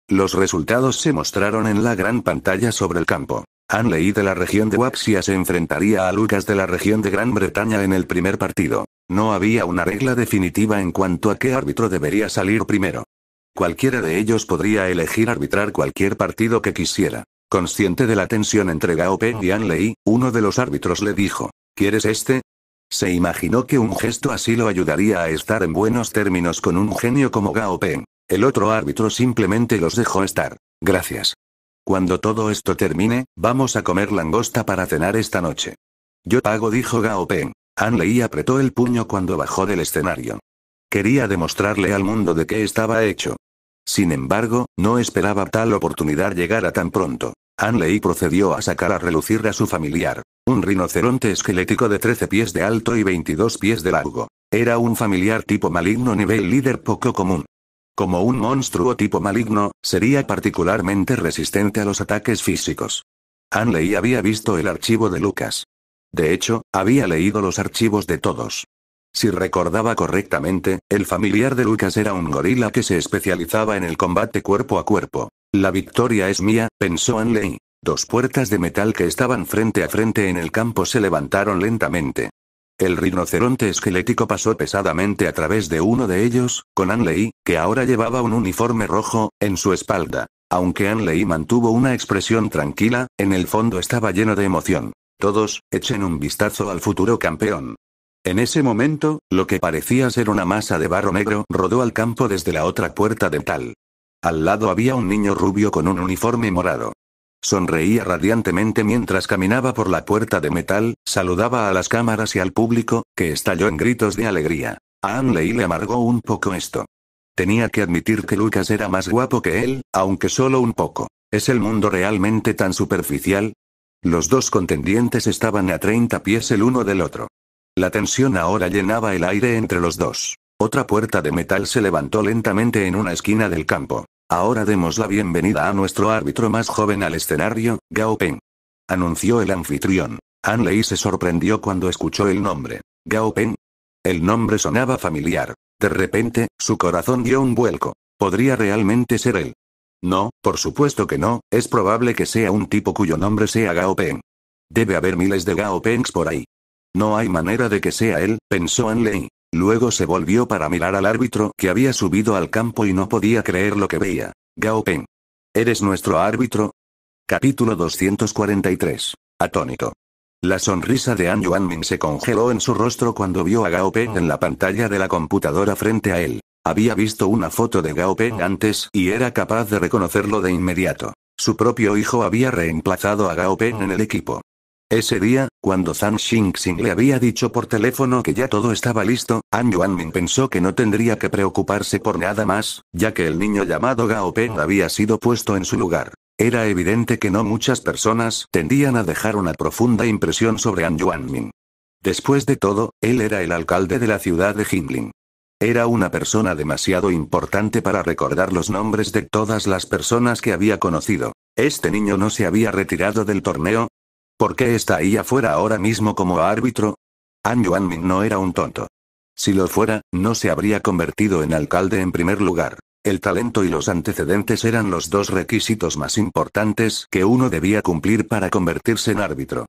Los resultados se mostraron en la gran pantalla sobre el campo. Anlei de la región de Wapsia se enfrentaría a Lucas de la región de Gran Bretaña en el primer partido. No había una regla definitiva en cuanto a qué árbitro debería salir primero. Cualquiera de ellos podría elegir arbitrar cualquier partido que quisiera. Consciente de la tensión entre Gao Peng y Anlei, uno de los árbitros le dijo, ¿quieres este? Se imaginó que un gesto así lo ayudaría a estar en buenos términos con un genio como Gao El otro árbitro simplemente los dejó estar. Gracias. Cuando todo esto termine, vamos a comer langosta para cenar esta noche. Yo pago, dijo Gao Peng. An apretó el puño cuando bajó del escenario. Quería demostrarle al mundo de qué estaba hecho. Sin embargo, no esperaba tal oportunidad llegara tan pronto. Lei procedió a sacar a relucir a su familiar. Un rinoceronte esquelético de 13 pies de alto y 22 pies de largo. Era un familiar tipo maligno nivel líder poco común. Como un monstruo tipo maligno, sería particularmente resistente a los ataques físicos. Anley había visto el archivo de Lucas. De hecho, había leído los archivos de todos. Si recordaba correctamente, el familiar de Lucas era un gorila que se especializaba en el combate cuerpo a cuerpo. La victoria es mía, pensó Anley. Dos puertas de metal que estaban frente a frente en el campo se levantaron lentamente. El rinoceronte esquelético pasó pesadamente a través de uno de ellos, con Anley, que ahora llevaba un uniforme rojo, en su espalda. Aunque Anley mantuvo una expresión tranquila, en el fondo estaba lleno de emoción. Todos, echen un vistazo al futuro campeón. En ese momento, lo que parecía ser una masa de barro negro rodó al campo desde la otra puerta dental. Al lado había un niño rubio con un uniforme morado. Sonreía radiantemente mientras caminaba por la puerta de metal, saludaba a las cámaras y al público, que estalló en gritos de alegría. A Anley le amargó un poco esto. Tenía que admitir que Lucas era más guapo que él, aunque solo un poco. ¿Es el mundo realmente tan superficial? Los dos contendientes estaban a 30 pies el uno del otro. La tensión ahora llenaba el aire entre los dos. Otra puerta de metal se levantó lentamente en una esquina del campo. Ahora demos la bienvenida a nuestro árbitro más joven al escenario, Gao Peng. Anunció el anfitrión. Han se sorprendió cuando escuchó el nombre. Gao Peng. El nombre sonaba familiar. De repente, su corazón dio un vuelco. ¿Podría realmente ser él? No, por supuesto que no, es probable que sea un tipo cuyo nombre sea Gao Peng. Debe haber miles de Gao Pengs por ahí. No hay manera de que sea él, pensó Han Lei. Luego se volvió para mirar al árbitro que había subido al campo y no podía creer lo que veía. Gao Peng. ¿Eres nuestro árbitro? Capítulo 243. Atónito. La sonrisa de An Yuanmin se congeló en su rostro cuando vio a Gao Peng en la pantalla de la computadora frente a él. Había visto una foto de Gao Peng antes y era capaz de reconocerlo de inmediato. Su propio hijo había reemplazado a Gao Peng en el equipo. Ese día, cuando Zhang Xingxing le había dicho por teléfono que ya todo estaba listo, An Yuanming pensó que no tendría que preocuparse por nada más, ya que el niño llamado Gao Peng había sido puesto en su lugar. Era evidente que no muchas personas tendían a dejar una profunda impresión sobre An Yuanming. Después de todo, él era el alcalde de la ciudad de Jingling. Era una persona demasiado importante para recordar los nombres de todas las personas que había conocido. Este niño no se había retirado del torneo, ¿Por qué está ahí afuera ahora mismo como árbitro? An Yuanmin no era un tonto. Si lo fuera, no se habría convertido en alcalde en primer lugar. El talento y los antecedentes eran los dos requisitos más importantes que uno debía cumplir para convertirse en árbitro.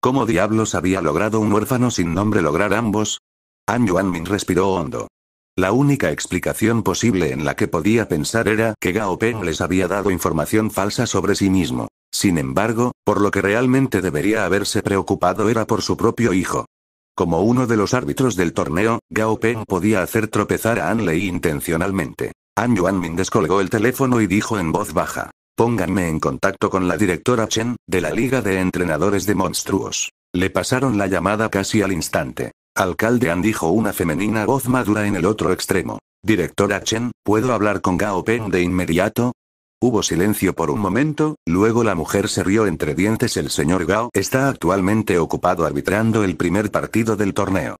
¿Cómo diablos había logrado un huérfano sin nombre lograr ambos? An Yuanmin respiró hondo. La única explicación posible en la que podía pensar era que Gao Peng les había dado información falsa sobre sí mismo. Sin embargo, por lo que realmente debería haberse preocupado era por su propio hijo. Como uno de los árbitros del torneo, Gao Peng podía hacer tropezar a An Lei intencionalmente. An Yuanmin descolgó el teléfono y dijo en voz baja. Pónganme en contacto con la directora Chen, de la Liga de Entrenadores de Monstruos. Le pasaron la llamada casi al instante. Alcalde An dijo una femenina voz madura en el otro extremo. Directora Chen, ¿puedo hablar con Gao Peng de inmediato? Hubo silencio por un momento, luego la mujer se rió entre dientes. El señor Gao está actualmente ocupado arbitrando el primer partido del torneo.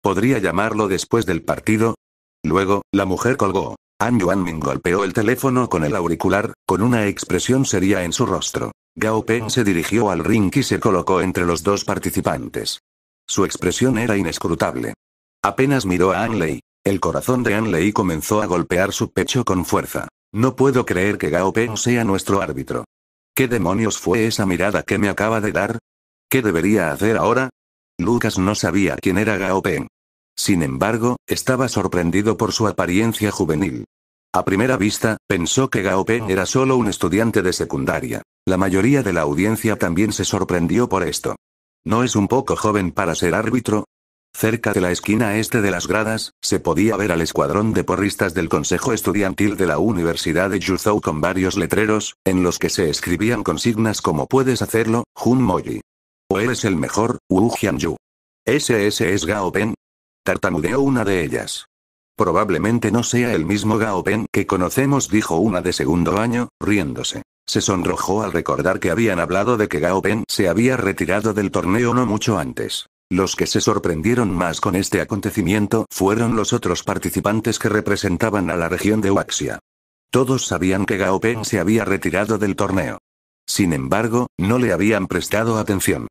¿Podría llamarlo después del partido? Luego, la mujer colgó. An Yuanming golpeó el teléfono con el auricular, con una expresión seria en su rostro. Gao Peng se dirigió al ring y se colocó entre los dos participantes. Su expresión era inescrutable. Apenas miró a An Lei. El corazón de An Lei comenzó a golpear su pecho con fuerza. No puedo creer que Gao Peng sea nuestro árbitro. ¿Qué demonios fue esa mirada que me acaba de dar? ¿Qué debería hacer ahora? Lucas no sabía quién era Gao Peng. Sin embargo, estaba sorprendido por su apariencia juvenil. A primera vista, pensó que Gao Peng era solo un estudiante de secundaria. La mayoría de la audiencia también se sorprendió por esto. ¿No es un poco joven para ser árbitro? Cerca de la esquina este de las gradas, se podía ver al escuadrón de porristas del Consejo Estudiantil de la Universidad de Yuzhou con varios letreros, en los que se escribían consignas como puedes hacerlo, Jun Moji. O eres el mejor, Wu Yu. Ese es Gao Ben?» Tartamudeó una de ellas. Probablemente no sea el mismo Gao Ben que conocemos, dijo una de segundo año, riéndose. Se sonrojó al recordar que habían hablado de que Gao Ben se había retirado del torneo no mucho antes. Los que se sorprendieron más con este acontecimiento fueron los otros participantes que representaban a la región de Waxia. Todos sabían que Peng se había retirado del torneo. Sin embargo, no le habían prestado atención.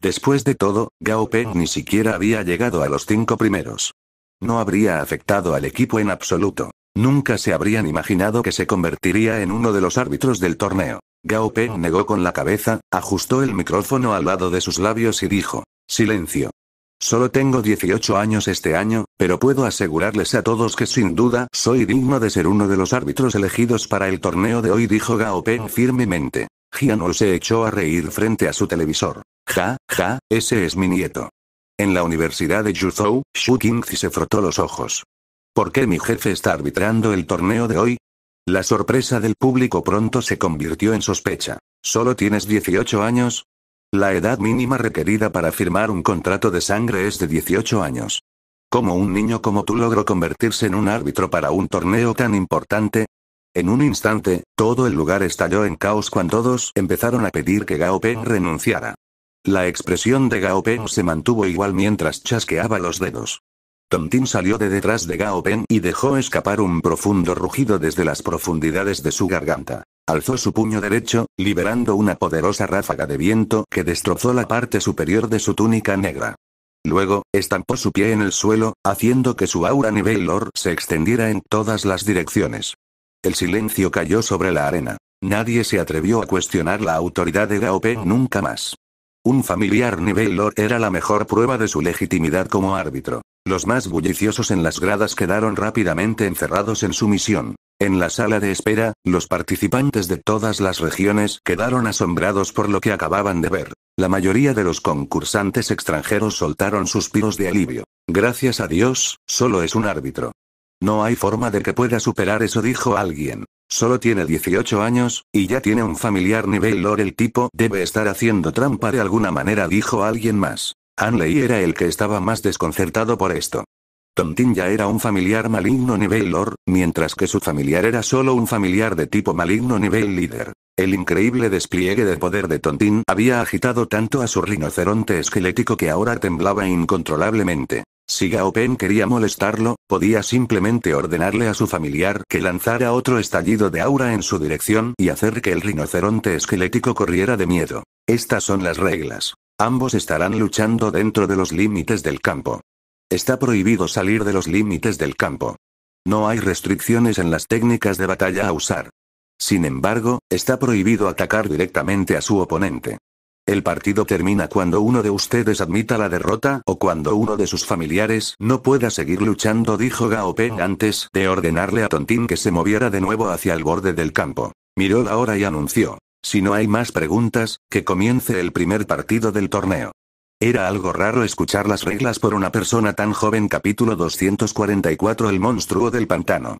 Después de todo, Peng ni siquiera había llegado a los cinco primeros. No habría afectado al equipo en absoluto. Nunca se habrían imaginado que se convertiría en uno de los árbitros del torneo. Peng negó con la cabeza, ajustó el micrófono al lado de sus labios y dijo, Silencio. Solo tengo 18 años este año, pero puedo asegurarles a todos que sin duda soy digno de ser uno de los árbitros elegidos para el torneo de hoy, dijo Gao Peng firmemente. Gianol se echó a reír frente a su televisor. Ja, ja, ese es mi nieto. En la universidad de Yuzhou, Shu Qingzi se frotó los ojos. ¿Por qué mi jefe está arbitrando el torneo de hoy? La sorpresa del público pronto se convirtió en sospecha. ¿Solo tienes 18 años? La edad mínima requerida para firmar un contrato de sangre es de 18 años. ¿Cómo un niño como tú logró convertirse en un árbitro para un torneo tan importante? En un instante, todo el lugar estalló en caos cuando todos empezaron a pedir que Gao Peng renunciara. La expresión de Gao Peng se mantuvo igual mientras chasqueaba los dedos. Tontín salió de detrás de Gao Peng y dejó escapar un profundo rugido desde las profundidades de su garganta. Alzó su puño derecho, liberando una poderosa ráfaga de viento que destrozó la parte superior de su túnica negra. Luego, estampó su pie en el suelo, haciendo que su aura nivel se extendiera en todas las direcciones. El silencio cayó sobre la arena. Nadie se atrevió a cuestionar la autoridad de Gaope nunca más. Un familiar nivel era la mejor prueba de su legitimidad como árbitro. Los más bulliciosos en las gradas quedaron rápidamente encerrados en su misión. En la sala de espera, los participantes de todas las regiones quedaron asombrados por lo que acababan de ver. La mayoría de los concursantes extranjeros soltaron suspiros de alivio. Gracias a Dios, solo es un árbitro. No hay forma de que pueda superar eso, dijo alguien. Solo tiene 18 años, y ya tiene un familiar nivel lore. El tipo debe estar haciendo trampa de alguna manera, dijo alguien más. Anley era el que estaba más desconcertado por esto. Tontín ya era un familiar maligno nivel lore, mientras que su familiar era solo un familiar de tipo maligno nivel líder. El increíble despliegue de poder de Tontín había agitado tanto a su rinoceronte esquelético que ahora temblaba incontrolablemente. Si Gao quería molestarlo, podía simplemente ordenarle a su familiar que lanzara otro estallido de aura en su dirección y hacer que el rinoceronte esquelético corriera de miedo. Estas son las reglas. Ambos estarán luchando dentro de los límites del campo. Está prohibido salir de los límites del campo. No hay restricciones en las técnicas de batalla a usar. Sin embargo, está prohibido atacar directamente a su oponente. El partido termina cuando uno de ustedes admita la derrota o cuando uno de sus familiares no pueda seguir luchando, dijo Gaope antes de ordenarle a Tontín que se moviera de nuevo hacia el borde del campo. Miró la hora y anunció. Si no hay más preguntas, que comience el primer partido del torneo. Era algo raro escuchar las reglas por una persona tan joven. Capítulo 244 El monstruo del pantano.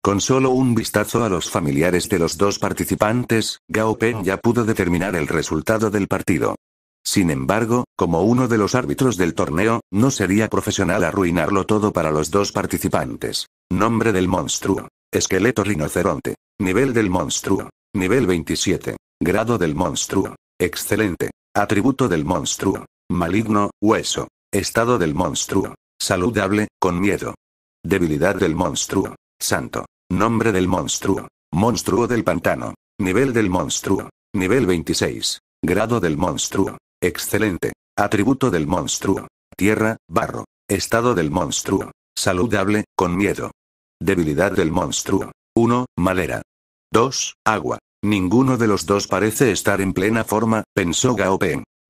Con solo un vistazo a los familiares de los dos participantes, Gao Pen ya pudo determinar el resultado del partido. Sin embargo, como uno de los árbitros del torneo, no sería profesional arruinarlo todo para los dos participantes. Nombre del monstruo. Esqueleto rinoceronte. Nivel del monstruo. Nivel 27. Grado del monstruo. Excelente. Atributo del monstruo. Maligno, hueso. Estado del monstruo. Saludable, con miedo. Debilidad del monstruo. Santo. Nombre del monstruo. Monstruo del pantano. Nivel del monstruo. Nivel 26. Grado del monstruo. Excelente. Atributo del monstruo. Tierra, barro. Estado del monstruo. Saludable, con miedo. Debilidad del monstruo. 1. Madera. 2. Agua. Ninguno de los dos parece estar en plena forma, pensó Gao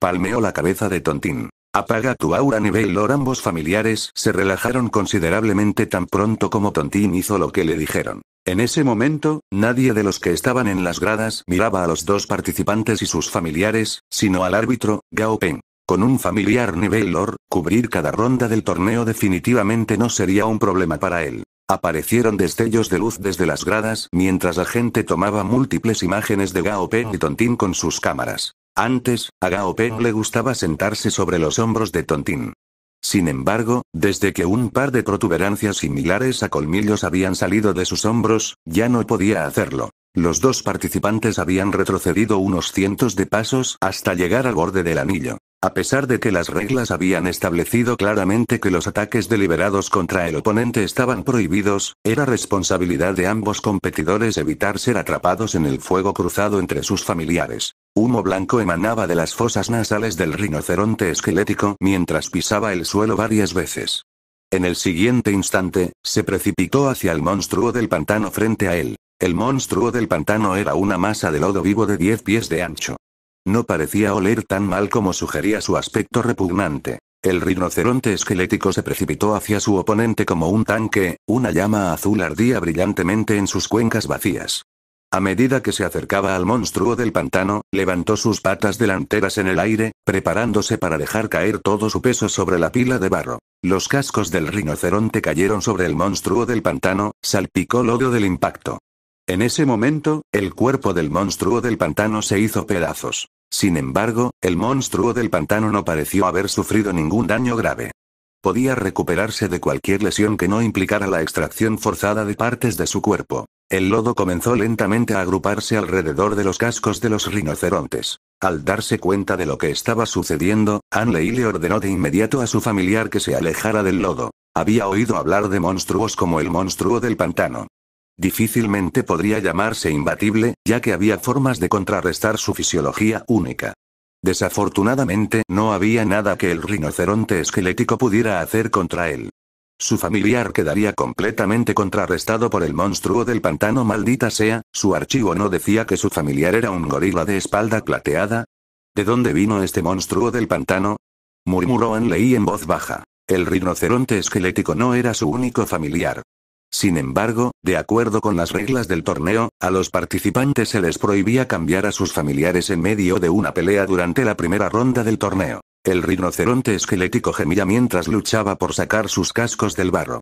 Palmeó la cabeza de Tontín. Apaga tu aura nivel ambos familiares se relajaron considerablemente tan pronto como Tontín hizo lo que le dijeron. En ese momento, nadie de los que estaban en las gradas miraba a los dos participantes y sus familiares, sino al árbitro, Gao Peng. Con un familiar nivelor, cubrir cada ronda del torneo definitivamente no sería un problema para él. Aparecieron destellos de luz desde las gradas mientras la gente tomaba múltiples imágenes de Gao Peng y Tontín con sus cámaras. Antes, a Gao le gustaba sentarse sobre los hombros de Tontín. Sin embargo, desde que un par de protuberancias similares a colmillos habían salido de sus hombros, ya no podía hacerlo. Los dos participantes habían retrocedido unos cientos de pasos hasta llegar al borde del anillo. A pesar de que las reglas habían establecido claramente que los ataques deliberados contra el oponente estaban prohibidos, era responsabilidad de ambos competidores evitar ser atrapados en el fuego cruzado entre sus familiares. Humo blanco emanaba de las fosas nasales del rinoceronte esquelético mientras pisaba el suelo varias veces. En el siguiente instante, se precipitó hacia el monstruo del pantano frente a él. El monstruo del pantano era una masa de lodo vivo de 10 pies de ancho. No parecía oler tan mal como sugería su aspecto repugnante. El rinoceronte esquelético se precipitó hacia su oponente como un tanque, una llama azul ardía brillantemente en sus cuencas vacías. A medida que se acercaba al monstruo del pantano, levantó sus patas delanteras en el aire, preparándose para dejar caer todo su peso sobre la pila de barro. Los cascos del rinoceronte cayeron sobre el monstruo del pantano, salpicó lodo del impacto. En ese momento, el cuerpo del monstruo del pantano se hizo pedazos. Sin embargo, el monstruo del pantano no pareció haber sufrido ningún daño grave. Podía recuperarse de cualquier lesión que no implicara la extracción forzada de partes de su cuerpo. El lodo comenzó lentamente a agruparse alrededor de los cascos de los rinocerontes. Al darse cuenta de lo que estaba sucediendo, Anley le ordenó de inmediato a su familiar que se alejara del lodo. Había oído hablar de monstruos como el monstruo del pantano. Difícilmente podría llamarse imbatible, ya que había formas de contrarrestar su fisiología única. Desafortunadamente, no había nada que el rinoceronte esquelético pudiera hacer contra él. Su familiar quedaría completamente contrarrestado por el monstruo del pantano maldita sea, su archivo no decía que su familiar era un gorila de espalda plateada. ¿De dónde vino este monstruo del pantano? murmuró Leí en voz baja. El rinoceronte esquelético no era su único familiar. Sin embargo, de acuerdo con las reglas del torneo, a los participantes se les prohibía cambiar a sus familiares en medio de una pelea durante la primera ronda del torneo. El rinoceronte esquelético gemía mientras luchaba por sacar sus cascos del barro.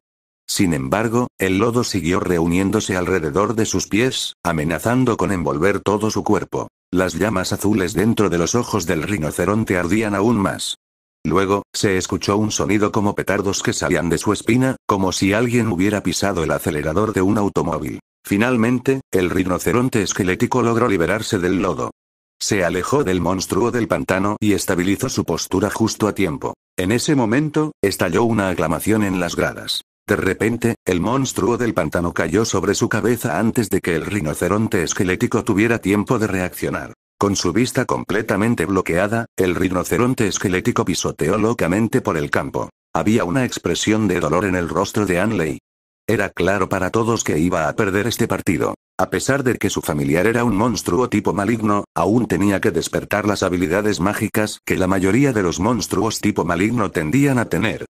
Sin embargo, el lodo siguió reuniéndose alrededor de sus pies, amenazando con envolver todo su cuerpo. Las llamas azules dentro de los ojos del rinoceronte ardían aún más. Luego, se escuchó un sonido como petardos que salían de su espina, como si alguien hubiera pisado el acelerador de un automóvil. Finalmente, el rinoceronte esquelético logró liberarse del lodo. Se alejó del monstruo del pantano y estabilizó su postura justo a tiempo. En ese momento, estalló una aclamación en las gradas. De repente, el monstruo del pantano cayó sobre su cabeza antes de que el rinoceronte esquelético tuviera tiempo de reaccionar. Con su vista completamente bloqueada, el rinoceronte esquelético pisoteó locamente por el campo. Había una expresión de dolor en el rostro de Anley. Era claro para todos que iba a perder este partido. A pesar de que su familiar era un monstruo tipo maligno, aún tenía que despertar las habilidades mágicas que la mayoría de los monstruos tipo maligno tendían a tener.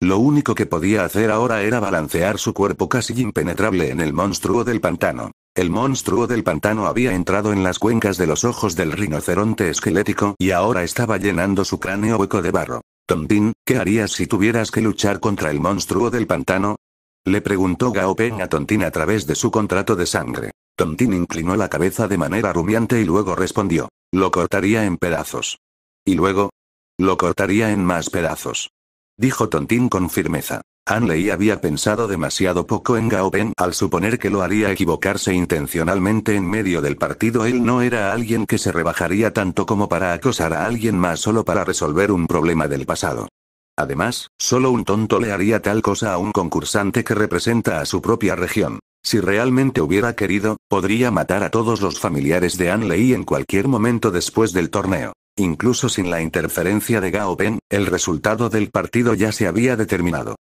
Lo único que podía hacer ahora era balancear su cuerpo casi impenetrable en el monstruo del pantano. El monstruo del pantano había entrado en las cuencas de los ojos del rinoceronte esquelético y ahora estaba llenando su cráneo hueco de barro. Tontín, ¿qué harías si tuvieras que luchar contra el monstruo del pantano? Le preguntó Gao Peng a Tontín a través de su contrato de sangre. Tontín inclinó la cabeza de manera rumiante y luego respondió. Lo cortaría en pedazos. Y luego, lo cortaría en más pedazos dijo Tontín con firmeza. Hanley había pensado demasiado poco en Gaopen al suponer que lo haría equivocarse intencionalmente en medio del partido. Él no era alguien que se rebajaría tanto como para acosar a alguien más solo para resolver un problema del pasado. Además, solo un tonto le haría tal cosa a un concursante que representa a su propia región. Si realmente hubiera querido, podría matar a todos los familiares de Anlei en cualquier momento después del torneo. Incluso sin la interferencia de Gao Pen, el resultado del partido ya se había determinado.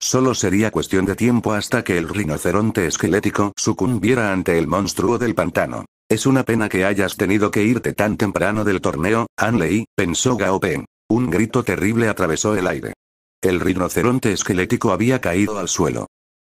Solo sería cuestión de tiempo hasta que el rinoceronte esquelético sucumbiera ante el monstruo del pantano. Es una pena que hayas tenido que irte tan temprano del torneo, Anlei, pensó Gao Pen. Un grito terrible atravesó el aire. El rinoceronte esquelético había caído al suelo.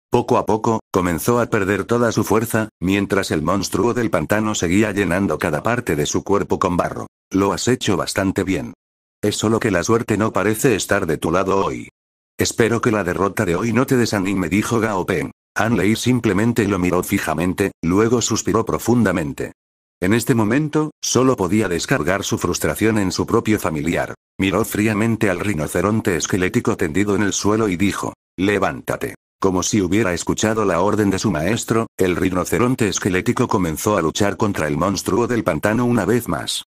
Poco a poco, comenzó a perder toda su fuerza, mientras el monstruo del pantano seguía llenando cada parte de su cuerpo con barro. Lo has hecho bastante bien. Es solo que la suerte no parece estar de tu lado hoy. Espero que la derrota de hoy no te desanime, dijo Gao Peng. An Lei simplemente lo miró fijamente, luego suspiró profundamente. En este momento, solo podía descargar su frustración en su propio familiar. Miró fríamente al rinoceronte esquelético tendido en el suelo y dijo, levántate. Como si hubiera escuchado la orden de su maestro, el rinoceronte esquelético comenzó a luchar contra el monstruo del pantano una vez más.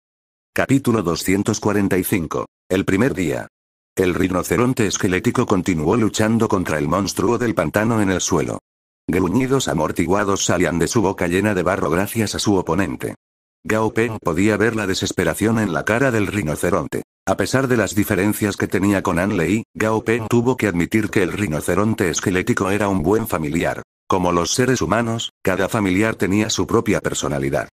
Capítulo 245. El primer día. El rinoceronte esquelético continuó luchando contra el monstruo del pantano en el suelo. Gruñidos amortiguados salían de su boca llena de barro gracias a su oponente. Gao podía ver la desesperación en la cara del rinoceronte. A pesar de las diferencias que tenía con An Lei, Gao tuvo que admitir que el rinoceronte esquelético era un buen familiar. Como los seres humanos, cada familiar tenía su propia personalidad.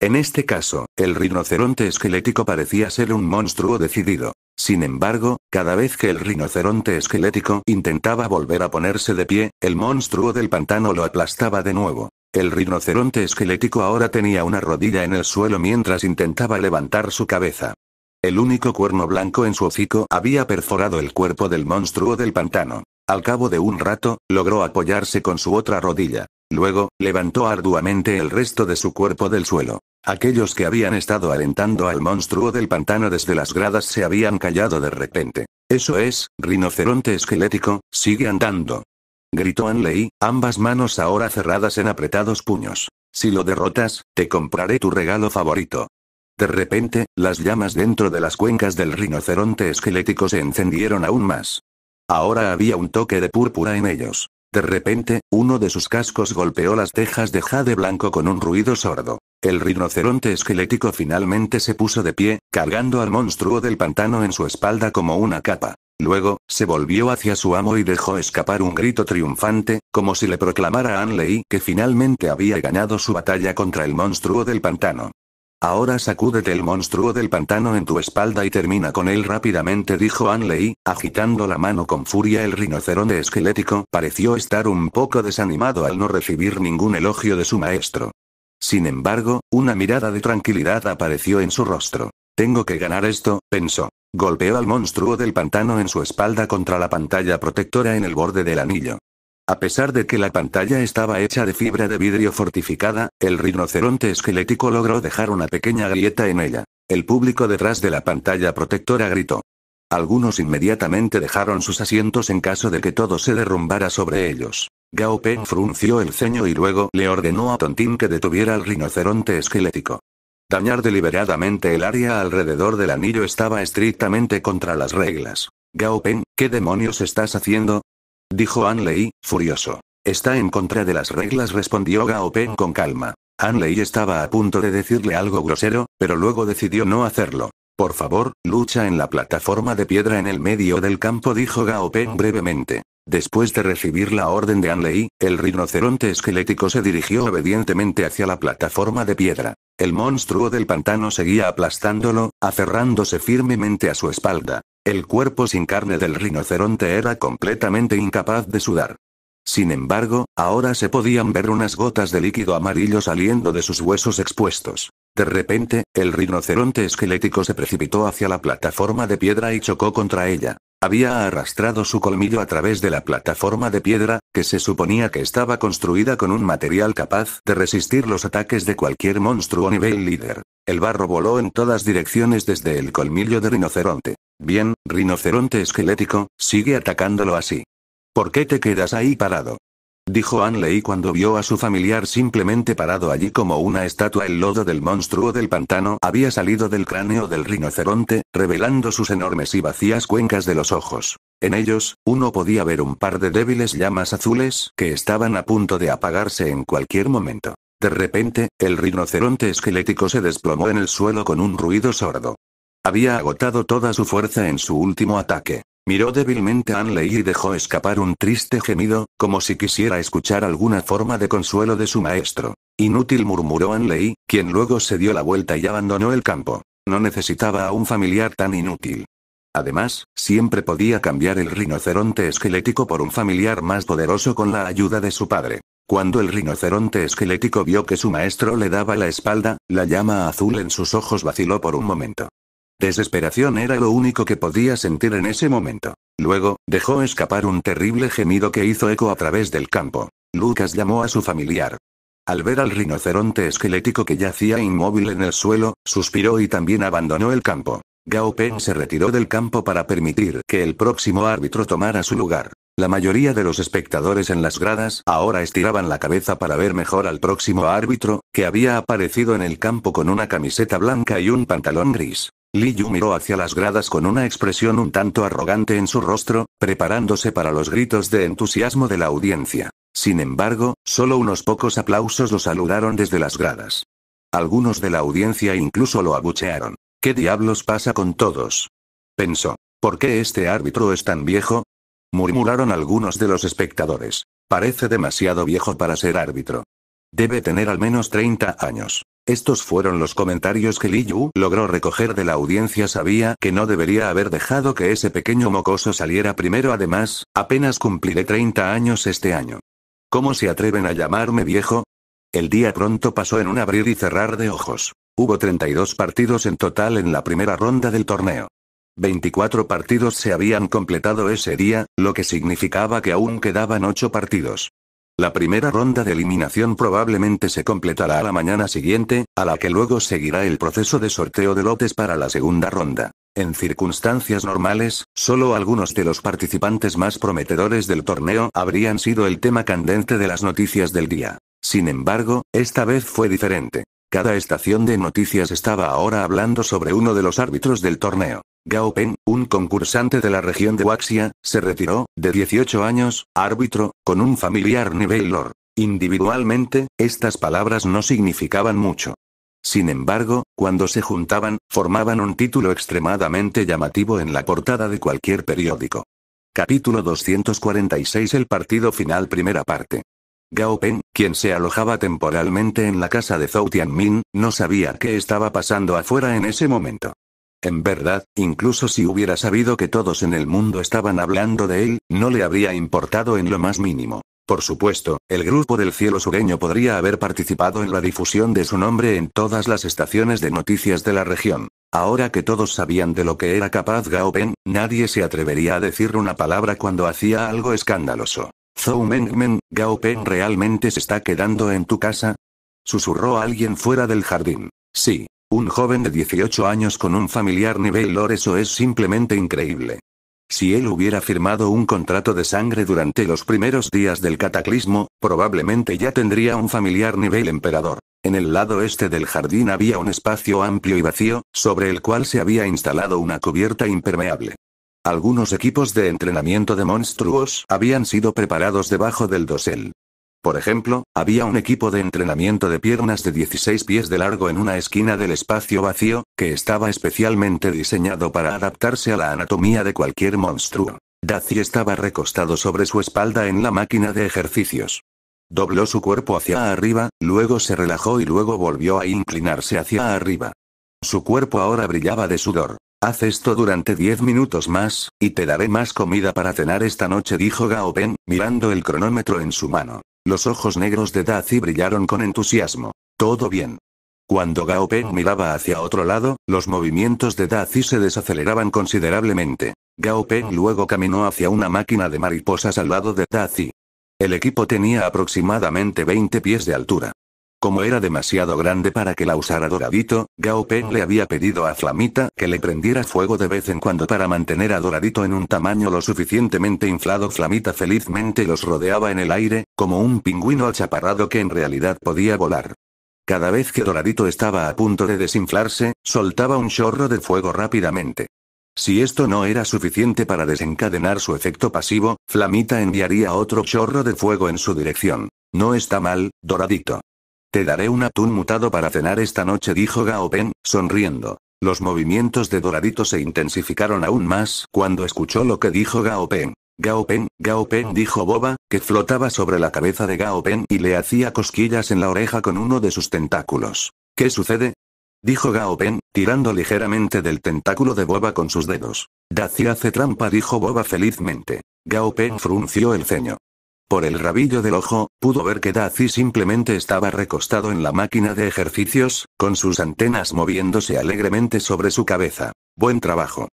En este caso, el rinoceronte esquelético parecía ser un monstruo decidido. Sin embargo, cada vez que el rinoceronte esquelético intentaba volver a ponerse de pie, el monstruo del pantano lo aplastaba de nuevo. El rinoceronte esquelético ahora tenía una rodilla en el suelo mientras intentaba levantar su cabeza. El único cuerno blanco en su hocico había perforado el cuerpo del monstruo del pantano. Al cabo de un rato, logró apoyarse con su otra rodilla. Luego, levantó arduamente el resto de su cuerpo del suelo. Aquellos que habían estado alentando al monstruo del pantano desde las gradas se habían callado de repente. Eso es, rinoceronte esquelético, sigue andando gritó Anley, ambas manos ahora cerradas en apretados puños. Si lo derrotas, te compraré tu regalo favorito. De repente, las llamas dentro de las cuencas del rinoceronte esquelético se encendieron aún más. Ahora había un toque de púrpura en ellos. De repente, uno de sus cascos golpeó las tejas de jade blanco con un ruido sordo. El rinoceronte esquelético finalmente se puso de pie, cargando al monstruo del pantano en su espalda como una capa. Luego, se volvió hacia su amo y dejó escapar un grito triunfante, como si le proclamara a Anley que finalmente había ganado su batalla contra el monstruo del pantano. Ahora sacúdete el monstruo del pantano en tu espalda y termina con él rápidamente, dijo Anley, agitando la mano con furia. El rinoceronte esquelético pareció estar un poco desanimado al no recibir ningún elogio de su maestro. Sin embargo, una mirada de tranquilidad apareció en su rostro. Tengo que ganar esto, pensó. Golpeó al monstruo del pantano en su espalda contra la pantalla protectora en el borde del anillo. A pesar de que la pantalla estaba hecha de fibra de vidrio fortificada, el rinoceronte esquelético logró dejar una pequeña grieta en ella. El público detrás de la pantalla protectora gritó. Algunos inmediatamente dejaron sus asientos en caso de que todo se derrumbara sobre ellos. Gao Peng frunció el ceño y luego le ordenó a Tontín que detuviera al rinoceronte esquelético. Dañar deliberadamente el área alrededor del anillo estaba estrictamente contra las reglas. Gao Peng, ¿qué demonios estás haciendo? Dijo An furioso. Está en contra de las reglas, respondió Gao Peng con calma. An estaba a punto de decirle algo grosero, pero luego decidió no hacerlo. Por favor, lucha en la plataforma de piedra en el medio del campo, dijo Gao Peng brevemente. Después de recibir la orden de Anlei, el rinoceronte esquelético se dirigió obedientemente hacia la plataforma de piedra. El monstruo del pantano seguía aplastándolo, aferrándose firmemente a su espalda. El cuerpo sin carne del rinoceronte era completamente incapaz de sudar. Sin embargo, ahora se podían ver unas gotas de líquido amarillo saliendo de sus huesos expuestos. De repente, el rinoceronte esquelético se precipitó hacia la plataforma de piedra y chocó contra ella. Había arrastrado su colmillo a través de la plataforma de piedra, que se suponía que estaba construida con un material capaz de resistir los ataques de cualquier monstruo nivel líder. El barro voló en todas direcciones desde el colmillo de rinoceronte. Bien, rinoceronte esquelético, sigue atacándolo así. ¿Por qué te quedas ahí parado? dijo Lee cuando vio a su familiar simplemente parado allí como una estatua. El lodo del monstruo del pantano había salido del cráneo del rinoceronte, revelando sus enormes y vacías cuencas de los ojos. En ellos, uno podía ver un par de débiles llamas azules que estaban a punto de apagarse en cualquier momento. De repente, el rinoceronte esquelético se desplomó en el suelo con un ruido sordo. Había agotado toda su fuerza en su último ataque. Miró débilmente a Anley y dejó escapar un triste gemido, como si quisiera escuchar alguna forma de consuelo de su maestro. Inútil murmuró Anley, quien luego se dio la vuelta y abandonó el campo. No necesitaba a un familiar tan inútil. Además, siempre podía cambiar el rinoceronte esquelético por un familiar más poderoso con la ayuda de su padre. Cuando el rinoceronte esquelético vio que su maestro le daba la espalda, la llama azul en sus ojos vaciló por un momento. Desesperación era lo único que podía sentir en ese momento. Luego, dejó escapar un terrible gemido que hizo eco a través del campo. Lucas llamó a su familiar. Al ver al rinoceronte esquelético que yacía inmóvil en el suelo, suspiró y también abandonó el campo. Gao Peng se retiró del campo para permitir que el próximo árbitro tomara su lugar. La mayoría de los espectadores en las gradas ahora estiraban la cabeza para ver mejor al próximo árbitro, que había aparecido en el campo con una camiseta blanca y un pantalón gris. Li Yu miró hacia las gradas con una expresión un tanto arrogante en su rostro, preparándose para los gritos de entusiasmo de la audiencia. Sin embargo, solo unos pocos aplausos lo saludaron desde las gradas. Algunos de la audiencia incluso lo abuchearon. ¿Qué diablos pasa con todos? Pensó. ¿Por qué este árbitro es tan viejo? Murmuraron algunos de los espectadores. Parece demasiado viejo para ser árbitro. Debe tener al menos 30 años. Estos fueron los comentarios que Li Yu logró recoger de la audiencia. Sabía que no debería haber dejado que ese pequeño mocoso saliera primero. Además, apenas cumpliré 30 años este año. ¿Cómo se atreven a llamarme viejo? El día pronto pasó en un abrir y cerrar de ojos. Hubo 32 partidos en total en la primera ronda del torneo. 24 partidos se habían completado ese día, lo que significaba que aún quedaban 8 partidos. La primera ronda de eliminación probablemente se completará a la mañana siguiente, a la que luego seguirá el proceso de sorteo de lotes para la segunda ronda. En circunstancias normales, solo algunos de los participantes más prometedores del torneo habrían sido el tema candente de las noticias del día. Sin embargo, esta vez fue diferente. Cada estación de noticias estaba ahora hablando sobre uno de los árbitros del torneo. Gao Peng, un concursante de la región de Waxia, se retiró, de 18 años, árbitro, con un familiar nivel Individualmente, estas palabras no significaban mucho. Sin embargo, cuando se juntaban, formaban un título extremadamente llamativo en la portada de cualquier periódico. Capítulo 246 El partido final primera parte. Gao Peng, quien se alojaba temporalmente en la casa de Zhou Tianmin, no sabía qué estaba pasando afuera en ese momento. En verdad, incluso si hubiera sabido que todos en el mundo estaban hablando de él, no le habría importado en lo más mínimo. Por supuesto, el grupo del cielo sureño podría haber participado en la difusión de su nombre en todas las estaciones de noticias de la región. Ahora que todos sabían de lo que era capaz Gao pen nadie se atrevería a decir una palabra cuando hacía algo escandaloso. Zhou Mengmen, pen realmente se está quedando en tu casa? Susurró alguien fuera del jardín. Sí, un joven de 18 años con un familiar nivel lore eso es simplemente increíble. Si él hubiera firmado un contrato de sangre durante los primeros días del cataclismo, probablemente ya tendría un familiar nivel emperador. En el lado este del jardín había un espacio amplio y vacío, sobre el cual se había instalado una cubierta impermeable. Algunos equipos de entrenamiento de monstruos habían sido preparados debajo del dosel. Por ejemplo, había un equipo de entrenamiento de piernas de 16 pies de largo en una esquina del espacio vacío, que estaba especialmente diseñado para adaptarse a la anatomía de cualquier monstruo. Daci estaba recostado sobre su espalda en la máquina de ejercicios. Dobló su cuerpo hacia arriba, luego se relajó y luego volvió a inclinarse hacia arriba. Su cuerpo ahora brillaba de sudor. Haz esto durante 10 minutos más, y te daré más comida para cenar esta noche, dijo Gao Ben, mirando el cronómetro en su mano. Los ojos negros de Daci brillaron con entusiasmo. Todo bien. Cuando Gao Peng miraba hacia otro lado, los movimientos de Dazi se desaceleraban considerablemente. Gao Peng luego caminó hacia una máquina de mariposas al lado de Daci. El equipo tenía aproximadamente 20 pies de altura. Como era demasiado grande para que la usara Doradito, Gao le había pedido a Flamita que le prendiera fuego de vez en cuando para mantener a Doradito en un tamaño lo suficientemente inflado. Flamita felizmente los rodeaba en el aire, como un pingüino achaparrado que en realidad podía volar. Cada vez que Doradito estaba a punto de desinflarse, soltaba un chorro de fuego rápidamente. Si esto no era suficiente para desencadenar su efecto pasivo, Flamita enviaría otro chorro de fuego en su dirección. No está mal, Doradito. Te daré un atún mutado para cenar esta noche, dijo Gao Pen, sonriendo. Los movimientos de Doradito se intensificaron aún más cuando escuchó lo que dijo Gao Pen. Gao Gao dijo Boba, que flotaba sobre la cabeza de Gao y le hacía cosquillas en la oreja con uno de sus tentáculos. ¿Qué sucede? Dijo Gao tirando ligeramente del tentáculo de Boba con sus dedos. Dacia hace trampa, dijo Boba felizmente. Gao frunció el ceño. Por el rabillo del ojo, pudo ver que Daci simplemente estaba recostado en la máquina de ejercicios, con sus antenas moviéndose alegremente sobre su cabeza. Buen trabajo.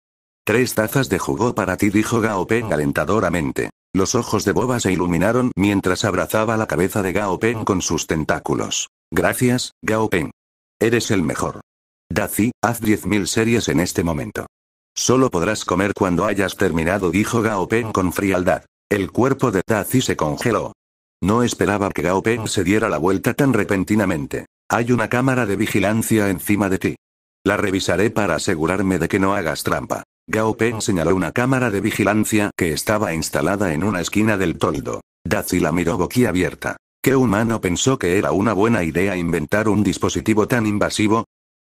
Tres tazas de jugo para ti, dijo Gao alentadoramente. Los ojos de Boba se iluminaron mientras abrazaba la cabeza de Gao con sus tentáculos. Gracias, Gao Pen. Eres el mejor. Daci, haz 10.000 series en este momento. Solo podrás comer cuando hayas terminado, dijo Gao con frialdad. El cuerpo de Tazi se congeló. No esperaba que Peng se diera la vuelta tan repentinamente. Hay una cámara de vigilancia encima de ti. La revisaré para asegurarme de que no hagas trampa. Peng señaló una cámara de vigilancia que estaba instalada en una esquina del toldo. Dazi la miró boquiabierta. ¿Qué humano pensó que era una buena idea inventar un dispositivo tan invasivo?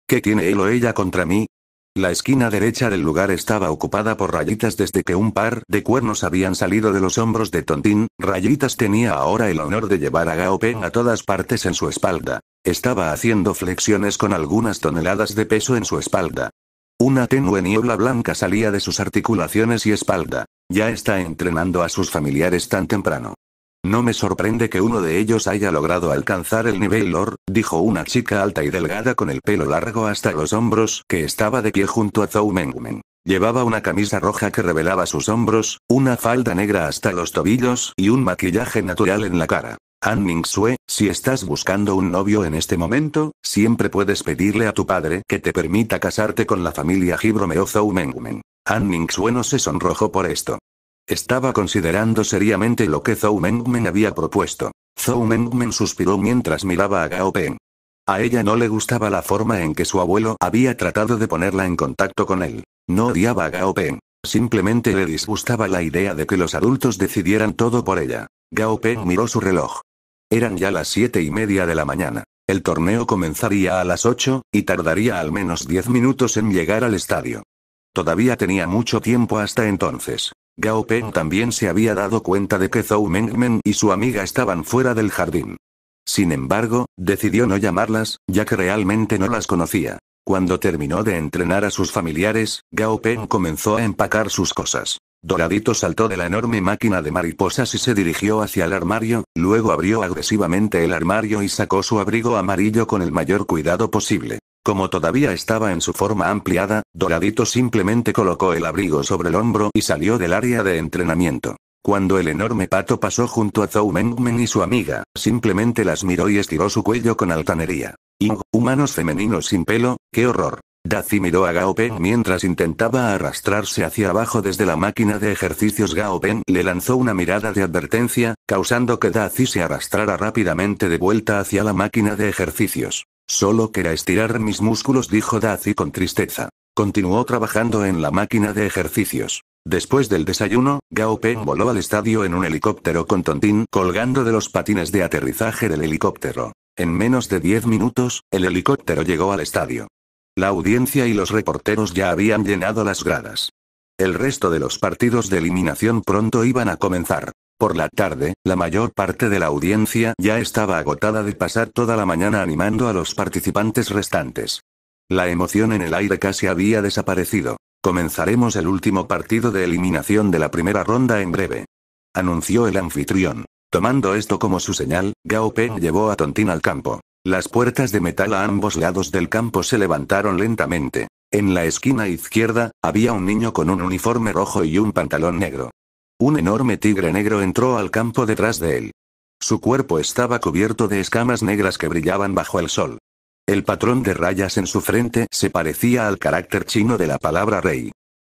¿Qué tiene él o ella contra mí? La esquina derecha del lugar estaba ocupada por rayitas desde que un par de cuernos habían salido de los hombros de Tontín, rayitas tenía ahora el honor de llevar a Gao a todas partes en su espalda. Estaba haciendo flexiones con algunas toneladas de peso en su espalda. Una tenue niebla blanca salía de sus articulaciones y espalda. Ya está entrenando a sus familiares tan temprano. No me sorprende que uno de ellos haya logrado alcanzar el nivel Lord, dijo una chica alta y delgada con el pelo largo hasta los hombros, que estaba de pie junto a Zhou Mengmen. Llevaba una camisa roja que revelaba sus hombros, una falda negra hasta los tobillos y un maquillaje natural en la cara. An Ming si estás buscando un novio en este momento, siempre puedes pedirle a tu padre que te permita casarte con la familia Gibromeo Zhou Mengmen. An Ming no se sonrojó por esto. Estaba considerando seriamente lo que Zhou Mengmen había propuesto. Zhou Mengmen suspiró mientras miraba a Gao Peng. A ella no le gustaba la forma en que su abuelo había tratado de ponerla en contacto con él. No odiaba a Gao Peng. Simplemente le disgustaba la idea de que los adultos decidieran todo por ella. Gao Peng miró su reloj. Eran ya las siete y media de la mañana. El torneo comenzaría a las ocho, y tardaría al menos diez minutos en llegar al estadio. Todavía tenía mucho tiempo hasta entonces. Gao Peng también se había dado cuenta de que Zhou Mengmen y su amiga estaban fuera del jardín. Sin embargo, decidió no llamarlas, ya que realmente no las conocía. Cuando terminó de entrenar a sus familiares, Gao Peng comenzó a empacar sus cosas. Doradito saltó de la enorme máquina de mariposas y se dirigió hacia el armario, luego abrió agresivamente el armario y sacó su abrigo amarillo con el mayor cuidado posible. Como todavía estaba en su forma ampliada, Doradito simplemente colocó el abrigo sobre el hombro y salió del área de entrenamiento. Cuando el enorme pato pasó junto a Zhou Mengmen y su amiga, simplemente las miró y estiró su cuello con altanería. Ing, humanos femeninos sin pelo, qué horror. Dazi miró a Gao Peng mientras intentaba arrastrarse hacia abajo desde la máquina de ejercicios. Gao Peng le lanzó una mirada de advertencia, causando que Dazi se arrastrara rápidamente de vuelta hacia la máquina de ejercicios. Solo quería estirar mis músculos, dijo Dazi con tristeza. Continuó trabajando en la máquina de ejercicios. Después del desayuno, Gao Peng voló al estadio en un helicóptero con Tontín colgando de los patines de aterrizaje del helicóptero. En menos de 10 minutos, el helicóptero llegó al estadio. La audiencia y los reporteros ya habían llenado las gradas. El resto de los partidos de eliminación pronto iban a comenzar. Por la tarde, la mayor parte de la audiencia ya estaba agotada de pasar toda la mañana animando a los participantes restantes. La emoción en el aire casi había desaparecido. Comenzaremos el último partido de eliminación de la primera ronda en breve. Anunció el anfitrión. Tomando esto como su señal, Gao Peng llevó a Tontín al campo. Las puertas de metal a ambos lados del campo se levantaron lentamente. En la esquina izquierda, había un niño con un uniforme rojo y un pantalón negro. Un enorme tigre negro entró al campo detrás de él. Su cuerpo estaba cubierto de escamas negras que brillaban bajo el sol. El patrón de rayas en su frente se parecía al carácter chino de la palabra rey.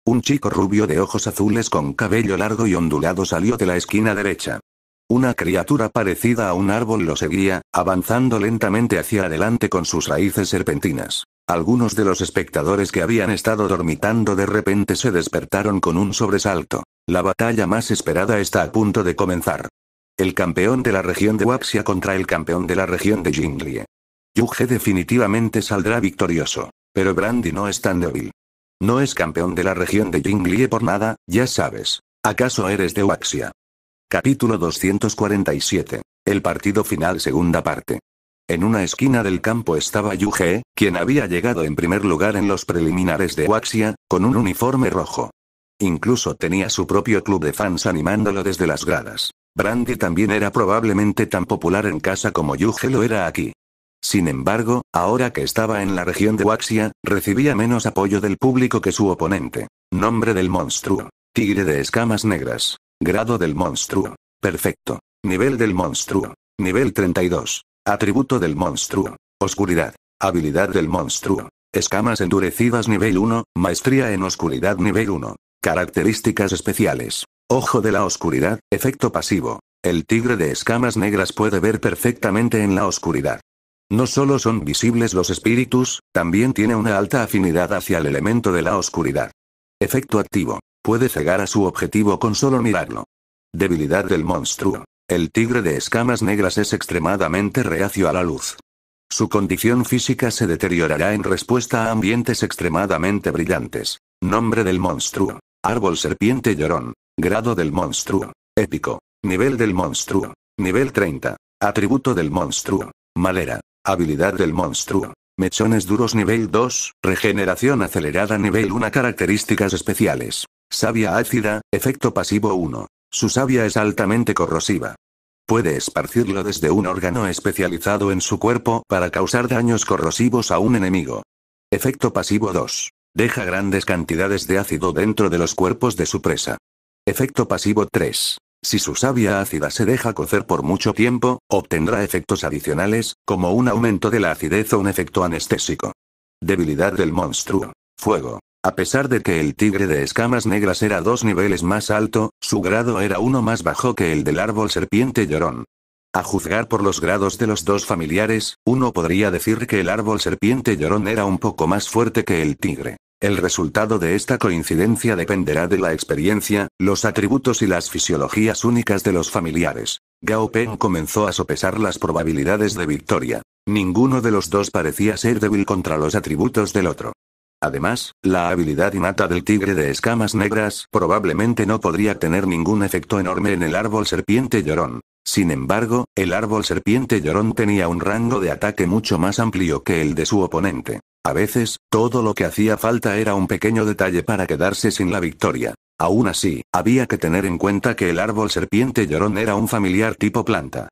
Un chico rubio de ojos azules con cabello largo y ondulado salió de la esquina derecha. Una criatura parecida a un árbol lo seguía, avanzando lentamente hacia adelante con sus raíces serpentinas. Algunos de los espectadores que habían estado dormitando de repente se despertaron con un sobresalto. La batalla más esperada está a punto de comenzar. El campeón de la región de Waxia contra el campeón de la región de Jinglie. Yuge definitivamente saldrá victorioso. Pero Brandy no es tan débil. No es campeón de la región de Jinglie por nada, ya sabes. ¿Acaso eres de Waxia? Capítulo 247. El partido final segunda parte. En una esquina del campo estaba Yuge, quien había llegado en primer lugar en los preliminares de Waxia, con un uniforme rojo. Incluso tenía su propio club de fans animándolo desde las gradas. Brandy también era probablemente tan popular en casa como Yuge lo era aquí. Sin embargo, ahora que estaba en la región de Waxia, recibía menos apoyo del público que su oponente. Nombre del monstruo. Tigre de escamas negras. Grado del monstruo. Perfecto. Nivel del monstruo. Nivel 32. Atributo del monstruo. Oscuridad. Habilidad del monstruo. Escamas endurecidas nivel 1, maestría en oscuridad nivel 1. Características especiales. Ojo de la oscuridad, efecto pasivo. El tigre de escamas negras puede ver perfectamente en la oscuridad. No solo son visibles los espíritus, también tiene una alta afinidad hacia el elemento de la oscuridad. Efecto activo. Puede cegar a su objetivo con solo mirarlo. Debilidad del monstruo. El tigre de escamas negras es extremadamente reacio a la luz. Su condición física se deteriorará en respuesta a ambientes extremadamente brillantes. Nombre del monstruo. Árbol serpiente llorón. Grado del monstruo. Épico. Nivel del monstruo. Nivel 30. Atributo del monstruo. Malera. Habilidad del monstruo. Mechones duros nivel 2, regeneración acelerada nivel 1 Características especiales. Savia ácida, efecto pasivo 1. Su savia es altamente corrosiva. Puede esparcirlo desde un órgano especializado en su cuerpo para causar daños corrosivos a un enemigo. Efecto pasivo 2. Deja grandes cantidades de ácido dentro de los cuerpos de su presa. Efecto pasivo 3. Si su savia ácida se deja cocer por mucho tiempo, obtendrá efectos adicionales, como un aumento de la acidez o un efecto anestésico. Debilidad del monstruo. Fuego. A pesar de que el tigre de escamas negras era dos niveles más alto, su grado era uno más bajo que el del árbol serpiente llorón. A juzgar por los grados de los dos familiares, uno podría decir que el árbol serpiente llorón era un poco más fuerte que el tigre. El resultado de esta coincidencia dependerá de la experiencia, los atributos y las fisiologías únicas de los familiares. Gao Peng comenzó a sopesar las probabilidades de victoria. Ninguno de los dos parecía ser débil contra los atributos del otro. Además, la habilidad innata del tigre de escamas negras probablemente no podría tener ningún efecto enorme en el árbol serpiente llorón. Sin embargo, el árbol serpiente llorón tenía un rango de ataque mucho más amplio que el de su oponente. A veces, todo lo que hacía falta era un pequeño detalle para quedarse sin la victoria. Aún así, había que tener en cuenta que el árbol serpiente llorón era un familiar tipo planta.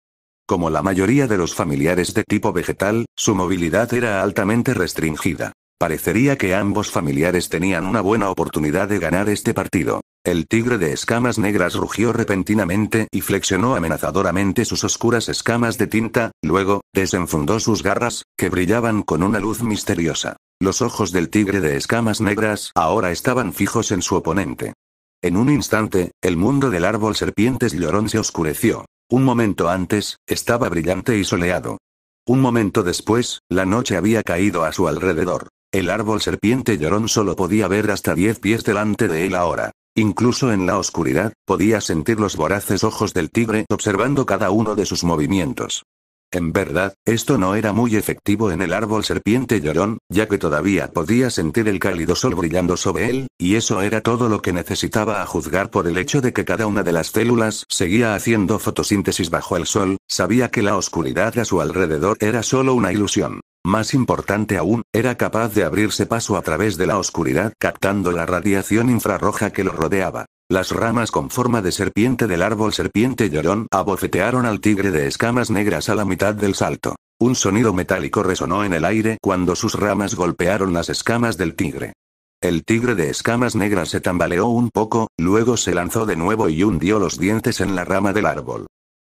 Como la mayoría de los familiares de tipo vegetal, su movilidad era altamente restringida. Parecería que ambos familiares tenían una buena oportunidad de ganar este partido. El tigre de escamas negras rugió repentinamente y flexionó amenazadoramente sus oscuras escamas de tinta, luego, desenfundó sus garras, que brillaban con una luz misteriosa. Los ojos del tigre de escamas negras ahora estaban fijos en su oponente. En un instante, el mundo del árbol serpientes llorón se oscureció. Un momento antes, estaba brillante y soleado. Un momento después, la noche había caído a su alrededor. El árbol serpiente llorón solo podía ver hasta 10 pies delante de él ahora. Incluso en la oscuridad, podía sentir los voraces ojos del tigre observando cada uno de sus movimientos. En verdad, esto no era muy efectivo en el árbol serpiente llorón, ya que todavía podía sentir el cálido sol brillando sobre él, y eso era todo lo que necesitaba a juzgar por el hecho de que cada una de las células seguía haciendo fotosíntesis bajo el sol, sabía que la oscuridad a su alrededor era solo una ilusión. Más importante aún, era capaz de abrirse paso a través de la oscuridad captando la radiación infrarroja que lo rodeaba. Las ramas con forma de serpiente del árbol serpiente llorón abofetearon al tigre de escamas negras a la mitad del salto. Un sonido metálico resonó en el aire cuando sus ramas golpearon las escamas del tigre. El tigre de escamas negras se tambaleó un poco, luego se lanzó de nuevo y hundió los dientes en la rama del árbol.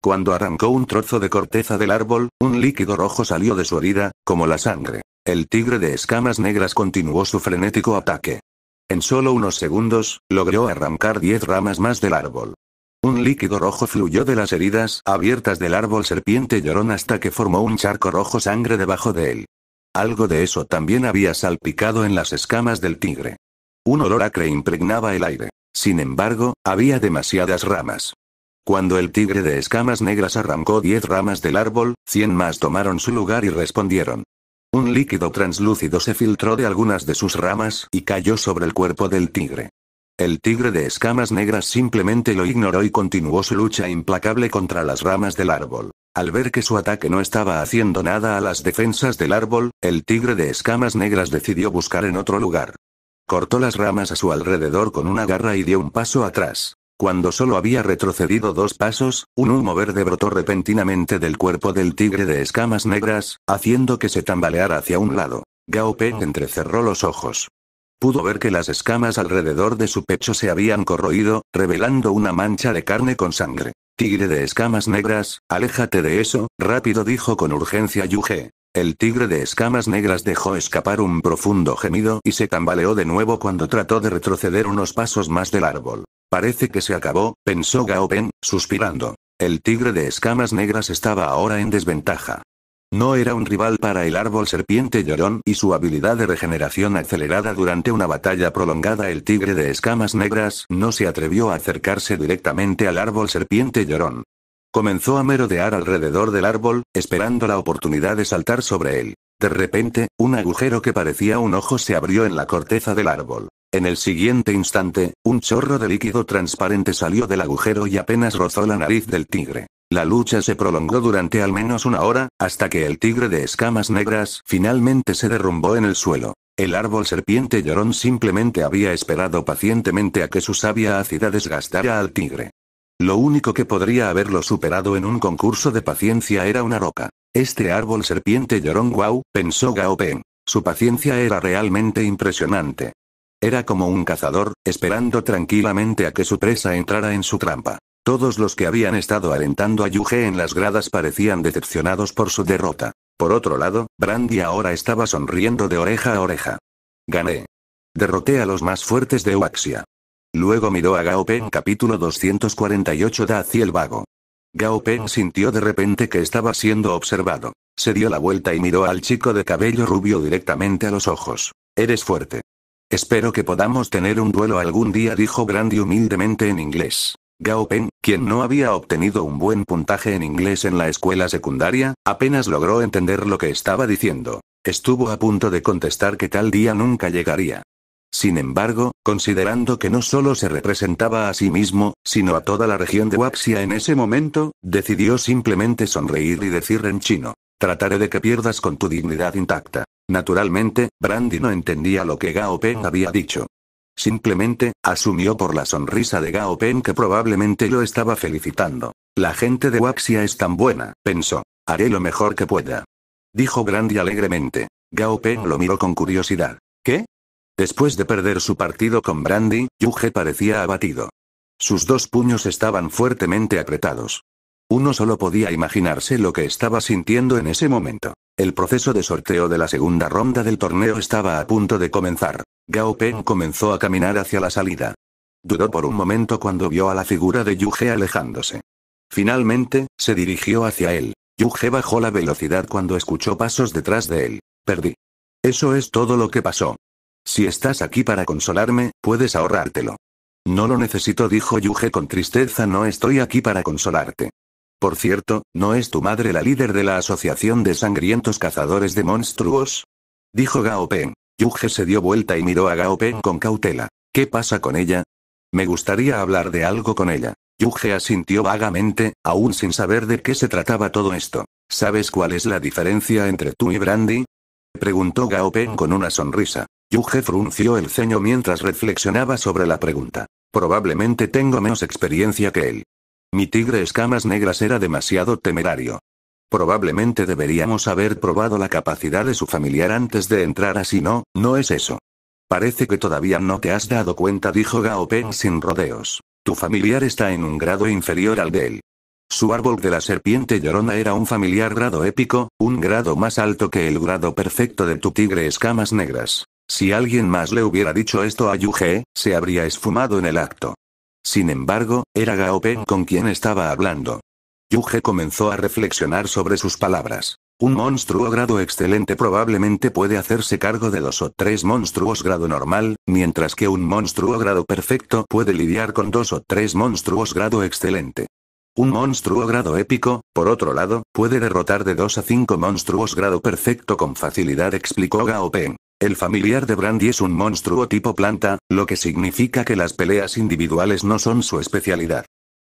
Cuando arrancó un trozo de corteza del árbol, un líquido rojo salió de su herida, como la sangre. El tigre de escamas negras continuó su frenético ataque. En solo unos segundos, logró arrancar diez ramas más del árbol. Un líquido rojo fluyó de las heridas abiertas del árbol serpiente llorón hasta que formó un charco rojo sangre debajo de él. Algo de eso también había salpicado en las escamas del tigre. Un olor acre impregnaba el aire. Sin embargo, había demasiadas ramas. Cuando el tigre de escamas negras arrancó diez ramas del árbol, cien más tomaron su lugar y respondieron. Un líquido translúcido se filtró de algunas de sus ramas y cayó sobre el cuerpo del tigre. El tigre de escamas negras simplemente lo ignoró y continuó su lucha implacable contra las ramas del árbol. Al ver que su ataque no estaba haciendo nada a las defensas del árbol, el tigre de escamas negras decidió buscar en otro lugar. Cortó las ramas a su alrededor con una garra y dio un paso atrás. Cuando solo había retrocedido dos pasos, un humo verde brotó repentinamente del cuerpo del tigre de escamas negras, haciendo que se tambaleara hacia un lado. Gao entrecerró los ojos. Pudo ver que las escamas alrededor de su pecho se habían corroído, revelando una mancha de carne con sangre. Tigre de escamas negras, aléjate de eso, rápido dijo con urgencia Yuge. El tigre de escamas negras dejó escapar un profundo gemido y se tambaleó de nuevo cuando trató de retroceder unos pasos más del árbol. Parece que se acabó, pensó Gao Ben, suspirando. El tigre de escamas negras estaba ahora en desventaja. No era un rival para el árbol serpiente llorón y su habilidad de regeneración acelerada durante una batalla prolongada. El tigre de escamas negras no se atrevió a acercarse directamente al árbol serpiente llorón. Comenzó a merodear alrededor del árbol, esperando la oportunidad de saltar sobre él. De repente, un agujero que parecía un ojo se abrió en la corteza del árbol. En el siguiente instante, un chorro de líquido transparente salió del agujero y apenas rozó la nariz del tigre. La lucha se prolongó durante al menos una hora, hasta que el tigre de escamas negras finalmente se derrumbó en el suelo. El árbol serpiente llorón simplemente había esperado pacientemente a que su sabia ácida desgastara al tigre. Lo único que podría haberlo superado en un concurso de paciencia era una roca. Este árbol serpiente llorón guau, pensó Gao Peng. Su paciencia era realmente impresionante. Era como un cazador, esperando tranquilamente a que su presa entrara en su trampa. Todos los que habían estado alentando a Yuge en las gradas parecían decepcionados por su derrota. Por otro lado, Brandy ahora estaba sonriendo de oreja a oreja. Gané. Derroté a los más fuertes de Oaxia. Luego miró a Gao capítulo 248 da el Vago. Gao sintió de repente que estaba siendo observado. Se dio la vuelta y miró al chico de cabello rubio directamente a los ojos. Eres fuerte. Espero que podamos tener un duelo algún día, dijo Grandi humildemente en inglés. Gao Pen, quien no había obtenido un buen puntaje en inglés en la escuela secundaria, apenas logró entender lo que estaba diciendo. Estuvo a punto de contestar que tal día nunca llegaría. Sin embargo, considerando que no solo se representaba a sí mismo, sino a toda la región de Waxia en ese momento, decidió simplemente sonreír y decir en chino, trataré de que pierdas con tu dignidad intacta. Naturalmente, Brandy no entendía lo que Gao había dicho. Simplemente, asumió por la sonrisa de Gao que probablemente lo estaba felicitando. La gente de Waxia es tan buena, pensó. Haré lo mejor que pueda. Dijo Brandy alegremente. Gao lo miró con curiosidad. ¿Qué? Después de perder su partido con Brandy, Yuge parecía abatido. Sus dos puños estaban fuertemente apretados. Uno solo podía imaginarse lo que estaba sintiendo en ese momento. El proceso de sorteo de la segunda ronda del torneo estaba a punto de comenzar. Gao Peng comenzó a caminar hacia la salida. Dudó por un momento cuando vio a la figura de Yuge alejándose. Finalmente, se dirigió hacia él. Yuge bajó la velocidad cuando escuchó pasos detrás de él. Perdí. Eso es todo lo que pasó. Si estás aquí para consolarme, puedes ahorrártelo. No lo necesito, dijo Yuge con tristeza, no estoy aquí para consolarte. Por cierto, ¿no es tu madre la líder de la Asociación de Sangrientos Cazadores de Monstruos? Dijo Gao Yuge se dio vuelta y miró a Gao con cautela. ¿Qué pasa con ella? Me gustaría hablar de algo con ella. Yuge asintió vagamente, aún sin saber de qué se trataba todo esto. ¿Sabes cuál es la diferencia entre tú y Brandy? Preguntó Gao con una sonrisa. Yuge frunció el ceño mientras reflexionaba sobre la pregunta. Probablemente tengo menos experiencia que él. Mi tigre escamas negras era demasiado temerario. Probablemente deberíamos haber probado la capacidad de su familiar antes de entrar así no, no es eso. Parece que todavía no te has dado cuenta, dijo Gao Peng sin rodeos. Tu familiar está en un grado inferior al de él. Su árbol de la serpiente llorona era un familiar grado épico, un grado más alto que el grado perfecto de tu tigre escamas negras. Si alguien más le hubiera dicho esto a Yuge, se habría esfumado en el acto. Sin embargo, era Peng con quien estaba hablando. Yuge comenzó a reflexionar sobre sus palabras. Un monstruo grado excelente probablemente puede hacerse cargo de dos o tres monstruos grado normal, mientras que un monstruo grado perfecto puede lidiar con dos o tres monstruos grado excelente. Un monstruo grado épico, por otro lado, puede derrotar de dos a cinco monstruos grado perfecto con facilidad, explicó Peng. El familiar de Brandy es un monstruo tipo planta, lo que significa que las peleas individuales no son su especialidad.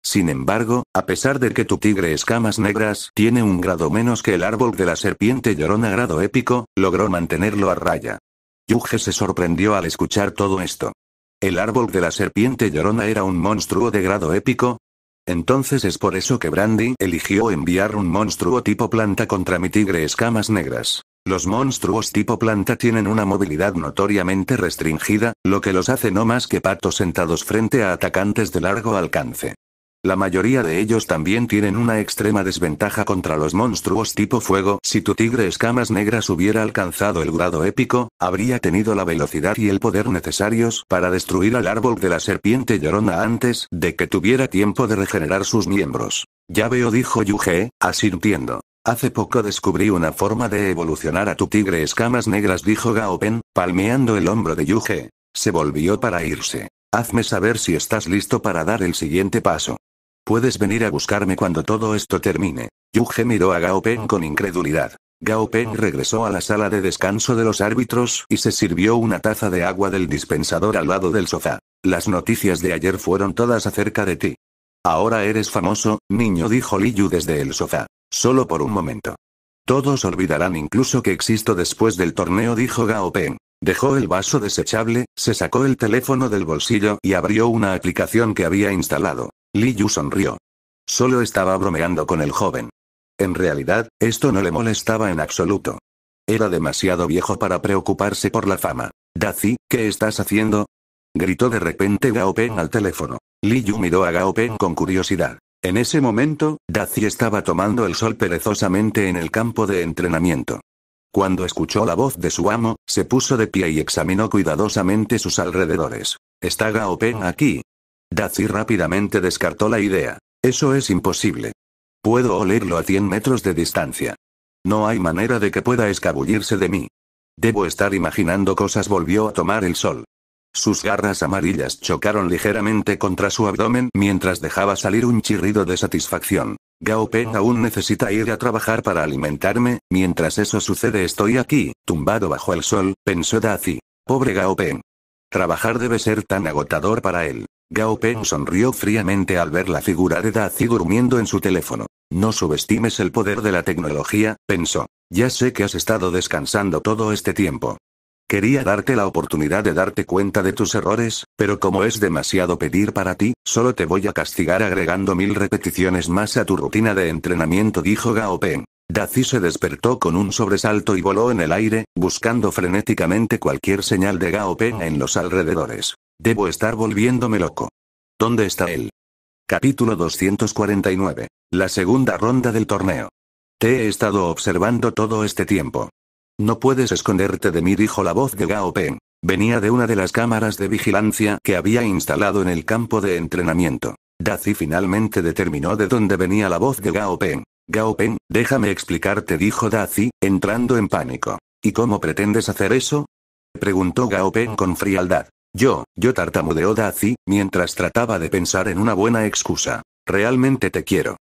Sin embargo, a pesar de que tu tigre escamas negras tiene un grado menos que el árbol de la serpiente llorona grado épico, logró mantenerlo a raya. Yuge se sorprendió al escuchar todo esto. ¿El árbol de la serpiente llorona era un monstruo de grado épico? Entonces es por eso que Brandy eligió enviar un monstruo tipo planta contra mi tigre escamas negras. Los monstruos tipo planta tienen una movilidad notoriamente restringida, lo que los hace no más que patos sentados frente a atacantes de largo alcance. La mayoría de ellos también tienen una extrema desventaja contra los monstruos tipo fuego. Si tu tigre escamas negras hubiera alcanzado el grado épico, habría tenido la velocidad y el poder necesarios para destruir al árbol de la serpiente llorona antes de que tuviera tiempo de regenerar sus miembros. Ya veo, dijo Yuge, asintiendo. Hace poco descubrí una forma de evolucionar a tu tigre escamas negras, dijo Gaopen, palmeando el hombro de Yuge. Se volvió para irse. Hazme saber si estás listo para dar el siguiente paso. Puedes venir a buscarme cuando todo esto termine. Yuge miró a Gaopen con incredulidad. Gaopen regresó a la sala de descanso de los árbitros y se sirvió una taza de agua del dispensador al lado del sofá. Las noticias de ayer fueron todas acerca de ti. Ahora eres famoso, niño, dijo Yu desde el sofá. Solo por un momento. Todos olvidarán incluso que existo después del torneo, dijo Gao Peng. Dejó el vaso desechable, se sacó el teléfono del bolsillo y abrió una aplicación que había instalado. Li Yu sonrió. Solo estaba bromeando con el joven. En realidad, esto no le molestaba en absoluto. Era demasiado viejo para preocuparse por la fama. Daci, ¿qué estás haciendo? Gritó de repente Gao Peng al teléfono. Li Yu miró a Gao Peng con curiosidad. En ese momento, Daci estaba tomando el sol perezosamente en el campo de entrenamiento. Cuando escuchó la voz de su amo, se puso de pie y examinó cuidadosamente sus alrededores. ¿Está Gaopen aquí? Daci rápidamente descartó la idea. Eso es imposible. Puedo olerlo a 100 metros de distancia. No hay manera de que pueda escabullirse de mí. Debo estar imaginando cosas. Volvió a tomar el sol. Sus garras amarillas chocaron ligeramente contra su abdomen mientras dejaba salir un chirrido de satisfacción. Gao Peng aún necesita ir a trabajar para alimentarme, mientras eso sucede estoy aquí, tumbado bajo el sol, pensó Daci. Pobre Gao Peng. Trabajar debe ser tan agotador para él. Gao Peng sonrió fríamente al ver la figura de Daci durmiendo en su teléfono. No subestimes el poder de la tecnología, pensó. Ya sé que has estado descansando todo este tiempo. Quería darte la oportunidad de darte cuenta de tus errores, pero como es demasiado pedir para ti, solo te voy a castigar agregando mil repeticiones más a tu rutina de entrenamiento, dijo Gao Peng. Daci se despertó con un sobresalto y voló en el aire, buscando frenéticamente cualquier señal de Gao Peng en los alrededores. Debo estar volviéndome loco. ¿Dónde está él? Capítulo 249. La segunda ronda del torneo. Te he estado observando todo este tiempo. No puedes esconderte de mí, dijo la voz de Gao Peng. Venía de una de las cámaras de vigilancia que había instalado en el campo de entrenamiento. Daci finalmente determinó de dónde venía la voz de Gao Peng. Gao Peng, déjame explicarte, dijo Dazi, entrando en pánico. ¿Y cómo pretendes hacer eso? preguntó Gao Peng con frialdad. Yo, yo tartamudeó Daci, mientras trataba de pensar en una buena excusa. Realmente te quiero.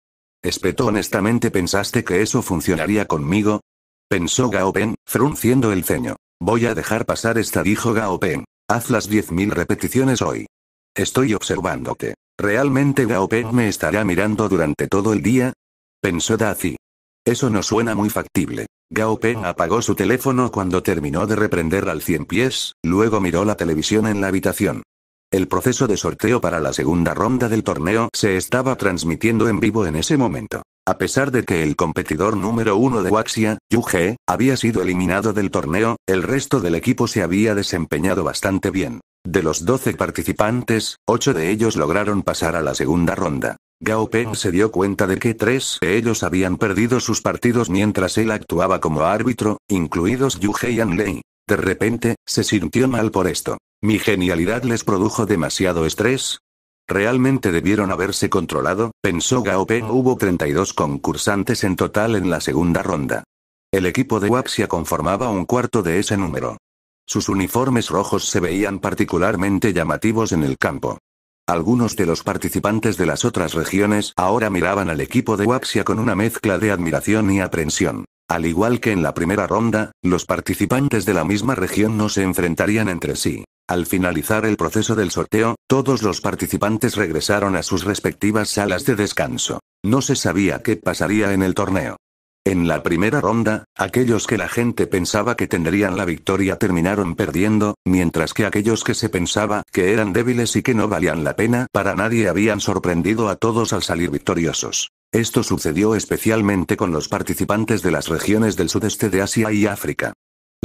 Espetó honestamente pensaste que eso funcionaría conmigo, pensó Gao Pen, frunciendo el ceño. Voy a dejar pasar esta, dijo Gao Pen. Haz las 10.000 repeticiones hoy. Estoy observándote. ¿Realmente Gao Pen me estará mirando durante todo el día? Pensó Daci. Eso no suena muy factible. Gao Pen apagó su teléfono cuando terminó de reprender al cien pies, luego miró la televisión en la habitación. El proceso de sorteo para la segunda ronda del torneo se estaba transmitiendo en vivo en ese momento. A pesar de que el competidor número uno de Waxia, Yuge, había sido eliminado del torneo, el resto del equipo se había desempeñado bastante bien. De los 12 participantes, 8 de ellos lograron pasar a la segunda ronda. Gao Peng oh. se dio cuenta de que tres de ellos habían perdido sus partidos mientras él actuaba como árbitro, incluidos Yu yu-he y Anlei. De repente, se sintió mal por esto. Mi genialidad les produjo demasiado estrés, Realmente debieron haberse controlado, pensó Gao Hubo 32 concursantes en total en la segunda ronda. El equipo de Waxia conformaba un cuarto de ese número. Sus uniformes rojos se veían particularmente llamativos en el campo. Algunos de los participantes de las otras regiones ahora miraban al equipo de Waxia con una mezcla de admiración y aprensión. Al igual que en la primera ronda, los participantes de la misma región no se enfrentarían entre sí. Al finalizar el proceso del sorteo, todos los participantes regresaron a sus respectivas salas de descanso. No se sabía qué pasaría en el torneo. En la primera ronda, aquellos que la gente pensaba que tendrían la victoria terminaron perdiendo, mientras que aquellos que se pensaba que eran débiles y que no valían la pena para nadie habían sorprendido a todos al salir victoriosos. Esto sucedió especialmente con los participantes de las regiones del sudeste de Asia y África.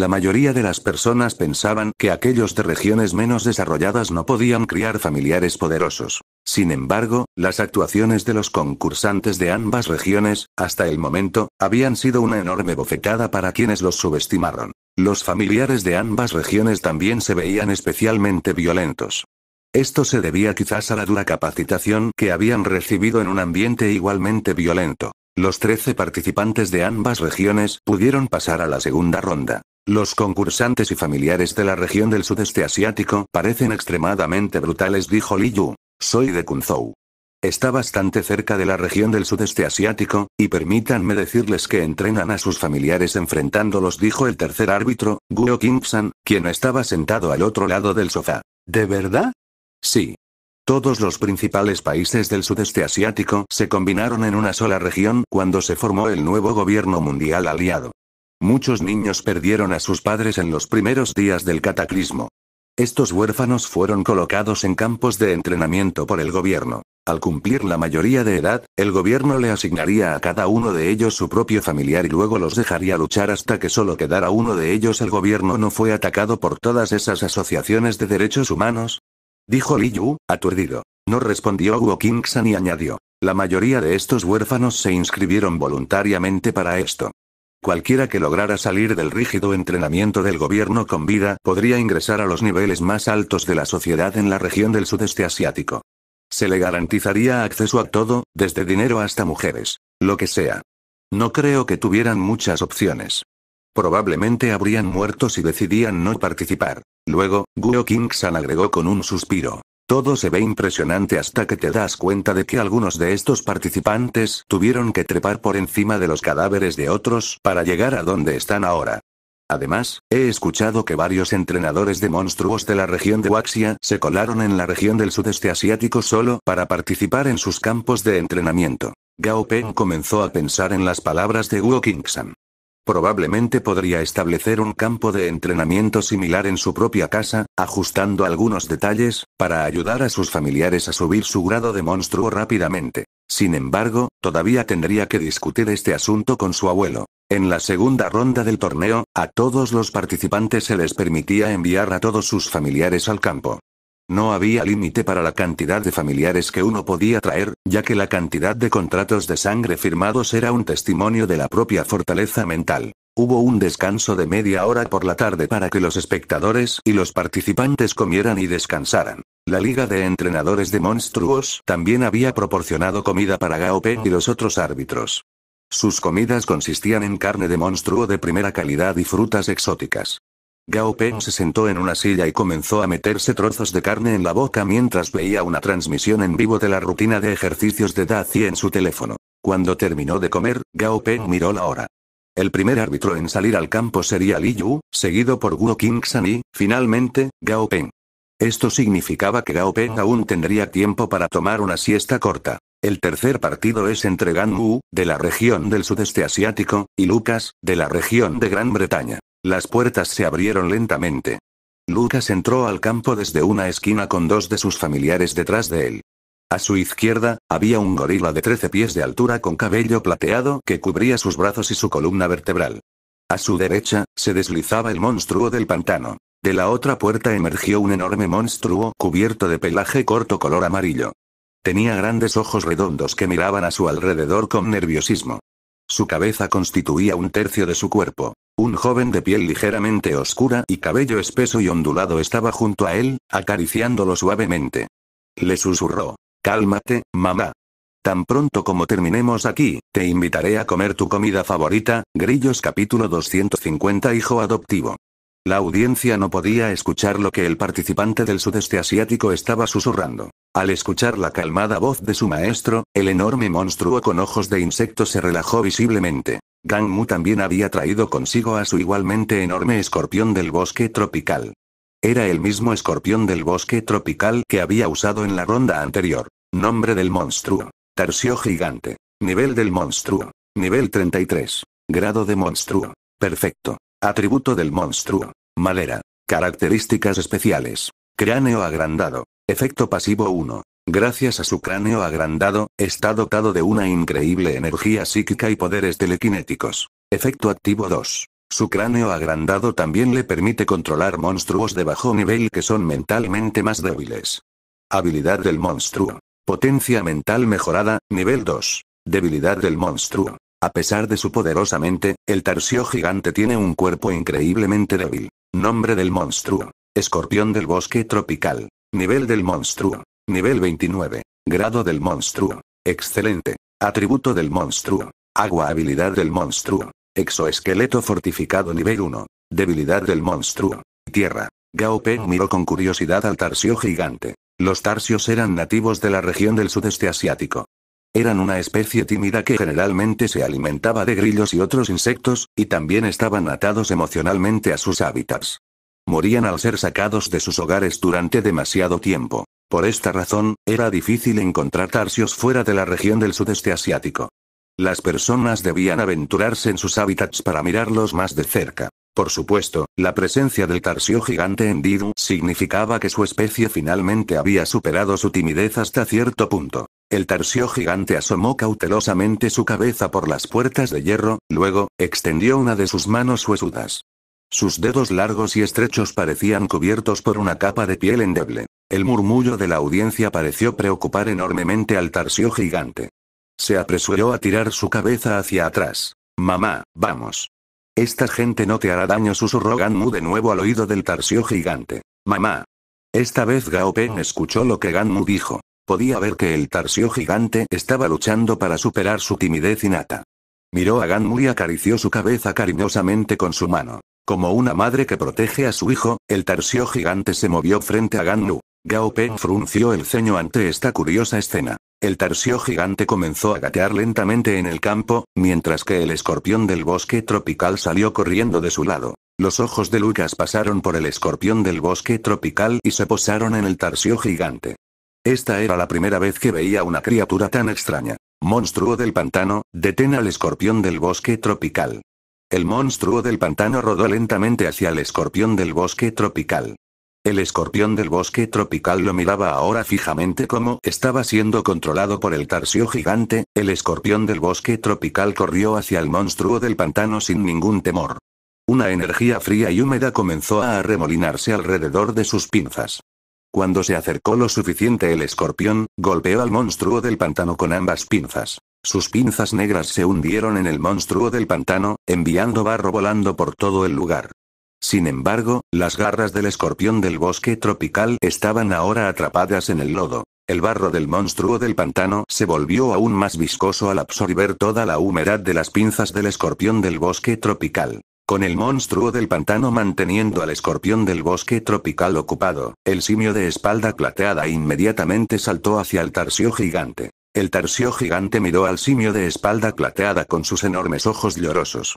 La mayoría de las personas pensaban que aquellos de regiones menos desarrolladas no podían criar familiares poderosos. Sin embargo, las actuaciones de los concursantes de ambas regiones, hasta el momento, habían sido una enorme bofetada para quienes los subestimaron. Los familiares de ambas regiones también se veían especialmente violentos. Esto se debía quizás a la dura capacitación que habían recibido en un ambiente igualmente violento. Los 13 participantes de ambas regiones pudieron pasar a la segunda ronda. Los concursantes y familiares de la región del sudeste asiático parecen extremadamente brutales, dijo Li Yu. Soy de Kunzhou. Está bastante cerca de la región del sudeste asiático, y permítanme decirles que entrenan a sus familiares enfrentándolos, dijo el tercer árbitro, Guo Kingsan, quien estaba sentado al otro lado del sofá. ¿De verdad? Sí. Todos los principales países del sudeste asiático se combinaron en una sola región cuando se formó el nuevo gobierno mundial aliado. Muchos niños perdieron a sus padres en los primeros días del cataclismo. Estos huérfanos fueron colocados en campos de entrenamiento por el gobierno. Al cumplir la mayoría de edad, el gobierno le asignaría a cada uno de ellos su propio familiar y luego los dejaría luchar hasta que solo quedara uno de ellos. El gobierno no fue atacado por todas esas asociaciones de derechos humanos. Dijo Li Yu, aturdido. No respondió Wu Qingshan y añadió. La mayoría de estos huérfanos se inscribieron voluntariamente para esto. Cualquiera que lograra salir del rígido entrenamiento del gobierno con vida podría ingresar a los niveles más altos de la sociedad en la región del sudeste asiático. Se le garantizaría acceso a todo, desde dinero hasta mujeres, lo que sea. No creo que tuvieran muchas opciones. Probablemente habrían muerto si decidían no participar. Luego, Guo Kingsan agregó con un suspiro. Todo se ve impresionante hasta que te das cuenta de que algunos de estos participantes tuvieron que trepar por encima de los cadáveres de otros para llegar a donde están ahora. Además, he escuchado que varios entrenadores de monstruos de la región de Waxia se colaron en la región del sudeste asiático solo para participar en sus campos de entrenamiento. Gao Peng comenzó a pensar en las palabras de Wu Kingsam. Probablemente podría establecer un campo de entrenamiento similar en su propia casa, ajustando algunos detalles, para ayudar a sus familiares a subir su grado de monstruo rápidamente. Sin embargo, todavía tendría que discutir este asunto con su abuelo. En la segunda ronda del torneo, a todos los participantes se les permitía enviar a todos sus familiares al campo. No había límite para la cantidad de familiares que uno podía traer, ya que la cantidad de contratos de sangre firmados era un testimonio de la propia fortaleza mental. Hubo un descanso de media hora por la tarde para que los espectadores y los participantes comieran y descansaran. La Liga de Entrenadores de Monstruos también había proporcionado comida para Gaope y los otros árbitros. Sus comidas consistían en carne de monstruo de primera calidad y frutas exóticas. Gao Peng oh. se sentó en una silla y comenzó a meterse trozos de carne en la boca mientras veía una transmisión en vivo de la rutina de ejercicios de Daci en su teléfono. Cuando terminó de comer, Gao Peng oh. miró la hora. El primer árbitro en salir al campo sería Li Yu, seguido por Guo San y, finalmente, Gao Peng. Esto significaba que Gao Peng oh. aún tendría tiempo para tomar una siesta corta. El tercer partido es entre Gan Wu, de la región del sudeste asiático, y Lucas, de la región de Gran Bretaña. Las puertas se abrieron lentamente. Lucas entró al campo desde una esquina con dos de sus familiares detrás de él. A su izquierda, había un gorila de 13 pies de altura con cabello plateado que cubría sus brazos y su columna vertebral. A su derecha, se deslizaba el monstruo del pantano. De la otra puerta emergió un enorme monstruo cubierto de pelaje corto color amarillo. Tenía grandes ojos redondos que miraban a su alrededor con nerviosismo. Su cabeza constituía un tercio de su cuerpo. Un joven de piel ligeramente oscura y cabello espeso y ondulado estaba junto a él, acariciándolo suavemente. Le susurró. Cálmate, mamá. Tan pronto como terminemos aquí, te invitaré a comer tu comida favorita, Grillos capítulo 250 Hijo adoptivo. La audiencia no podía escuchar lo que el participante del sudeste asiático estaba susurrando. Al escuchar la calmada voz de su maestro, el enorme monstruo con ojos de insecto se relajó visiblemente. Gang Mu también había traído consigo a su igualmente enorme escorpión del bosque tropical. Era el mismo escorpión del bosque tropical que había usado en la ronda anterior. Nombre del monstruo. Tercio gigante. Nivel del monstruo. Nivel 33. Grado de monstruo. Perfecto. Atributo del monstruo. Madera. Características especiales. Cráneo agrandado. Efecto pasivo 1. Gracias a su cráneo agrandado, está dotado de una increíble energía psíquica y poderes telequinéticos. Efecto activo 2. Su cráneo agrandado también le permite controlar monstruos de bajo nivel que son mentalmente más débiles. Habilidad del monstruo. Potencia mental mejorada, nivel 2. Debilidad del monstruo. A pesar de su poderosa mente, el Tarsio gigante tiene un cuerpo increíblemente débil. Nombre del monstruo. Escorpión del bosque tropical. Nivel del monstruo. Nivel 29. Grado del monstruo. Excelente. Atributo del monstruo. Agua habilidad del monstruo. Exoesqueleto fortificado nivel 1. Debilidad del monstruo. Tierra. Gao Peng miró con curiosidad al Tarsio gigante. Los Tarsios eran nativos de la región del sudeste asiático. Eran una especie tímida que generalmente se alimentaba de grillos y otros insectos, y también estaban atados emocionalmente a sus hábitats. Morían al ser sacados de sus hogares durante demasiado tiempo. Por esta razón, era difícil encontrar tarsios fuera de la región del sudeste asiático. Las personas debían aventurarse en sus hábitats para mirarlos más de cerca. Por supuesto, la presencia del tarsio gigante en Didu significaba que su especie finalmente había superado su timidez hasta cierto punto. El tarsio gigante asomó cautelosamente su cabeza por las puertas de hierro, luego, extendió una de sus manos huesudas. Sus dedos largos y estrechos parecían cubiertos por una capa de piel endeble. El murmullo de la audiencia pareció preocupar enormemente al tarsio gigante. Se apresuró a tirar su cabeza hacia atrás. Mamá, vamos. Esta gente no te hará daño, susurró Ganmu de nuevo al oído del tarsio gigante. Mamá. Esta vez Gaopen escuchó lo que Ganmu dijo. Podía ver que el Tarsio gigante estaba luchando para superar su timidez innata. Miró a Ganmu y acarició su cabeza cariñosamente con su mano. Como una madre que protege a su hijo, el Tarsio gigante se movió frente a Ganlu. Gao Peng frunció el ceño ante esta curiosa escena. El Tarsio gigante comenzó a gatear lentamente en el campo, mientras que el escorpión del bosque tropical salió corriendo de su lado. Los ojos de Lucas pasaron por el escorpión del bosque tropical y se posaron en el Tarsio gigante. Esta era la primera vez que veía una criatura tan extraña. Monstruo del pantano, detén al escorpión del bosque tropical. El monstruo del pantano rodó lentamente hacia el escorpión del bosque tropical. El escorpión del bosque tropical lo miraba ahora fijamente como estaba siendo controlado por el tarsio gigante, el escorpión del bosque tropical corrió hacia el monstruo del pantano sin ningún temor. Una energía fría y húmeda comenzó a arremolinarse alrededor de sus pinzas. Cuando se acercó lo suficiente el escorpión, golpeó al monstruo del pantano con ambas pinzas. Sus pinzas negras se hundieron en el monstruo del pantano, enviando barro volando por todo el lugar. Sin embargo, las garras del escorpión del bosque tropical estaban ahora atrapadas en el lodo. El barro del monstruo del pantano se volvió aún más viscoso al absorber toda la humedad de las pinzas del escorpión del bosque tropical con el monstruo del pantano manteniendo al escorpión del bosque tropical ocupado, el simio de espalda plateada inmediatamente saltó hacia el tarsio gigante. El tarsio gigante miró al simio de espalda plateada con sus enormes ojos llorosos.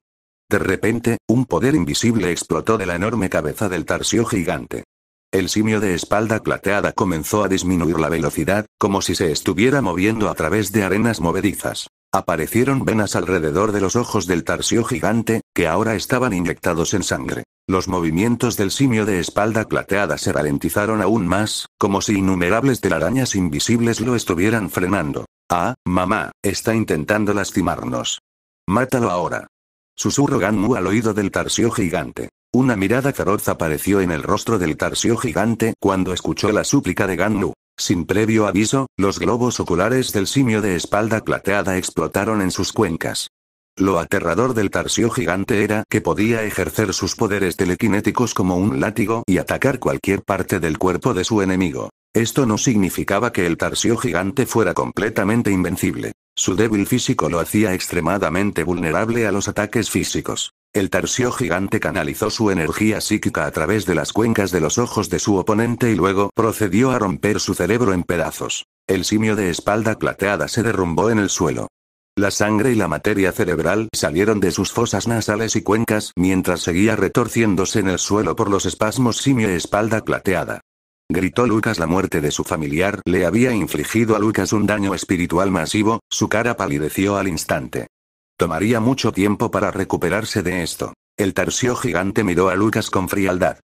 De repente, un poder invisible explotó de la enorme cabeza del tarsio gigante. El simio de espalda plateada comenzó a disminuir la velocidad, como si se estuviera moviendo a través de arenas movedizas. Aparecieron venas alrededor de los ojos del tarsio gigante, que ahora estaban inyectados en sangre. Los movimientos del simio de espalda plateada se ralentizaron aún más, como si innumerables telarañas invisibles lo estuvieran frenando. Ah, mamá, está intentando lastimarnos. Mátalo ahora. Susurró Ganmu al oído del tarsio gigante. Una mirada feroz apareció en el rostro del tarsio gigante cuando escuchó la súplica de Ganmu. Sin previo aviso, los globos oculares del simio de espalda plateada explotaron en sus cuencas. Lo aterrador del Tarsio gigante era que podía ejercer sus poderes telequinéticos como un látigo y atacar cualquier parte del cuerpo de su enemigo. Esto no significaba que el Tarsio gigante fuera completamente invencible. Su débil físico lo hacía extremadamente vulnerable a los ataques físicos. El Tarsio gigante canalizó su energía psíquica a través de las cuencas de los ojos de su oponente y luego procedió a romper su cerebro en pedazos. El simio de espalda plateada se derrumbó en el suelo. La sangre y la materia cerebral salieron de sus fosas nasales y cuencas mientras seguía retorciéndose en el suelo por los espasmos simio espalda plateada. Gritó Lucas la muerte de su familiar le había infligido a Lucas un daño espiritual masivo, su cara palideció al instante. Tomaría mucho tiempo para recuperarse de esto. El Tarsio gigante miró a Lucas con frialdad.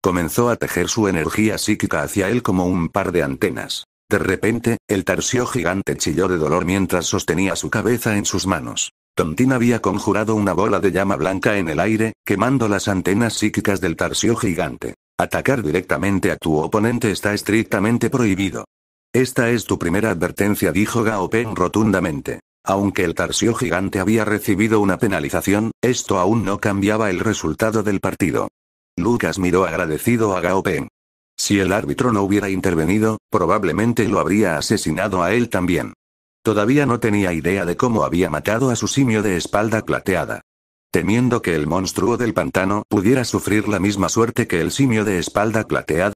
Comenzó a tejer su energía psíquica hacia él como un par de antenas. De repente, el Tarsio gigante chilló de dolor mientras sostenía su cabeza en sus manos. Tontín había conjurado una bola de llama blanca en el aire, quemando las antenas psíquicas del Tarsio gigante. Atacar directamente a tu oponente está estrictamente prohibido. Esta es tu primera advertencia, dijo Gaopen rotundamente. Aunque el Tarsio gigante había recibido una penalización, esto aún no cambiaba el resultado del partido. Lucas miró agradecido a Gao Si el árbitro no hubiera intervenido, probablemente lo habría asesinado a él también. Todavía no tenía idea de cómo había matado a su simio de espalda plateada. Temiendo que el monstruo del pantano pudiera sufrir la misma suerte que el simio de espalda plateada,